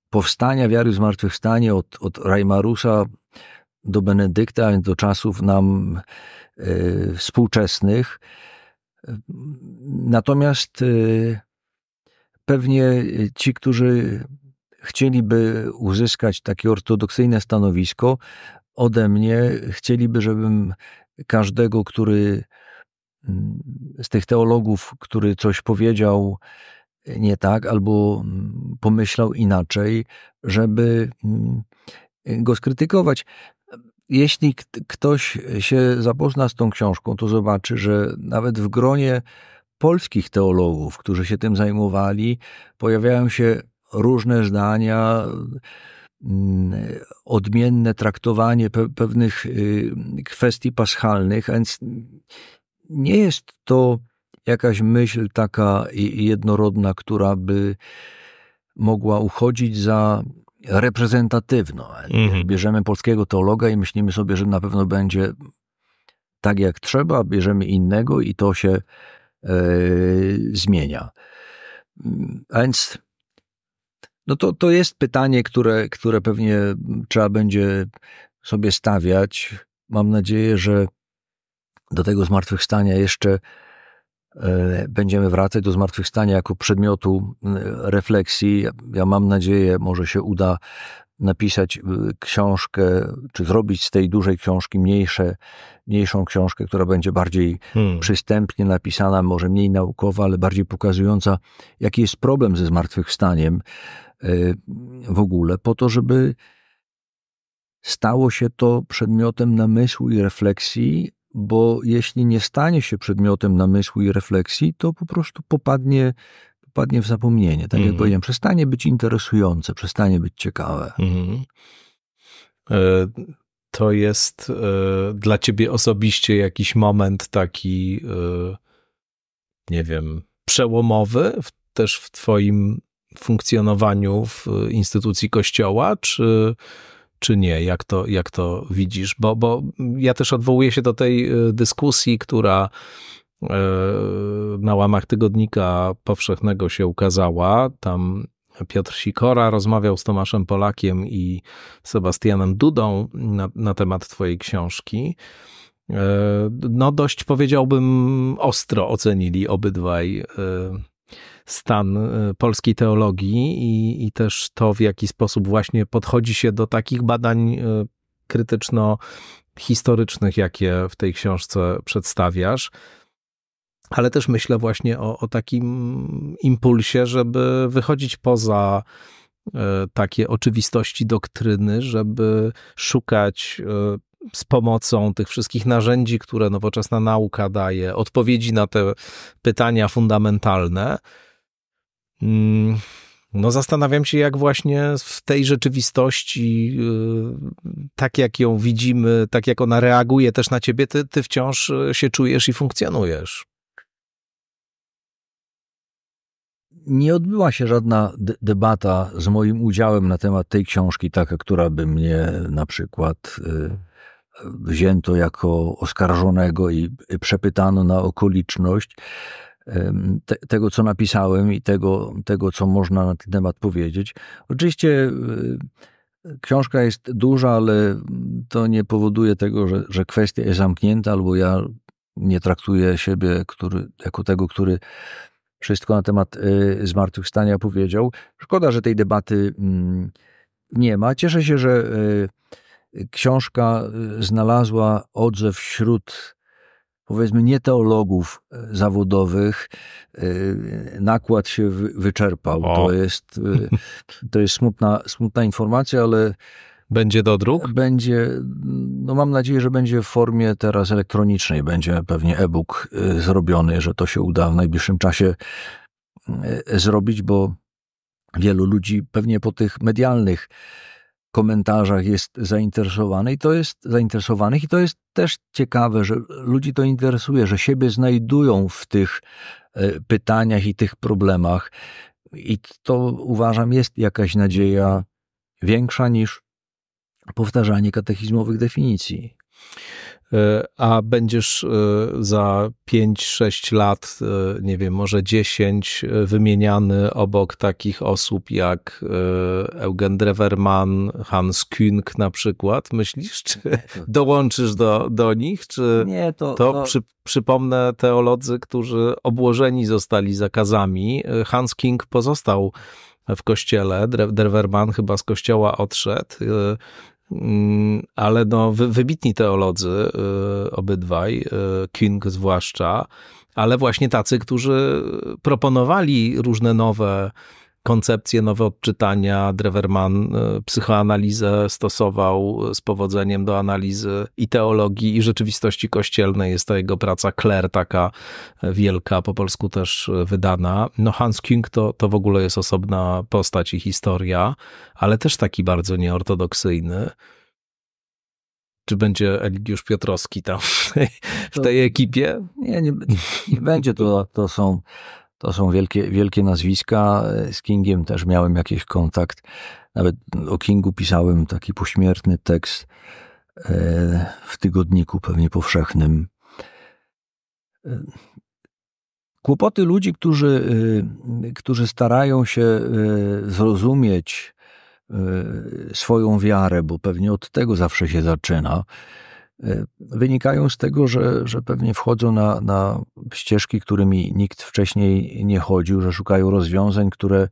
powstania wiary w zmartwychwstanie od, od Reimarusa do Benedykta, więc do czasów nam e, współczesnych. Natomiast e, pewnie ci, którzy chcieliby uzyskać takie ortodoksyjne stanowisko, ode mnie chcieliby, żebym każdego, który z tych teologów, który coś powiedział nie tak albo mm, pomyślał inaczej, żeby mm, go skrytykować. Jeśli ktoś się zapozna z tą książką, to zobaczy, że nawet w gronie polskich teologów, którzy się tym zajmowali, pojawiają się różne zdania, mm, odmienne traktowanie pe pewnych y, kwestii paschalnych, a więc nie jest to jakaś myśl taka jednorodna, która by mogła uchodzić za reprezentatywną. Mhm. Bierzemy polskiego teologa i myślimy sobie, że na pewno będzie tak jak trzeba, bierzemy innego i to się e, zmienia. A więc no to, to jest pytanie, które, które pewnie trzeba będzie sobie stawiać. Mam nadzieję, że do tego zmartwychwstania jeszcze e, będziemy wracać do zmartwychwstania jako przedmiotu e, refleksji. Ja mam nadzieję, może się uda napisać e, książkę, czy zrobić z tej dużej książki mniejsze, mniejszą książkę, która będzie bardziej hmm. przystępnie napisana, może mniej naukowa, ale bardziej pokazująca, jaki jest problem ze zmartwychwstaniem w ogóle, po to, żeby stało się to przedmiotem namysłu i refleksji, bo jeśli nie stanie się przedmiotem namysłu i refleksji, to po prostu popadnie, popadnie w zapomnienie. Tak jak mhm. powiedziałem, przestanie być interesujące, przestanie być ciekawe. Mhm. E, to jest e, dla ciebie osobiście jakiś moment taki, e, nie wiem, przełomowy w, też w twoim funkcjonowaniu w instytucji kościoła, czy czy nie? Jak to, jak to widzisz? Bo, bo ja też odwołuję się do tej e, dyskusji, która e, na łamach tygodnika powszechnego się ukazała. Tam Piotr Sikora rozmawiał z Tomaszem Polakiem i Sebastianem Dudą na, na temat Twojej książki. E, no, dość powiedziałbym ostro ocenili obydwaj stan e, polskiej teologii i, i też to, w jaki sposób właśnie podchodzi się do takich badań e, krytyczno-historycznych, jakie w tej książce przedstawiasz ale też myślę właśnie o, o, takim impulsie, żeby wychodzić poza e, takie oczywistości doktryny, żeby szukać z pomocą tych wszystkich narzędzi, które nowoczesna nauka daje, odpowiedzi na te pytania fundamentalne. Mm, no, zastanawiam się, jak właśnie w tej rzeczywistości, y, tak jak ją widzimy, tak jak ona reaguje też na ciebie, ty, ty wciąż y, się czujesz i funkcjonujesz. nie odbyła się żadna debata z moim udziałem na temat tej książki, taka, która by mnie na przykład y, wzięto jako oskarżonego i przepytano na okoliczność te, tego, co napisałem i tego, tego, co można na ten temat powiedzieć. Oczywiście e, książka jest duża, ale to nie powoduje tego, że, że kwestia jest zamknięta, albo ja nie traktuję siebie który, jako tego, który wszystko na temat e, zmartwychwstania powiedział. Szkoda, że tej debaty mm, nie ma. Cieszę się, że. E, książka y, znalazła odzew wśród powiedzmy nie teologów y, zawodowych, y, nakład się wyczerpał. To jest, to jest smutna, smutna informacja, ale będzie do druk? Będzie, no mam nadzieję, że będzie w formie teraz elektronicznej. Będzie pewnie e-book zrobiony, że to się uda w najbliższym czasie zrobić, bo wielu ludzi pewnie po tych medialnych komentarzach jest zainteresowany i to jest zainteresowanych i to jest też ciekawe, że ludzi to interesuje, że siebie znajdują w tych e, pytaniach i tych problemach. I to uważam jest jakaś nadzieja większa niż powtarzanie katechizmowych definicji. E, a będziesz e, za 5-6 lat, e, nie wiem, może 10, wymieniany obok takich osób jak Eugen Drewerman, Hans Künk, na przykład, myślisz? Czy [laughs] dołączysz do, do nich? Czy nie, to, to, to... Przy, przypomnę teolodzy, którzy obłożeni zostali zakazami. Hans King pozostał w kościele. Drewerman chyba z kościoła odszedł. Mm, ale no, wybitni teolodzy y, obydwaj, y, King zwłaszcza, ale właśnie tacy, którzy proponowali różne nowe koncepcje, nowe odczytania. Drewerman e, psychoanalizę stosował z powodzeniem do analizy i teologii, i rzeczywistości kościelnej. Jest to jego praca Claire, taka e, wielka, po polsku też e, wydana. No Hans King to, to w ogóle jest osobna postać i historia, ale też taki bardzo nieortodoksyjny czy będzie Eligiusz Piotrowski tam w tej, w tej ekipie? Nie, nie, nie będzie. To, to są to są wielkie, wielkie nazwiska. Z Kingiem też miałem jakiś kontakt. Nawet o Kingu pisałem taki pośmiertny tekst e, w tygodniku, pewnie powszechnym. E, kłopoty ludzi, którzy, e, którzy starają się zrozumieć swoją wiarę, bo pewnie od tego zawsze się zaczyna E, wynikają z tego, że, że pewnie wchodzą na, na ścieżki, którymi nikt wcześniej nie chodził, że szukają rozwiązań, które,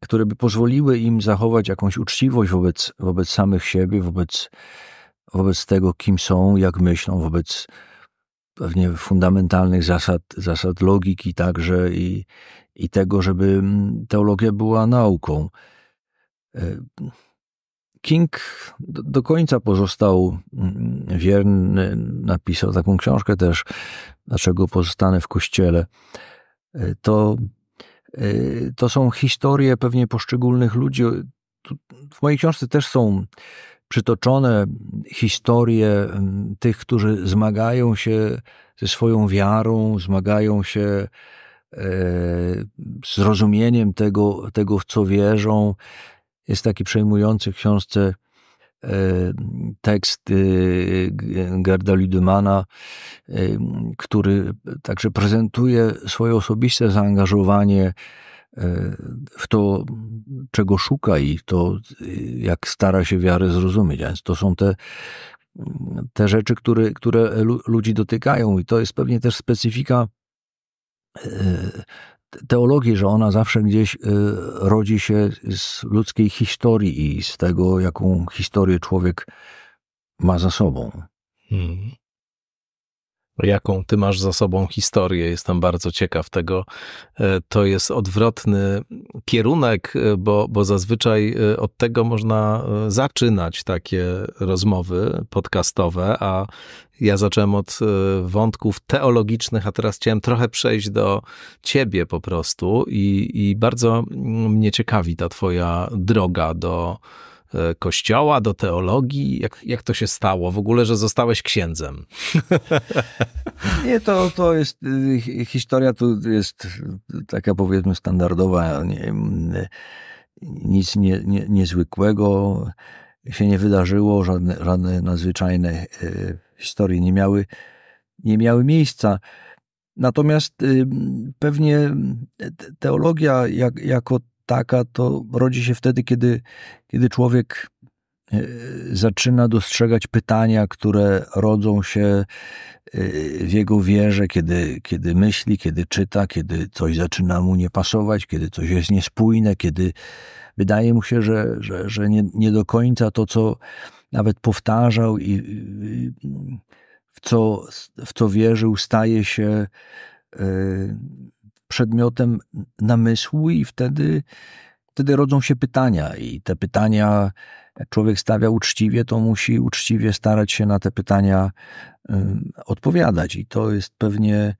które by pozwoliły im zachować jakąś uczciwość wobec, wobec samych siebie, wobec, wobec tego, kim są, jak myślą, wobec pewnie fundamentalnych zasad, zasad logiki także i, i tego, żeby mm, teologia była nauką. E, King do końca pozostał mm, wierny, napisał taką książkę też, dlaczego pozostanę w kościele. E, to, e, to są historie pewnie poszczególnych ludzi. W mojej książce też są przytoczone historie mm, tych, którzy zmagają się ze swoją wiarą, zmagają się e, z rozumieniem tego, tego, w co wierzą, jest taki przejmujący w książce e, tekst e, Gerdali Dumana, e, który także prezentuje swoje osobiste zaangażowanie w to, czego szuka i to, jak stara się wiarę zrozumieć. więc to są te, te rzeczy, które, które ludzi dotykają i to jest pewnie też specyfika teologię, że ona zawsze gdzieś y, rodzi się z ludzkiej historii i z tego, jaką historię człowiek ma za sobą. Hmm jaką ty masz za sobą historię. Jestem bardzo ciekaw tego. E, to jest odwrotny kierunek, e, bo, bo zazwyczaj e, od tego można zaczynać takie rozmowy podcastowe, a ja zacząłem od wątków teologicznych, a teraz chciałem trochę przejść do ciebie po prostu i, i bardzo mm, mnie ciekawi ta twoja droga do E, kościoła, do teologii? Jak, jak to się stało w ogóle, że zostałeś księdzem? [laughs] Nie, to, to jest y, historia, tu jest y, taka powiedzmy standardowa, nie, mm, nic nie, nie, niezwykłego się nie wydarzyło, żadne, żadne nadzwyczajne y, historie nie miały, nie miały miejsca. Natomiast pewnie teologia jak, jako taka to rodzi się wtedy, kiedy, kiedy człowiek e, zaczyna dostrzegać pytania, które rodzą się e, w jego wierze, kiedy, kiedy myśli, kiedy czyta, kiedy coś zaczyna mu nie pasować, kiedy coś jest niespójne, kiedy wydaje mu się, że, że, że nie, nie do końca to, co nawet powtarzał i w co, w co wierzył, staje się e, przedmiotem namysłu i wtedy, wtedy rodzą się pytania i te pytania jak człowiek stawia uczciwie, to musi uczciwie starać się na te pytania odpowiadać i to jest pewnie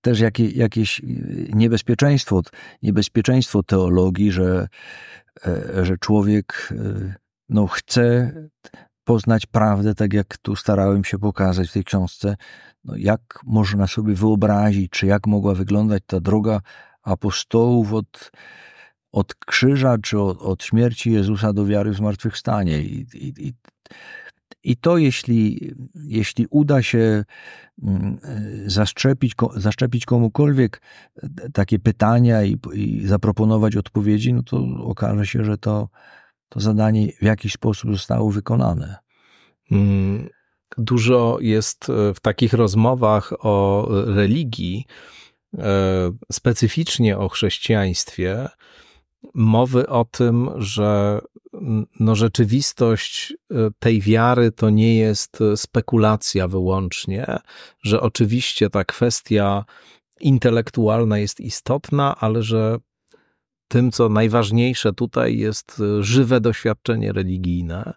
też jakie, jakieś y, niebezpieczeństwo, niebezpieczeństwo teologii, że, e, że człowiek y, no, chce poznać prawdę, tak jak tu starałem się pokazać w tej książce, no jak można sobie wyobrazić, czy jak mogła wyglądać ta droga apostołów od, od krzyża, czy od, od śmierci Jezusa do wiary w zmartwychwstanie. I, i, i, i to, jeśli, jeśli uda się mm, e, zaszczepić, zaszczepić komukolwiek e, takie pytania i, i zaproponować odpowiedzi, no to okaże się, że to to zadanie w jakiś sposób zostało wykonane. Mm, dużo jest e, w takich rozmowach o religii, e, specyficznie o chrześcijaństwie, mowy o tym, że no rzeczywistość e, tej wiary to nie jest spekulacja wyłącznie, że oczywiście ta kwestia intelektualna jest istotna, ale że tym, co najważniejsze tutaj jest y, żywe doświadczenie religijne,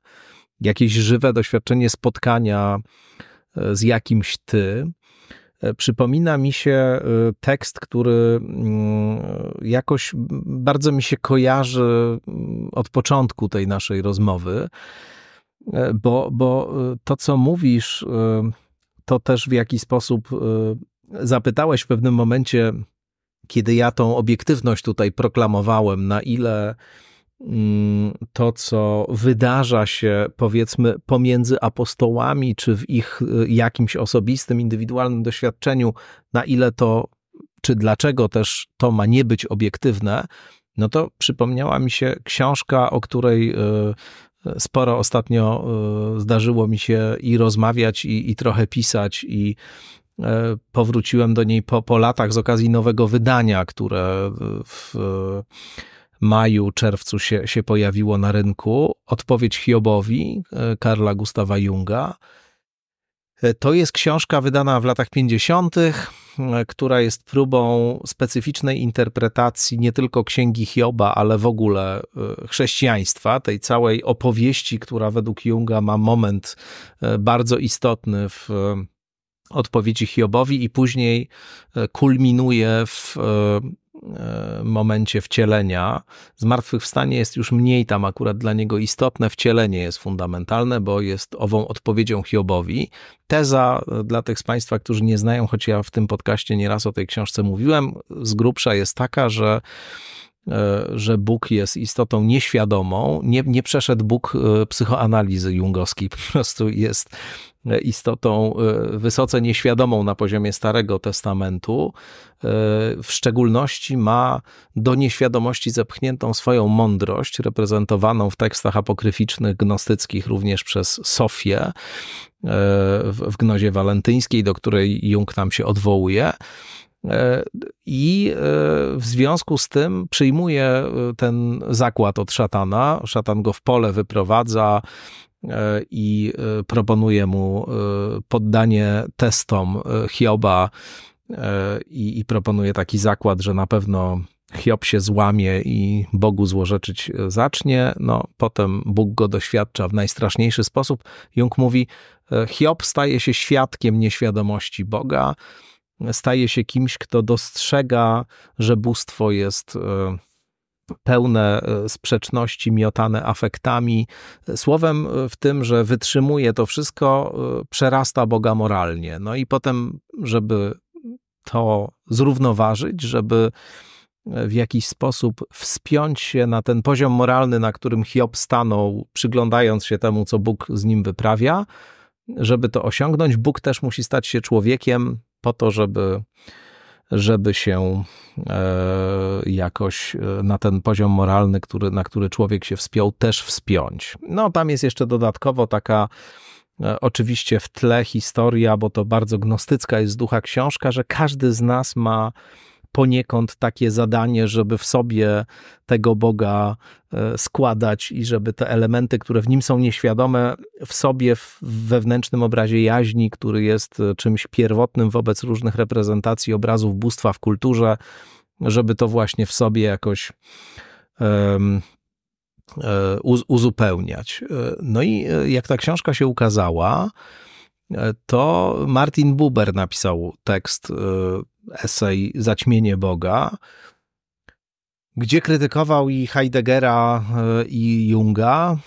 jakieś żywe doświadczenie spotkania y, z jakimś ty. Y, przypomina mi się tekst, który mm, jakoś bardzo mi się kojarzy mm, od początku tej naszej rozmowy, bo, bo to, co mówisz, to też w jaki sposób zapytałeś w pewnym momencie kiedy ja tą obiektywność tutaj proklamowałem, na ile mm, to, co wydarza się, powiedzmy, pomiędzy apostołami, czy w ich y, jakimś osobistym, indywidualnym doświadczeniu, na ile to, czy dlaczego też to ma nie być obiektywne, no to przypomniała mi się książka, o której y, y, sporo ostatnio zdarzyło mi się i rozmawiać, i, i trochę pisać, i E, powróciłem do niej po, po latach z okazji nowego wydania, które w maju, czerwcu się, się pojawiło na rynku. Odpowiedź Hiobowi e, Karla Gustawa Junga. E, to jest książka wydana w latach 50., która jest próbą specyficznej interpretacji nie tylko księgi Hioba, ale w ogóle chrześcijaństwa, tej całej opowieści, która według Junga ma moment bardzo istotny w odpowiedzi Hiobowi i później e, kulminuje w e, e, momencie wcielenia. Zmartwychwstanie jest już mniej tam akurat dla niego istotne, wcielenie jest fundamentalne, bo jest ową odpowiedzią Hiobowi. Teza dla tych z Państwa, którzy nie znają, choć ja w tym podcaście nieraz o tej książce mówiłem, z grubsza jest taka, że że Bóg jest istotą nieświadomą. Nie, nie przeszedł Bóg psychoanalizy jungowskiej, [laughs] po prostu jest istotą e, wysoce nieświadomą na poziomie Starego Testamentu, e, w szczególności ma do nieświadomości zepchniętą swoją mądrość, reprezentowaną w tekstach apokryficznych gnostyckich również przez Sofię e, w gnozie walentyńskiej, do której Jung nam się odwołuje. I w związku z tym przyjmuje ten zakład od szatana. Szatan go w pole wyprowadza, E, i e, proponuje mu e, poddanie testom Hioba i, i proponuje taki zakład, że na pewno Hiob się złamie i Bogu złorzeczyć zacznie. No, potem Bóg go doświadcza w najstraszniejszy sposób. Jung mówi: Hiob staje się świadkiem nieświadomości Boga, staje się kimś, kto dostrzega, że bóstwo jest pełne e, sprzeczności, miotane afektami. Słowem e, w tym, że wytrzymuje to wszystko, e, przerasta Boga moralnie. No i potem, żeby to zrównoważyć, żeby w jakiś sposób wspiąć się na ten poziom moralny, na którym Hiob stanął, przyglądając się temu, co Bóg z nim wyprawia. Żeby to osiągnąć, Bóg też musi stać się człowiekiem po to, żeby żeby się e, jakoś e, na ten poziom moralny, który, na który człowiek się wspiął, też wspiąć. No, tam jest jeszcze dodatkowo taka. E, oczywiście w tle historia, bo to bardzo gnostycka jest z ducha książka, że każdy z nas ma poniekąd takie zadanie, żeby w sobie tego Boga e, składać i żeby te elementy, które w nim są nieświadome, w sobie, w wewnętrznym obrazie jaźni, który jest e, czymś pierwotnym wobec różnych reprezentacji obrazów bóstwa w kulturze, żeby to właśnie w sobie jakoś um, uzupełniać. No i jak ta książka się ukazała, to Martin Buber napisał tekst esej Zaćmienie Boga, gdzie krytykował i Heideggera, e, i Junga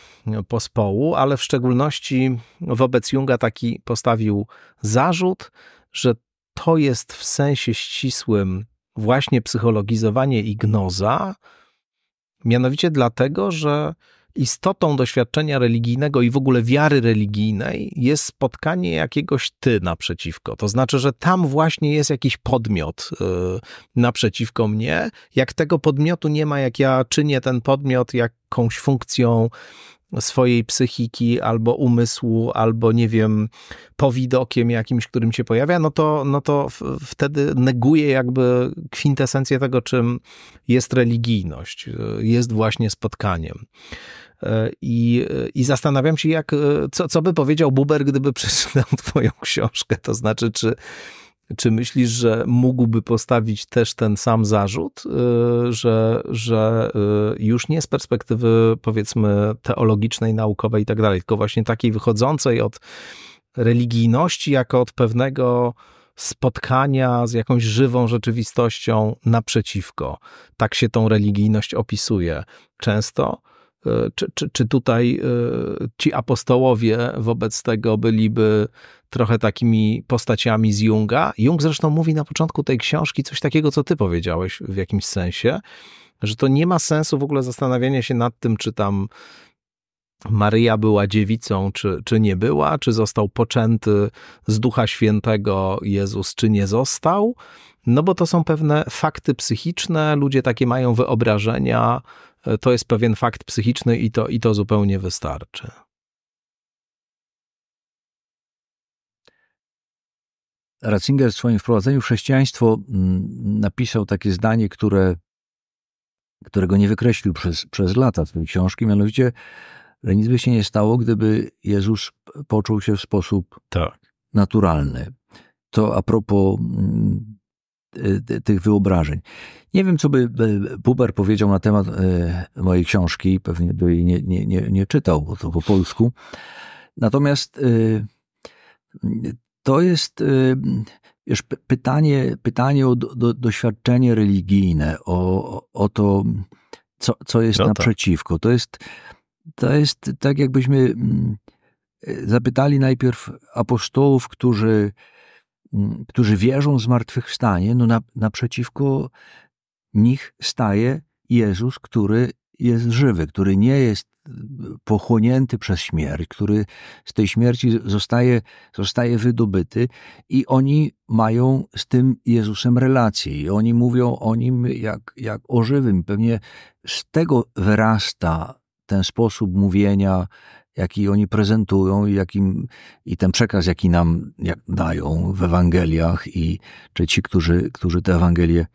pospołu, ale w szczególności wobec Junga taki postawił zarzut, że to jest w sensie ścisłym właśnie psychologizowanie i gnoza, mianowicie dlatego, że istotą doświadczenia religijnego i w ogóle wiary religijnej jest spotkanie jakiegoś ty naprzeciwko. To znaczy, że tam właśnie jest jakiś podmiot yy, naprzeciwko mnie. Jak tego podmiotu nie ma, jak ja czynię ten podmiot jakąś funkcją swojej psychiki albo umysłu, albo nie wiem, powidokiem jakimś, którym się pojawia, no to, no to wtedy neguje jakby kwintesencję tego, czym jest religijność, y, jest właśnie spotkaniem. I, i zastanawiam się, jak, co, co by powiedział Buber, gdyby przeczytał [laughs] twoją książkę. To znaczy, czy, czy myślisz, że mógłby postawić też ten sam zarzut, y, że, że y, już nie z perspektywy powiedzmy teologicznej, naukowej i tak dalej, tylko właśnie takiej wychodzącej od religijności, jako od pewnego spotkania z jakąś żywą rzeczywistością naprzeciwko. Tak się tą religijność opisuje często czy, czy, czy tutaj e, ci apostołowie wobec tego byliby trochę takimi postaciami z Junga? Jung zresztą mówi na początku tej książki coś takiego, co ty powiedziałeś w jakimś sensie, że to nie ma sensu w ogóle zastanawiania się nad tym, czy tam Maryja była dziewicą, czy, czy nie była, czy został poczęty z Ducha Świętego Jezus, czy nie został. No bo to są pewne fakty psychiczne, ludzie takie mają wyobrażenia, E, to jest pewien fakt psychiczny i to, i to zupełnie wystarczy. Ratzinger w swoim wprowadzeniu w chrześcijaństwo mm, napisał takie zdanie, które, którego nie wykreślił przez, przez lata tej książki, mianowicie, że nic by się nie stało, gdyby Jezus poczuł się w sposób tak. naturalny. To a propos mm, Y, tych wyobrażeń. Nie wiem, co by Buber y, powiedział na temat y, mojej książki, pewnie by jej nie, nie, nie, nie czytał, bo to po polsku. Natomiast to jest wiesz, pytanie, pytanie o do, doświadczenie religijne, o, o to, co, co jest no tak. naprzeciwko. To jest, to jest tak, jakbyśmy mm, zapytali najpierw apostołów, którzy którzy wierzą w zmartwychwstanie, no na, naprzeciwko nich staje Jezus, który jest żywy, który nie jest e, pochłonięty przez śmierć, który z tej śmierci zostaje, zostaje wydobyty i oni mają z tym Jezusem relacje i oni mówią o nim jak, jak o żywym. Pewnie z tego wyrasta ten sposób mówienia jaki oni prezentują i, jakim, i ten przekaz, jaki nam jak dają w Ewangeliach i czy ci, którzy, którzy te Ewangelie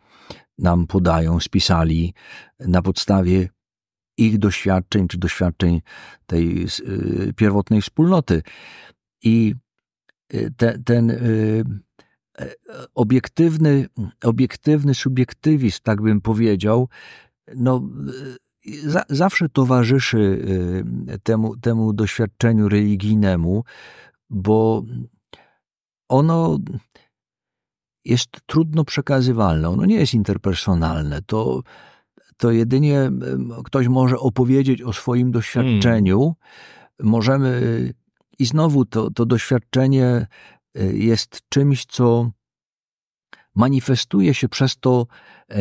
nam podają, spisali na podstawie ich doświadczeń czy doświadczeń tej y, pierwotnej wspólnoty. I y, te, ten y, e, obiektywny, obiektywny subiektywizm, tak bym powiedział, no, y, za, zawsze towarzyszy y, temu, temu doświadczeniu religijnemu, bo ono jest trudno przekazywalne, ono nie jest interpersonalne. To, to jedynie y, ktoś może opowiedzieć o swoim doświadczeniu. Hmm. Możemy y, i znowu to, to doświadczenie jest czymś, co manifestuje się przez to, e,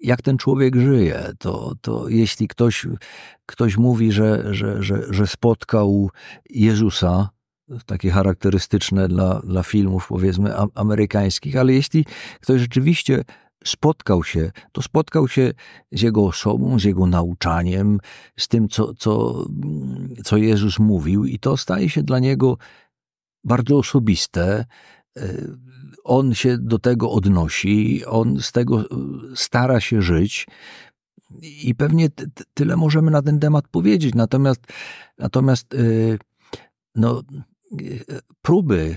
jak ten człowiek żyje. To, to jeśli ktoś, ktoś mówi, że, że, że, że spotkał Jezusa, takie charakterystyczne dla, dla filmów, powiedzmy, amerykańskich, ale jeśli ktoś rzeczywiście spotkał się, to spotkał się z jego osobą, z jego nauczaniem, z tym, co, co, co Jezus mówił, i to staje się dla niego bardzo osobiste. E, on się do tego odnosi, on z tego e, stara się żyć. I pewnie tyle możemy na ten temat powiedzieć. Natomiast, natomiast yy, no, yy, próby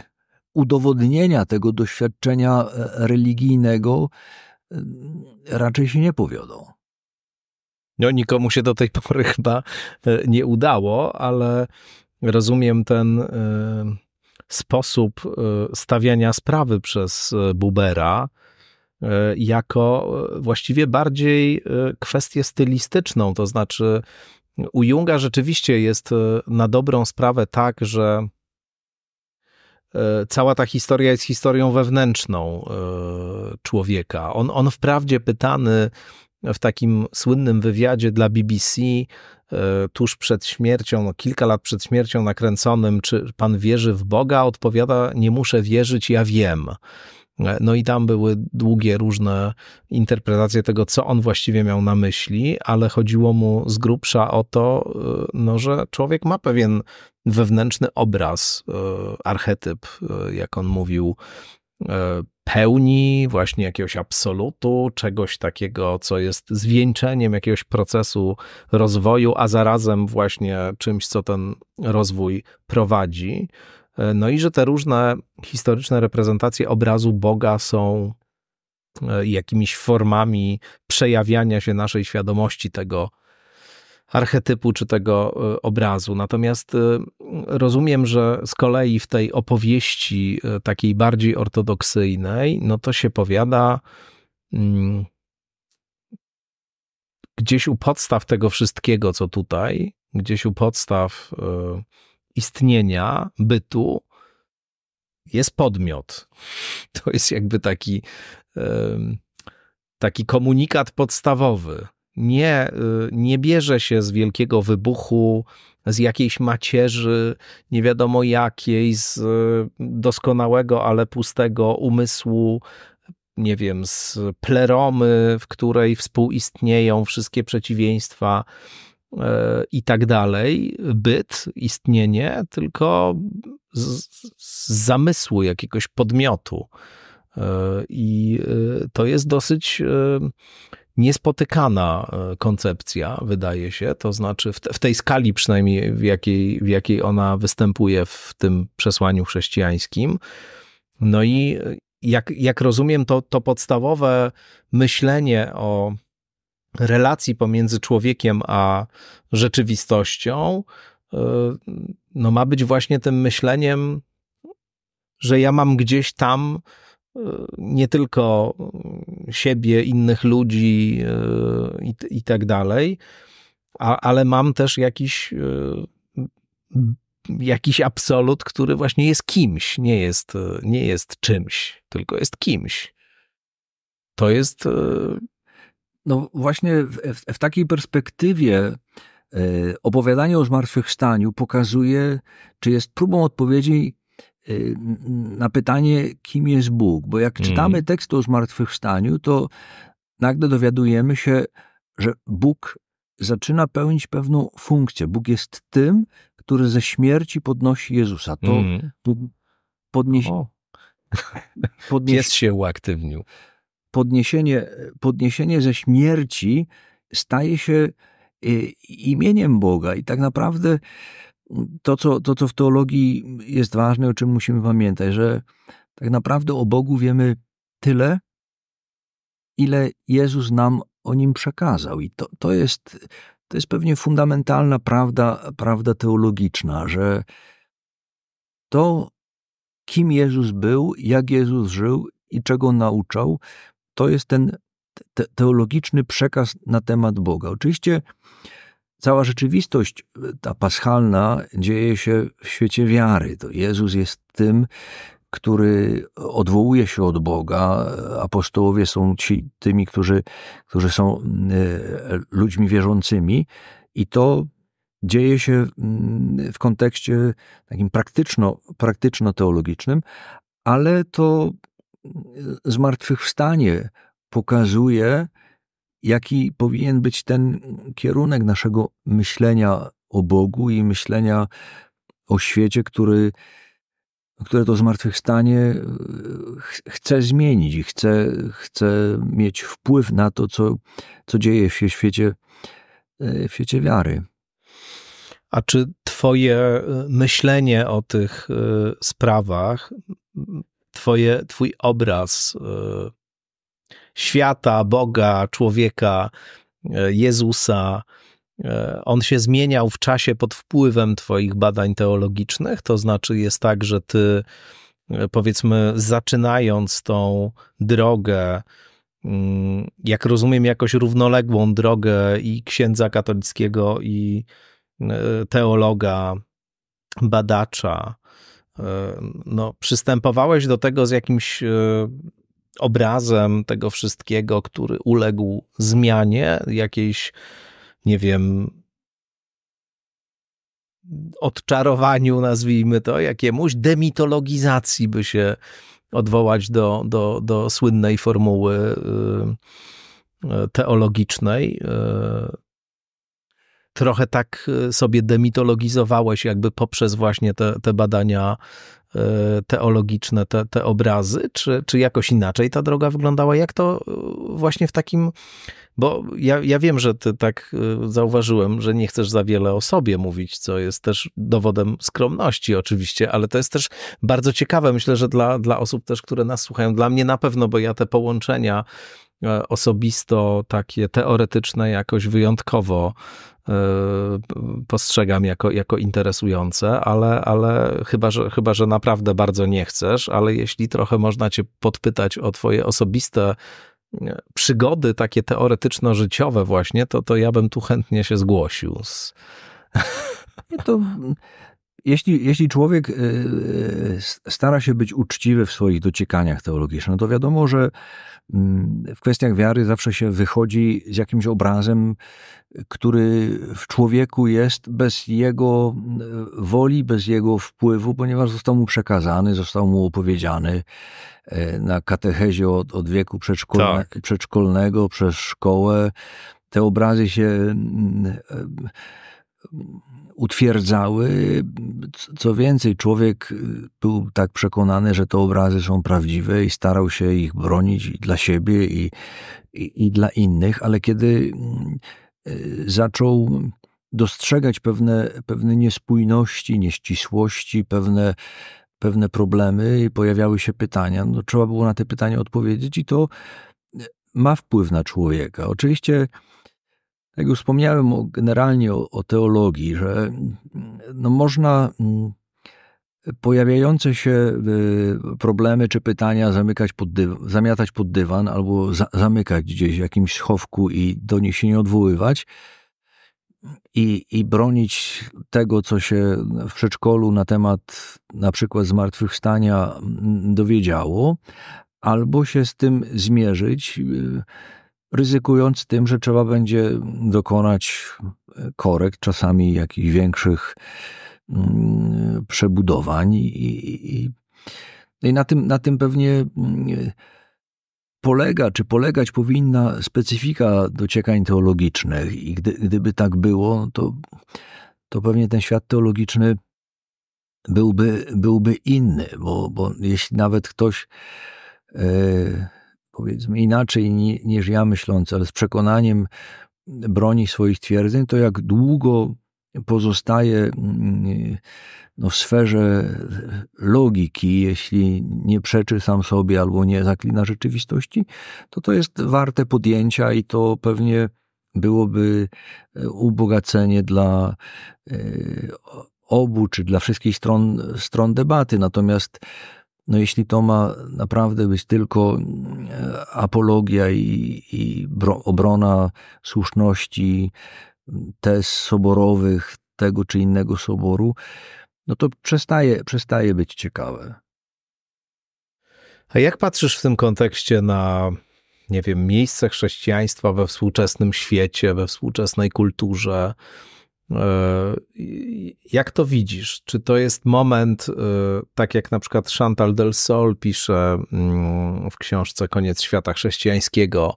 udowodnienia tego doświadczenia religijnego raczej się nie powiodą. No, nikomu się do tej pory chyba nie udało, ale rozumiem ten sposób e, stawiania sprawy przez e, Bubera e, jako właściwie bardziej kwestię stylistyczną, to znaczy u Junga rzeczywiście jest na dobrą sprawę tak, że cała ta historia jest historią wewnętrzną człowieka. On, on wprawdzie pytany w takim słynnym wywiadzie dla BBC e, tuż przed śmiercią, no kilka lat przed śmiercią nakręconym, czy pan wierzy w Boga, odpowiada: Nie muszę wierzyć, ja wiem. E, no i tam były długie różne interpretacje tego, co on właściwie miał na myśli, ale chodziło mu z grubsza o to, e, no, że człowiek ma pewien wewnętrzny obraz, archetyp, jak on mówił, pełni, właśnie jakiegoś absolutu, czegoś takiego, co jest zwieńczeniem jakiegoś procesu rozwoju, a zarazem właśnie czymś, co ten rozwój prowadzi. E, no i że te różne historyczne reprezentacje obrazu Boga są e, jakimiś formami przejawiania się naszej świadomości tego, archetypu czy tego e, obrazu. Natomiast e, rozumiem, że z kolei w tej opowieści e, takiej bardziej ortodoksyjnej, no to się powiada mm, gdzieś u podstaw tego wszystkiego, co tutaj, gdzieś u podstaw istnienia, bytu, jest podmiot. To jest jakby taki, taki komunikat podstawowy nie, y, nie bierze się z wielkiego wybuchu, z jakiejś macierzy, nie wiadomo jakiej, z y, doskonałego, ale pustego umysłu, nie wiem, z pleromy, w której współistnieją wszystkie przeciwieństwa y, i tak dalej, byt, istnienie, tylko z, z zamysłu jakiegoś podmiotu. I to jest dosyć niespotykana e, koncepcja, wydaje się, to znaczy w, te, w, tej skali przynajmniej, w jakiej, w jakiej ona występuje w tym przesłaniu chrześcijańskim. No i e, jak, jak rozumiem, to, to podstawowe myślenie o relacji pomiędzy człowiekiem a rzeczywistością, e, no ma być właśnie tym myśleniem, że ja mam gdzieś tam nie tylko siebie, innych ludzi y, i, i tak dalej, a, ale mam też jakiś, y, jakiś absolut, który właśnie jest kimś, nie jest, nie jest czymś, tylko jest kimś. To jest. Y, no właśnie w, w, w takiej perspektywie opowiadanie o zmartwychwstaniu pokazuje, czy jest próbą odpowiedzi Y, na pytanie, kim jest Bóg, bo jak mhm. czytamy tekst o zmartwychwstaniu, to nagle dowiadujemy się, że Bóg zaczyna pełnić pewną funkcję. Bóg jest tym, który ze śmierci podnosi Jezusa. To mm. podnieś... [laughs] podnieś... Pies się uaktywnił. Podniesienie, podniesienie ze śmierci staje się y, imieniem Boga i tak naprawdę to co, to, co w teologii jest ważne, o czym musimy pamiętać, że tak naprawdę o Bogu wiemy tyle, ile Jezus nam o nim przekazał. I to, to, jest, to jest pewnie fundamentalna prawda, prawda teologiczna, że to, kim Jezus był, jak Jezus żył i czego nauczał, to jest ten te teologiczny przekaz na temat Boga. Oczywiście cała rzeczywistość, e, ta paschalna, dzieje się w świecie wiary. To Jezus jest tym, który odwołuje się od Boga. Apostołowie są ci, tymi, którzy, którzy są e, ludźmi wierzącymi, i to dzieje się mm, w kontekście takim praktyczno, praktyczno-teologicznym, ale to mm, zmartwychwstanie pokazuje, jaki powinien być ten kierunek naszego myślenia o Bogu i myślenia o świecie, który, które to zmartwychwstanie e, chce zmienić i chce, chce mieć wpływ na to, co, co dzieje się w świecie, e, w świecie wiary. A czy Twoje e, myślenie o tych sprawach, twoje, Twój obraz świata, Boga, człowieka, e, Jezusa. E, on się zmieniał w czasie pod wpływem Twoich badań teologicznych, to znaczy jest tak, że Ty, e, powiedzmy, zaczynając tą drogę, mm, jak rozumiem, jakoś równoległą drogę i księdza katolickiego, i teologa, badacza, no, przystępowałeś do tego z jakimś obrazem tego wszystkiego, który uległ zmianie, jakiejś, nie wiem, odczarowaniu, nazwijmy to jakiemuś, demitologizacji, by się odwołać do, do, do słynnej formuły y, y, teologicznej. Y, trochę tak sobie demitologizowałeś, jakby poprzez właśnie te, te badania E, teologiczne te, te obrazy, czy, czy jakoś inaczej ta droga wyglądała? Jak to e, właśnie w takim, bo ja, ja wiem, że ty tak e, zauważyłem, że nie chcesz za wiele o sobie mówić, co jest też dowodem skromności oczywiście, ale to jest też bardzo ciekawe, myślę, że dla, dla osób też, które nas słuchają, dla mnie na pewno, bo ja te połączenia E, osobisto takie teoretyczne jakoś wyjątkowo e, postrzegam jako, jako interesujące, ale, ale chyba, że, chyba, że naprawdę bardzo nie chcesz, ale jeśli trochę można cię podpytać o twoje osobiste e, przygody takie teoretyczno-życiowe właśnie, to, to ja bym tu chętnie się zgłosił. Z... Ja to jeśli, jeśli człowiek y, y, stara się być uczciwy w swoich dociekaniach teologicznych, no to wiadomo, że mm, w kwestiach wiary zawsze się wychodzi z jakimś obrazem, który w człowieku jest bez jego y, woli, bez jego wpływu, ponieważ został mu przekazany, został mu opowiedziany na katechezie od, od wieku przedszkolne, tak. przedszkolnego, przez szkołę. Te obrazy się mm, utwierdzały. Co więcej, człowiek y, był tak przekonany, że te obrazy są prawdziwe i starał się ich bronić i dla siebie i, i, i dla innych, ale kiedy y, zaczął dostrzegać pewne, pewne niespójności, nieścisłości, pewne, pewne problemy i pojawiały się pytania, no, trzeba było na te pytania odpowiedzieć i to y, ma wpływ na człowieka. Oczywiście jak już wspomniałem o, generalnie o, o, teologii, że no można mm, pojawiające się y, problemy czy pytania zamykać pod dywan, zamiatać pod dywan albo za, zamykać gdzieś w jakimś schowku i do nich się nie odwoływać. I, I bronić tego, co się w przedszkolu na temat na przykład zmartwychwstania mm, dowiedziało, albo się z tym zmierzyć, y, ryzykując tym, że trzeba będzie dokonać korekt, czasami jakichś większych mm, przebudowań i, i, no i na, tym, na tym pewnie mm, polega, czy polegać powinna specyfika dociekań teologicznych i gdy, gdyby tak było, to, to pewnie ten świat teologiczny byłby, byłby inny, bo, bo jeśli nawet ktoś... Yy, powiedzmy inaczej niż ja myślący, ale z przekonaniem broni swoich twierdzeń, to jak długo pozostaje mm, no, w sferze logiki, jeśli nie przeczy sam sobie albo nie zaklina rzeczywistości, to to jest warte podjęcia i to pewnie byłoby e, ubogacenie dla e, obu czy dla wszystkich stron, stron debaty. Natomiast no jeśli to ma naprawdę być tylko e, apologia i, i bro, obrona słuszności tez soborowych tego czy innego soboru, no to przestaje, przestaje być ciekawe. A jak patrzysz w tym kontekście na, nie wiem, miejsce chrześcijaństwa we współczesnym świecie, we współczesnej kulturze? E, jak to widzisz? Czy to jest moment, e, tak jak na przykład Chantal Del Sol pisze mm, w książce Koniec świata chrześcijańskiego,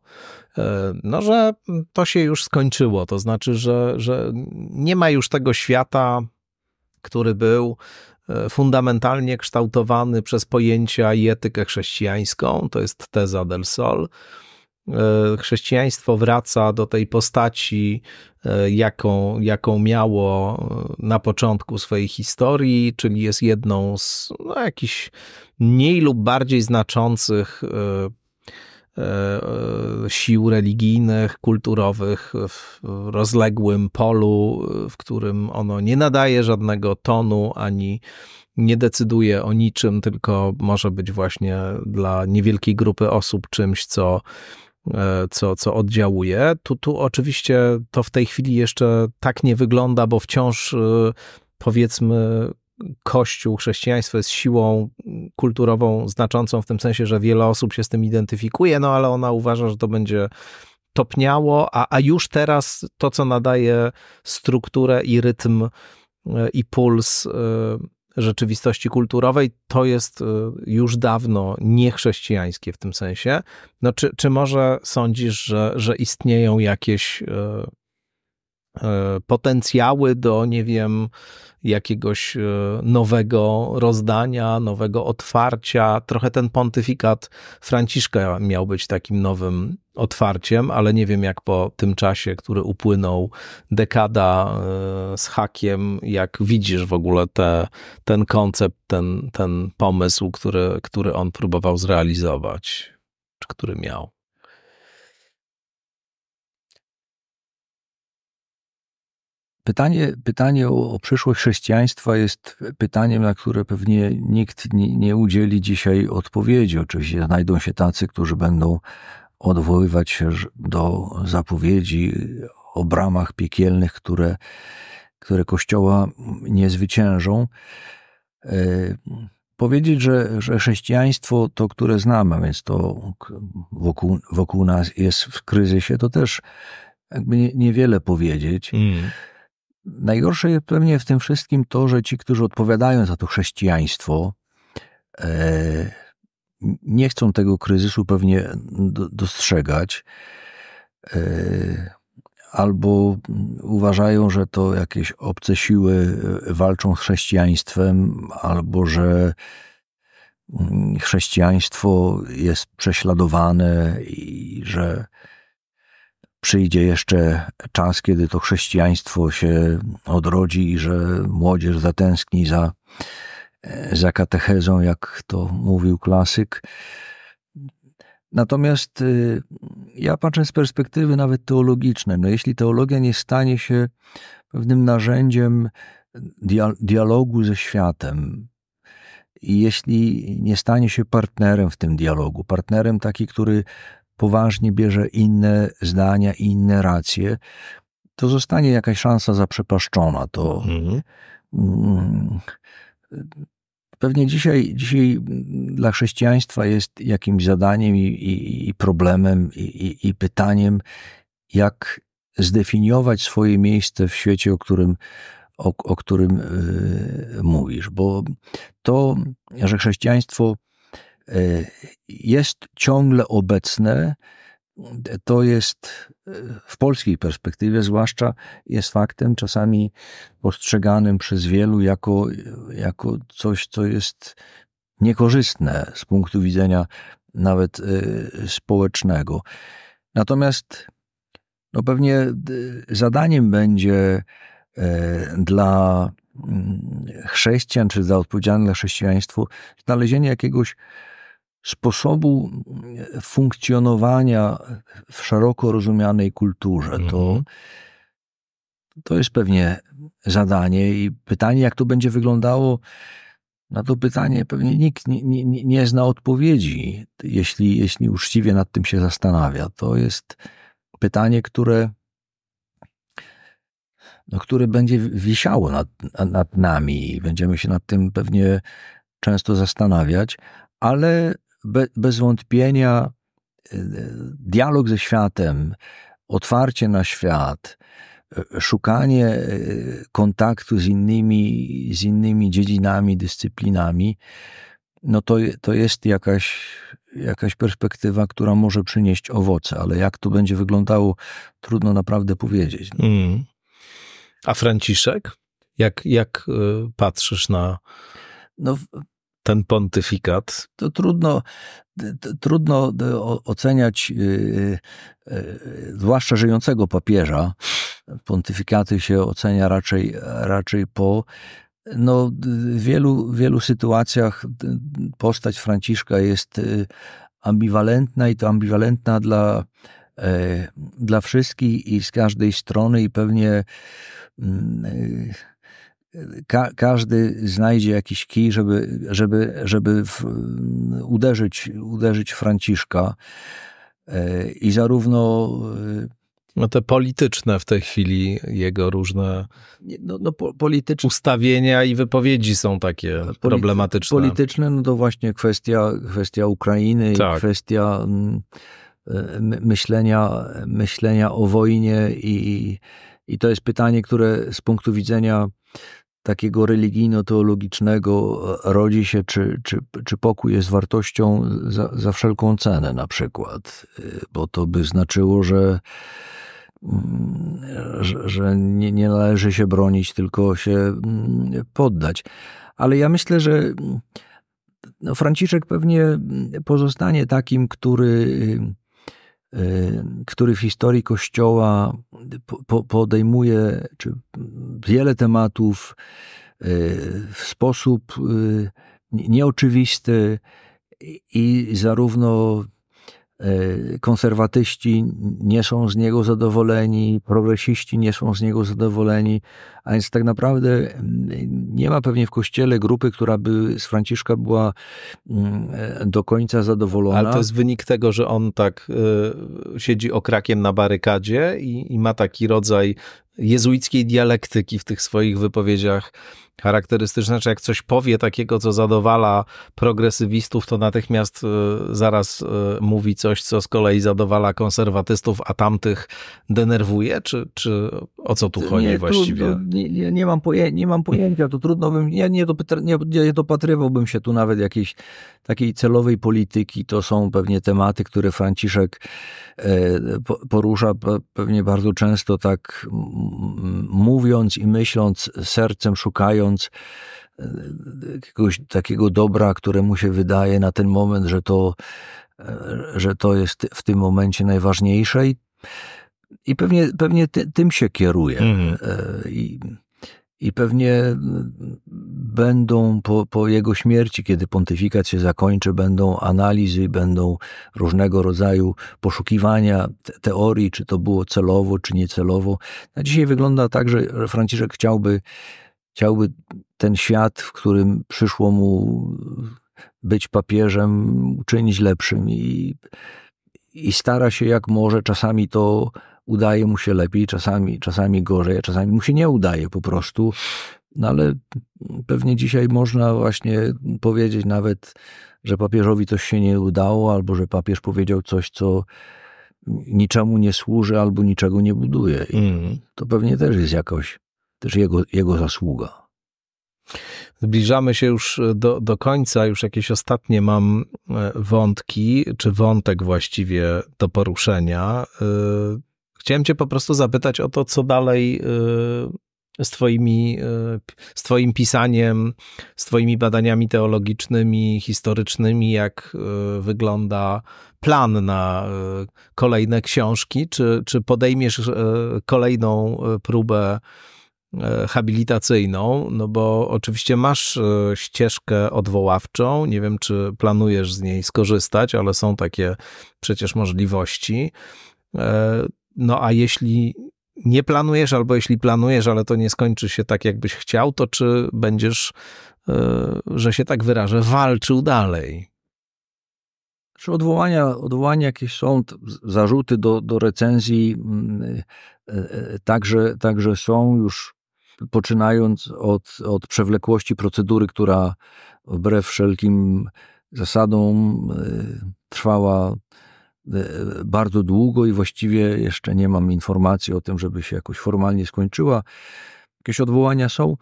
e, no, że to się już skończyło, to znaczy, że, że nie ma już tego świata, który był fundamentalnie kształtowany przez pojęcia i etykę chrześcijańską, to jest teza Del Sol, E, chrześcijaństwo wraca do tej postaci, e, jaką, jaką miało e, na początku swojej historii, czyli jest jedną z no, jakichś mniej lub bardziej znaczących sił religijnych, kulturowych w rozległym polu, w którym ono nie nadaje żadnego tonu ani nie decyduje o niczym, tylko może być właśnie dla niewielkiej grupy osób czymś, co E, co, co oddziałuje. Tu, tu oczywiście to w tej chwili jeszcze tak nie wygląda, bo wciąż e, powiedzmy Kościół, chrześcijaństwo jest siłą kulturową znaczącą w tym sensie, że wiele osób się z tym identyfikuje, no ale ona uważa, że to będzie topniało, a, a już teraz to, co nadaje strukturę i rytm e, i puls rzeczywistości kulturowej, to jest y, już dawno niechrześcijańskie w tym sensie. No, czy, czy może sądzisz, że, że istnieją jakieś y, E, potencjały do, nie wiem, jakiegoś e, nowego rozdania, nowego otwarcia. Trochę ten pontyfikat Franciszka miał być takim nowym otwarciem, ale nie wiem, jak po tym czasie, który upłynął, dekada e, z hakiem, jak widzisz w ogóle te, ten koncept, ten, ten pomysł, który, który on próbował zrealizować, czy który miał. Pytanie, pytanie o, o, przyszłość chrześcijaństwa jest pytaniem, na które pewnie nikt nie, nie udzieli dzisiaj odpowiedzi. Oczywiście znajdą się tacy, którzy będą odwoływać się do zapowiedzi o bramach piekielnych, które, które Kościoła nie zwyciężą. E, powiedzieć, że, że chrześcijaństwo to, które znamy, więc to wokół, wokół nas jest w kryzysie, to też jakby niewiele powiedzieć. Mm. Najgorsze jest pewnie w tym wszystkim to, że ci, którzy odpowiadają za to chrześcijaństwo, e, nie chcą tego kryzysu pewnie dostrzegać, e, albo uważają, że to jakieś obce siły e, walczą z chrześcijaństwem, albo że mm, chrześcijaństwo jest prześladowane i że przyjdzie jeszcze czas, kiedy to chrześcijaństwo się odrodzi i że młodzież zatęskni za, e, za katechezą, jak to mówił klasyk. Natomiast y, ja patrzę z perspektywy nawet teologicznej. No jeśli teologia nie stanie się pewnym narzędziem dialogu ze światem, i jeśli nie stanie się partnerem w tym dialogu, partnerem taki, który poważnie bierze inne zdania i inne racje, to zostanie jakaś szansa zaprzepaszczona. To mhm. Mm, pewnie dzisiaj, dzisiaj dla chrześcijaństwa jest jakimś zadaniem i, i, i problemem i, i pytaniem, jak zdefiniować swoje miejsce w świecie, o którym o, o, którym y, mówisz, bo to, że chrześcijaństwo E, jest ciągle obecne. To jest e, w polskiej perspektywie, zwłaszcza, jest faktem czasami postrzeganym przez wielu jako, jako coś, co jest niekorzystne z punktu widzenia nawet e, społecznego. Natomiast no pewnie zadaniem będzie dla mm, chrześcijan, czy za chrześcijaństwo, znalezienie jakiegoś sposobu e, funkcjonowania w szeroko rozumianej kulturze. To, mhm. to jest pewnie zadanie i pytanie, jak to będzie wyglądało. Na to pytanie pewnie nikt nie, nie, nie zna odpowiedzi, jeśli, jeśli uczciwie nad tym się zastanawia. To jest pytanie, które, no, które będzie wisiało nad, nad nami i będziemy się nad tym pewnie często zastanawiać, ale be, bez wątpienia e, dialog ze światem, otwarcie na świat, e, szukanie e, kontaktu z innymi, z innymi dziedzinami, dyscyplinami, no to, to jest jakaś, jakaś perspektywa, która może przynieść owoce, ale jak to będzie wyglądało, trudno naprawdę powiedzieć. No. Mm. A Franciszek? Jak, jak y, patrzysz na. No, ten pontyfikat? To trudno, to trudno e, oceniać, e, e, zwłaszcza żyjącego papieża. Pontyfikaty się ocenia raczej, raczej po no, w wielu, wielu sytuacjach postać Franciszka jest ambiwalentna i to ambiwalentna dla, dla wszystkich i z każdej strony i pewnie mm, Ka każdy znajdzie jakiś kij, żeby, żeby, żeby w, uderzyć, uderzyć Franciszka. E, I zarówno. E, no te polityczne w tej chwili jego różne no, no, po, polityczne, ustawienia i wypowiedzi są takie polity, problematyczne. Polityczne, no to właśnie kwestia, kwestia Ukrainy tak. i kwestia e, myślenia, myślenia o wojnie i, i to jest pytanie, które z punktu widzenia takiego religijno-teologicznego e, rodzi się, czy, czy, czy pokój jest wartością za, za wszelką cenę na przykład, e, bo to by znaczyło, mm, że że nie, nie należy się bronić, tylko się mm, poddać. Ale ja myślę, że mm, no Franciszek pewnie pozostanie takim, który Y, który w historii Kościoła podejmuje wiele tematów y, w sposób y, nieoczywisty i zarówno Y, konserwatyści nie są z niego zadowoleni, progresiści nie są z niego zadowoleni, a więc tak naprawdę mm, nie ma pewnie w kościele grupy, która by z Franciszka była mm, do końca zadowolona. Ale to jest wynik tego, że on tak y, siedzi okrakiem na barykadzie i, i ma taki rodzaj jezuickiej dialektyki w tych swoich wypowiedziach charakterystyczne, że jak coś powie takiego, co zadowala progresywistów, to natychmiast y, zaraz y, mówi coś, co z kolei zadowala konserwatystów, a tamtych denerwuje? Czy, czy o co tu chodzi nie, właściwie? nie, nie, mam nie mam pojęcia, to trudno bym, ja nie, dopyta- nie, nie dopatrywałbym się tu nawet jakiejś takiej celowej polityki. To są pewnie tematy, które Franciszek e, porusza pewnie bardzo często tak mówiąc i myśląc, sercem szukają szukając e, jakiegoś takiego dobra, które mu się wydaje na ten moment, że to, e, że to jest w tym momencie najważniejsze i, i pewnie, pewnie ty, tym się kieruje. Mhm. E, I, i pewnie będą po, po, jego śmierci, kiedy pontyfikat się zakończy, będą analizy, będą różnego rodzaju poszukiwania teorii, czy to było celowo, czy niecelowo. Na dzisiaj wygląda tak, że Franciszek chciałby Chciałby ten świat, w którym przyszło mu być papieżem, uczynić lepszym i, i stara się jak może. Czasami to udaje mu się lepiej, czasami, czasami gorzej, a czasami mu się nie udaje po prostu. No ale pewnie dzisiaj można właśnie powiedzieć nawet, że papieżowi coś się nie udało, albo że papież powiedział coś, co niczemu nie służy, albo niczego nie buduje. I mhm. to pewnie też jest jakoś też jego, jego zasługa. Zbliżamy się już e, do, do końca, już jakieś ostatnie mam e, wątki, czy wątek właściwie do poruszenia. E, chciałem Cię po prostu zapytać o to, co dalej z, twoimi, z Twoim pisaniem, z Twoimi badaniami teologicznymi, historycznymi, jak wygląda plan na kolejne książki? Czy, czy podejmiesz kolejną próbę? E, habilitacyjną, no bo oczywiście masz e, ścieżkę odwoławczą, nie wiem czy planujesz z niej skorzystać, ale są takie przecież możliwości. E, no a jeśli nie planujesz, albo jeśli planujesz, ale to nie skończy się tak, jakbyś chciał, to czy będziesz, że się tak wyrażę, walczył dalej? Czy odwołania, odwołania jakieś są, zarzuty do, do recenzji mm, także, także są już poczynając od, od przewlekłości procedury, która wbrew wszelkim zasadom y, trwała y, bardzo długo i właściwie jeszcze nie mam informacji o tym, żeby się jakoś formalnie skończyła. Jakieś odwołania są.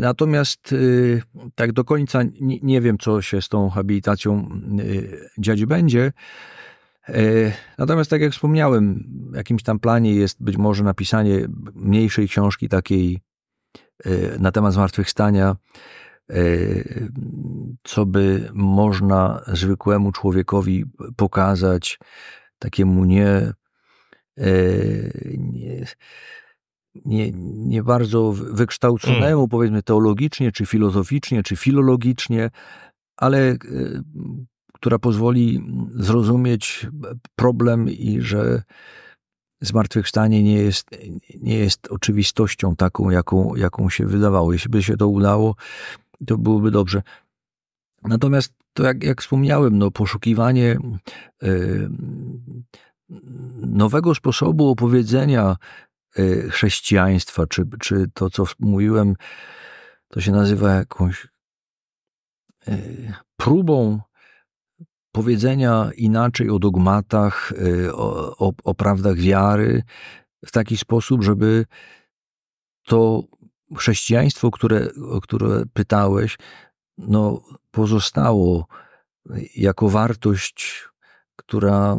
Natomiast y, tak do końca nie, nie wiem, co się z tą habilitacją dziać będzie. E, natomiast, tak jak wspomniałem, jakimś tam planie jest być może napisanie mniejszej książki takiej e, na temat zmartwychwstania, e, co by można zwykłemu człowiekowi pokazać, takiemu nie, nie, nie, nie bardzo wykształconemu, mm. powiedzmy teologicznie, czy filozoficznie, czy filologicznie, ale która pozwoli zrozumieć problem i że zmartwychwstanie nie jest, nie jest oczywistością taką, jaką, jaką się wydawało. Jeśli by się to udało, to byłoby dobrze. Natomiast to, jak, jak wspomniałem, no, poszukiwanie e, nowego sposobu opowiedzenia e, chrześcijaństwa, czy, czy to, co mówiłem, to się nazywa jakąś e, próbą powiedzenia inaczej o dogmatach, y, o, o, o prawdach wiary, w taki sposób, żeby to chrześcijaństwo, które, o które pytałeś, no, pozostało jako wartość, która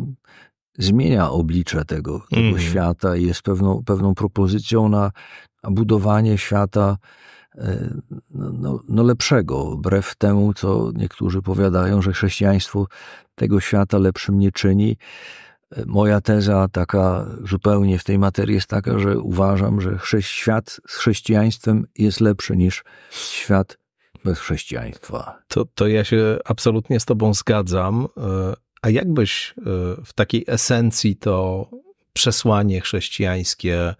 zmienia oblicze tego, tego mm. świata i jest pewną, pewną propozycją na budowanie świata E, no, no, no, lepszego, wbrew temu, co niektórzy powiadają, że chrześcijaństwo tego świata lepszym nie czyni. E, moja teza taka zupełnie w tej materii jest taka, że uważam, że świat z chrześcijaństwem jest lepszy niż świat bez chrześcijaństwa. To, to ja się absolutnie z Tobą zgadzam. E, a jakbyś w takiej esencji to przesłanie chrześcijańskie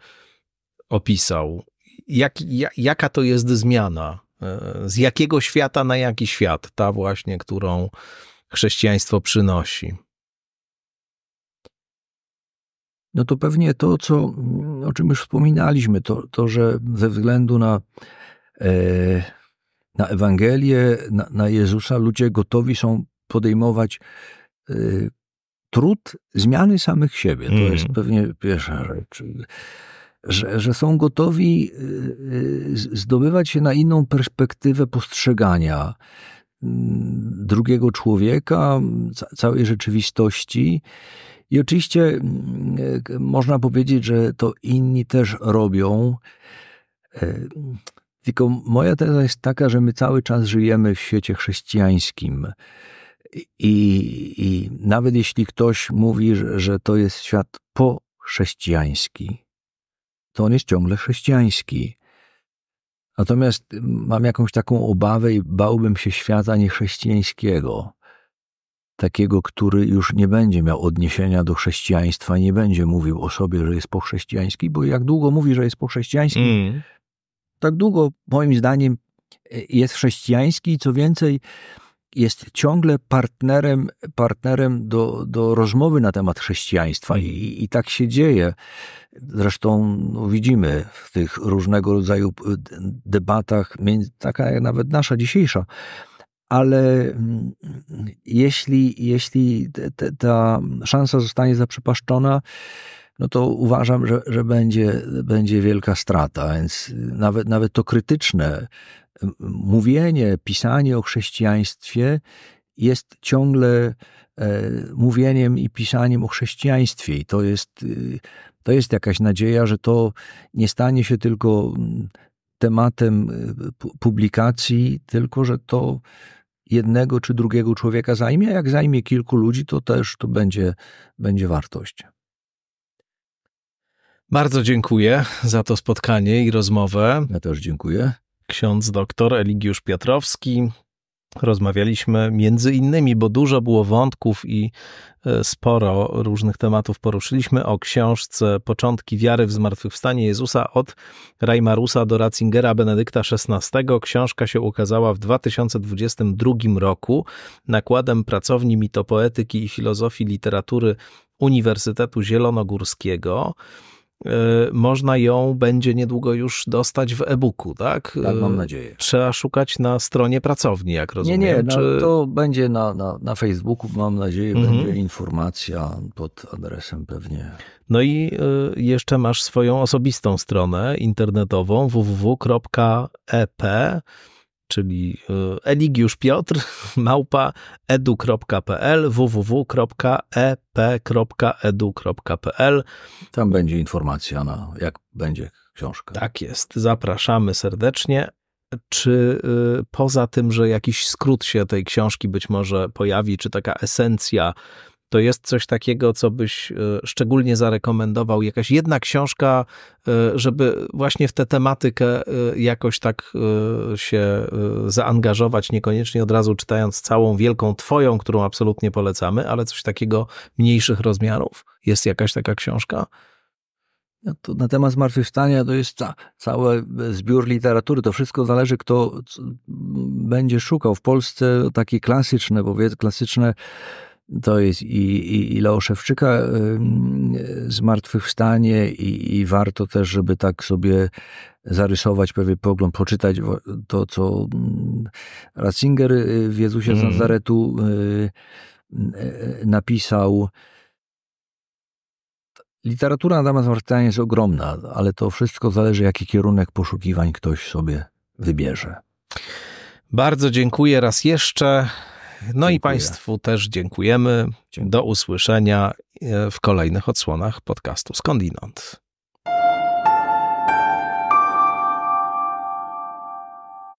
opisał? jak, jaka to jest zmiana? E, z jakiego świata na jaki świat? Ta właśnie, którą chrześcijaństwo przynosi. No to pewnie to, co, o czym już wspominaliśmy, to, to że ze względu na, e, na Ewangelię, na, na Jezusa, ludzie gotowi są podejmować e, trud zmiany samych siebie. To mm. jest mhm. pewnie pierwsza rzecz że, że są gotowi y, y, zdobywać się na inną perspektywę postrzegania mm, drugiego człowieka, całej rzeczywistości. I oczywiście mm, można powiedzieć, że to inni też robią. E, tylko moja teza jest taka, że my cały czas żyjemy w świecie chrześcijańskim. I, i nawet jeśli ktoś mówi, że, że to jest świat pochrześcijański, to on jest ciągle chrześcijański. Natomiast mam jakąś taką obawę i bałbym się świata niechrześcijańskiego, takiego, który już nie będzie miał odniesienia do chrześcijaństwa, nie będzie mówił o sobie, że jest pochrześcijański, bo jak długo mówi, że jest pochrześcijański, mm. tak długo moim zdaniem jest chrześcijański i co więcej, jest ciągle partnerem, partnerem do, do rozmowy na temat chrześcijaństwa mhm. I, i tak się dzieje. Zresztą no, widzimy w tych różnego rodzaju y, debatach, taka jak nawet nasza dzisiejsza, ale mm, jeśli, jeśli te, te, ta szansa zostanie zaprzepaszczona, no to uważam, że, że będzie, będzie wielka strata, więc y, nawet, nawet to krytyczne mówienie, pisanie o chrześcijaństwie jest ciągle e, mówieniem i pisaniem o chrześcijaństwie. I to jest, y, to jest jakaś nadzieja, że to nie stanie się tylko mm, tematem y, publikacji, tylko że to jednego czy drugiego człowieka zajmie, a jak zajmie kilku ludzi, to też to będzie, będzie wartość. Bardzo dziękuję za to spotkanie i rozmowę. Ja też dziękuję ksiądz doktor Eligiusz Piotrowski. Rozmawialiśmy między innymi, bo dużo było wątków i e, sporo różnych tematów poruszyliśmy o książce Początki wiary w zmartwychwstanie Jezusa od Reimarusa do Ratzingera Benedykta XVI. Książka się ukazała w 2022 roku nakładem pracowni mitopoetyki i filozofii literatury Uniwersytetu Zielonogórskiego. E, można ją będzie niedługo już dostać w e-booku, tak? Tak, mam e, nadzieję. Trzeba szukać na stronie pracowni, jak rozumiem. Nie, nie, no, Czy... to będzie na, na, na Facebooku, mam nadzieję, mhm. będzie informacja pod adresem pewnie. No i e, jeszcze masz swoją osobistą stronę internetową www.ep.com czyli e, Eligiusz Piotr, [laughs] małpa edu.pl, www.ep.edu.pl. Tam będzie informacja, na no, jak będzie książka. Tak jest, zapraszamy serdecznie. Czy y, poza tym, że jakiś skrót się tej książki być może pojawi, czy taka esencja to jest coś takiego, co byś e, szczególnie zarekomendował? Jakaś jedna książka, e, żeby właśnie w tę tematykę e, jakoś tak się zaangażować, niekoniecznie od razu czytając całą wielką twoją, którą absolutnie polecamy, ale coś takiego mniejszych rozmiarów. Jest jakaś taka książka? To na temat zmartwychwstania to jest ca, cały zbiór literatury. To wszystko zależy, kto będzie szukał. W Polsce takie klasyczne, powiedz, klasyczne to jest i, i, i Leo Szewczyka Zmartwychwstanie i, i warto też, żeby tak sobie zarysować pewien pogląd, poczytać to, co mm, Ratzinger y, w Jezusie mm. z mhm. Nazaretu y, y, napisał. Literatura na temat zmartwychwstania jest ogromna, ale to wszystko zależy, jaki kierunek poszukiwań ktoś sobie wybierze. Bardzo dziękuję raz jeszcze. No Dziękuję. i Państwu też dziękujemy. Dziękuję. Do usłyszenia e, w kolejnych odsłonach podcastu Skądinąd.